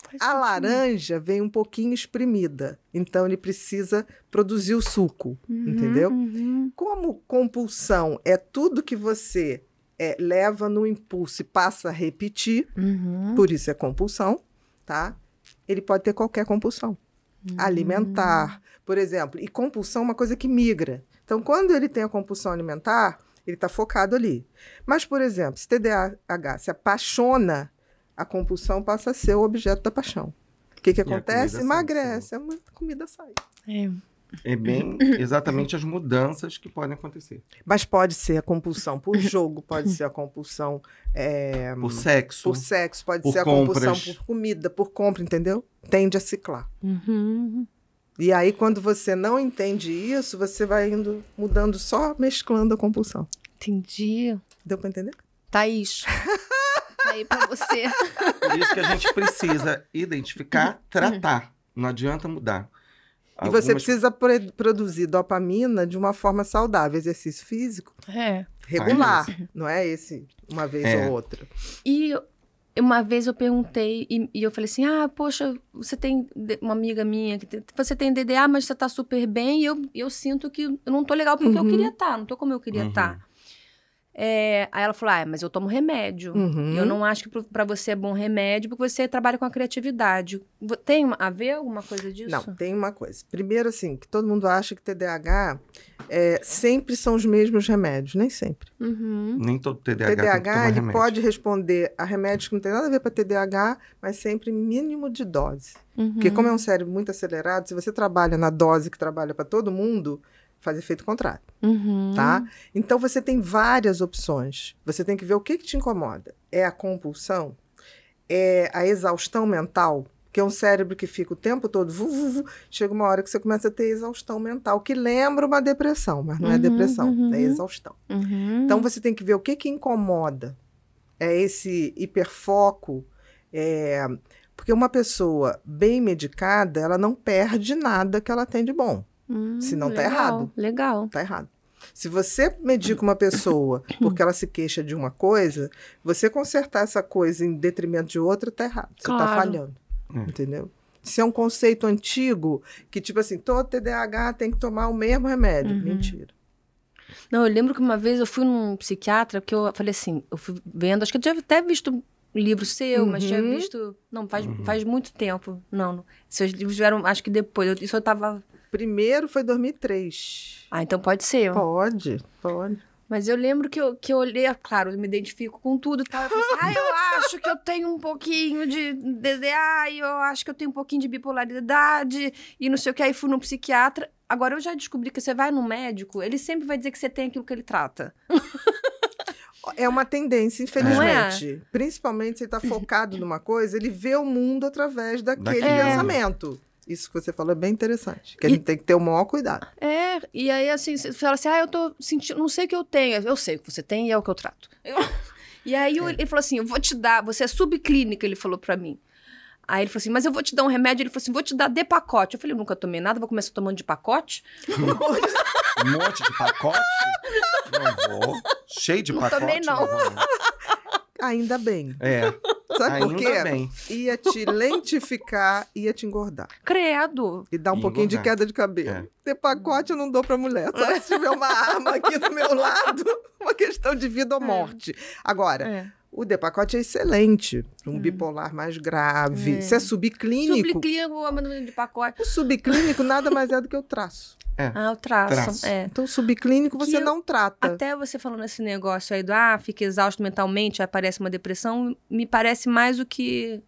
Faz a sentido. laranja vem um pouquinho espremida, então ele precisa produzir o suco, uhum, entendeu? Uhum. Como compulsão é tudo que você é, leva no impulso e passa a repetir, uhum. por isso é compulsão, tá? Ele pode ter qualquer compulsão. Uhum. Alimentar, por exemplo. E compulsão é uma coisa que migra. Então, quando ele tem a compulsão alimentar, ele está focado ali. Mas, por exemplo, se TDAH se apaixona, a compulsão passa a ser o objeto da paixão. O que, que acontece? Emagrece, é a comida sai. É. É bem exatamente as mudanças que podem acontecer. Mas pode ser a compulsão por jogo, pode ser a compulsão é, por sexo, por sexo, pode por ser a compulsão por comida, por compra, entendeu? Tende a ciclar. Uhum. E aí quando você não entende isso, você vai indo mudando só mesclando a compulsão. Entendi. Deu para entender? Thaís. isso. Tá aí para você. Por isso que a gente precisa identificar, uhum. tratar. Não adianta mudar. E você precisa produzir dopamina de uma forma saudável, exercício físico é. regular, não é esse uma vez é. ou outra. E uma vez eu perguntei e, e, eu falei assim: ah, poxa, você tem uma amiga minha que tem, você tem DDA, mas você está super bem. E eu, eu sinto que eu não estou legal porque uhum. eu queria estar, tá, não estou como eu queria estar. Tá. Uhum. Tá. É, aí ela falou: Ah, mas eu tomo remédio. Uhum. Eu não acho que para você é bom remédio, porque você trabalha com a criatividade. Tem a ver alguma coisa disso? Não, tem uma coisa. Primeiro, assim, que todo mundo acha que TDAH é, sempre são os mesmos remédios, nem sempre. Uhum. Nem todo TDAH. O TDAH ele remédio. pode responder a remédios que não tem nada a ver para TDAH, mas sempre mínimo de dose. Uhum. Porque como é um cérebro muito acelerado, se você trabalha na dose que trabalha para todo mundo, faz efeito contrário, uhum. tá? Então você tem várias opções. Você tem que ver o que, que te incomoda. É a compulsão? É a exaustão mental? que é um cérebro que fica o tempo todo, vu, vu, vu, chega uma hora que você começa a ter exaustão mental, que lembra uma depressão, mas não é uhum, é depressão, uhum. é exaustão. Uhum. Então você tem que ver o que que incomoda. É esse hiperfoco, é... porque uma pessoa bem medicada, ela não perde nada que ela tem de bom. Hum, Se não tá errado. Legal. Tá errado. Se você medica uma pessoa porque ela se queixa de uma coisa, você consertar essa coisa em detrimento de outra, tá errado. Você tá claro. tá falhando. Hum. Entendeu? Isso é um conceito antigo que, tipo assim, todo TDAH tem que tomar o mesmo remédio. Uhum. Mentira. Não, eu lembro que uma vez eu fui num psiquiatra, porque eu falei assim, eu fui vendo, acho que eu tinha até visto livro seu, uhum. mas tinha uhum. visto. Não, faz, uhum. faz muito tempo. Não, não, seus livros vieram, acho que depois. Eu, isso eu tava Primeiro foi 2003. Ah, então pode ser. Pode, pode. Mas eu lembro que eu, que eu olhei, ah, claro, eu me identifico com tudo e tal. Eu assim, ah, eu acho que eu tenho um pouquinho de DDA, e eu acho que eu tenho um pouquinho de bipolaridade, e não sei o que. Aí fui no psiquiatra. Agora eu já descobri que você vai no médico, ele sempre vai dizer que você tem aquilo que ele trata. É uma tendência, infelizmente. É? Principalmente se ele tá focado numa coisa, ele vê o mundo através daquele é. pensamento. Isso que você falou é bem interessante, que e, a gente tem que ter o maior cuidado. É, e aí assim, você fala assim, ah, eu tô sentindo, não sei o que eu tenho. Eu sei o que você tem e é o que eu trato. Eu... E aí é. ele falou assim, eu vou te dar, você é subclínica, ele falou para mim. Aí ele falou assim, mas eu vou te dar um remédio. Ele falou assim, vou te dar de pacote. Eu falei, eu nunca tomei nada, vou começar tomando de pacote. um monte de pacote? Não vou. Cheio de não pacote. Tomei não. não Ainda bem. É. Sabe por quê? Ia te lentificar, ia te engordar. Credo. E dar um pouquinho engordar. de queda de cabelo. É. Ter pacote eu não dou pra mulher. Só se tiver uma arma aqui do meu lado, uma questão de vida ou é. morte. Agora. É o de pacote é excelente um hum. bipolar mais grave. É. Se é subclínico. Subclínico, o de pacote. O subclínico nada mais é do que o traço. É. Ah, o traço. traço. É. Então, subclínico você não trata. Até você falando esse negócio aí do ah, fica exausto mentalmente, aparece uma depressão, me parece mais o que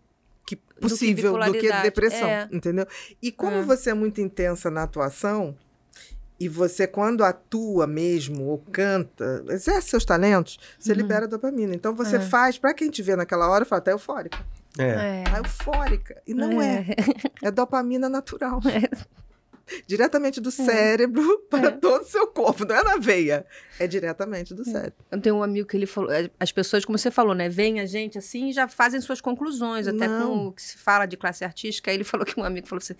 que possível do que, do que depressão, é. entendeu? E como é. você é muito intensa na atuação, e você, quando atua mesmo ou canta, exerce seus talentos, você uhum. libera dopamina. Então você é. faz, para quem te vê naquela hora, fala, tá eufórica. É. é. Tá eufórica. E não é. É, é dopamina natural. É. Diretamente do é. cérebro para é. todo o seu corpo, não é na veia. É diretamente do cérebro. Eu tenho um amigo que ele falou, as pessoas, como você falou, né, vem a gente assim e já fazem suas conclusões, até não. com o que se fala de classe artística. Aí ele falou que um amigo falou assim.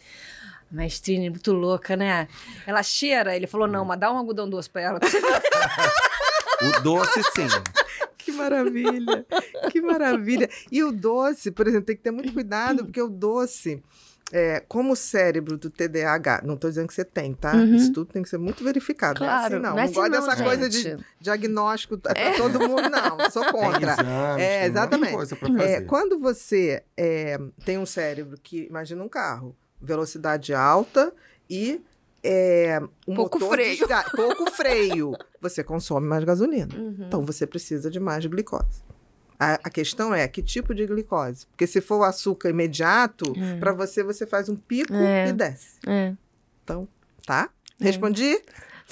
Maestrine, muito louca, né? Ela cheira. Ele falou, não, é. mas dá um algodão doce pra ela. o doce, sim. Que maravilha, que maravilha. E o doce, por exemplo, tem que ter muito cuidado, porque o doce, é, como o cérebro do TDAH, não estou dizendo que você tem, tá? Uhum. Isso tudo tem que ser muito verificado. Claro, não é assim, não. Não, é assim, não gosto dessa gente. coisa de diagnóstico para é. todo mundo, não. Sou contra. Exames, é, exatamente. É, quando você é, tem um cérebro que, imagina um carro, velocidade alta e é, um pouco freio. Desga... pouco freio. Você consome mais gasolina. Uhum. Então você precisa de mais glicose. A, a, questão é que tipo de glicose. Porque se for o açúcar imediato, é. para você você faz um pico é. e desce. É. Então, tá? É. Respondi?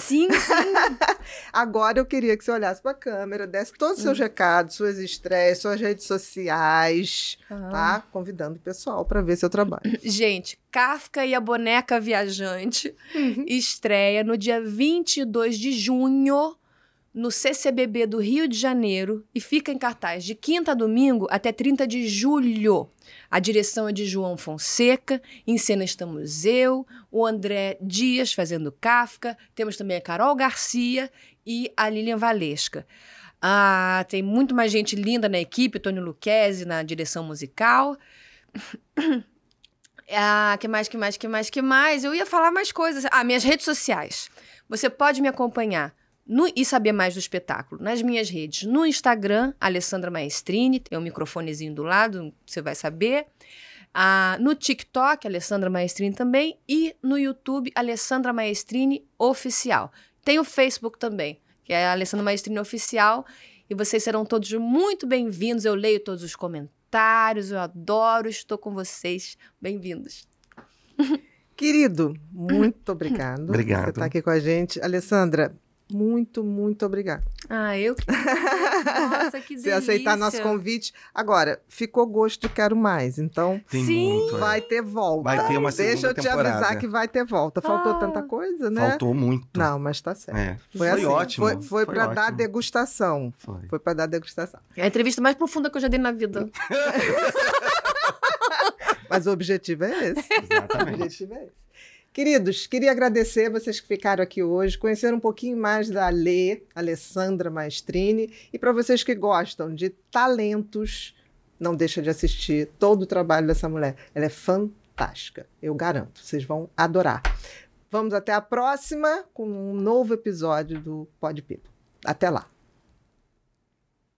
Sim, sim. Agora eu queria que você olhasse para a câmera, desse todos os seus hum. recados, suas estreias, suas redes sociais, ah. tá? Convidando o pessoal para ver seu trabalho. Gente, Kafka e a Boneca Viajante uhum. estreia no dia 22 de junho no CCBB do Rio de Janeiro e fica em cartaz de quinta a domingo até 30 de julho. A direção é de João Fonseca, em cena estamos eu, o André Dias fazendo Kafka, temos também a Carol Garcia e a Lilian Valesca. Ah, tem muito mais gente linda na equipe, Tônio Luquezzi na direção musical. Ah, que mais, que mais, que mais, que mais? Eu ia falar mais coisas. Ah, minhas redes sociais. Você pode me acompanhar no, e saber mais do espetáculo nas minhas redes. No Instagram, Alessandra Maestrini, tem um microfonezinho do lado, você vai saber. Ah, no TikTok, Alessandra Maestrini também. E no YouTube, Alessandra Maestrini Oficial. Tem o Facebook também, que é Alessandra Maestrini Oficial. E vocês serão todos muito bem-vindos. Eu leio todos os comentários, eu adoro, estou com vocês. Bem-vindos. Querido, muito obrigado. Obrigado. Você está aqui com a gente. Alessandra, muito, muito obrigada. Ah, eu que. Nossa, que delícia. Você aceitar nosso convite. Agora, ficou gosto de quero mais. Então, Tem sim. Muito, é. vai ter volta. Vai ter uma Deixa eu te temporada. avisar que vai ter volta. Faltou ah. tanta coisa, né? Faltou muito. Não, mas tá certo. É. Foi, foi assim, ótimo. Foi, foi, foi para dar degustação. Foi, foi para dar degustação. É a entrevista mais profunda que eu já dei na vida. mas o objetivo é esse. Exatamente. O objetivo é esse. Queridos, queria agradecer vocês que ficaram aqui hoje, conhecer um pouquinho mais da Lê, Alessandra Maestrini, e para vocês que gostam de talentos, não deixa de assistir todo o trabalho dessa mulher. Ela é fantástica, eu garanto, vocês vão adorar. Vamos até a próxima com um novo episódio do Pod People. Até lá.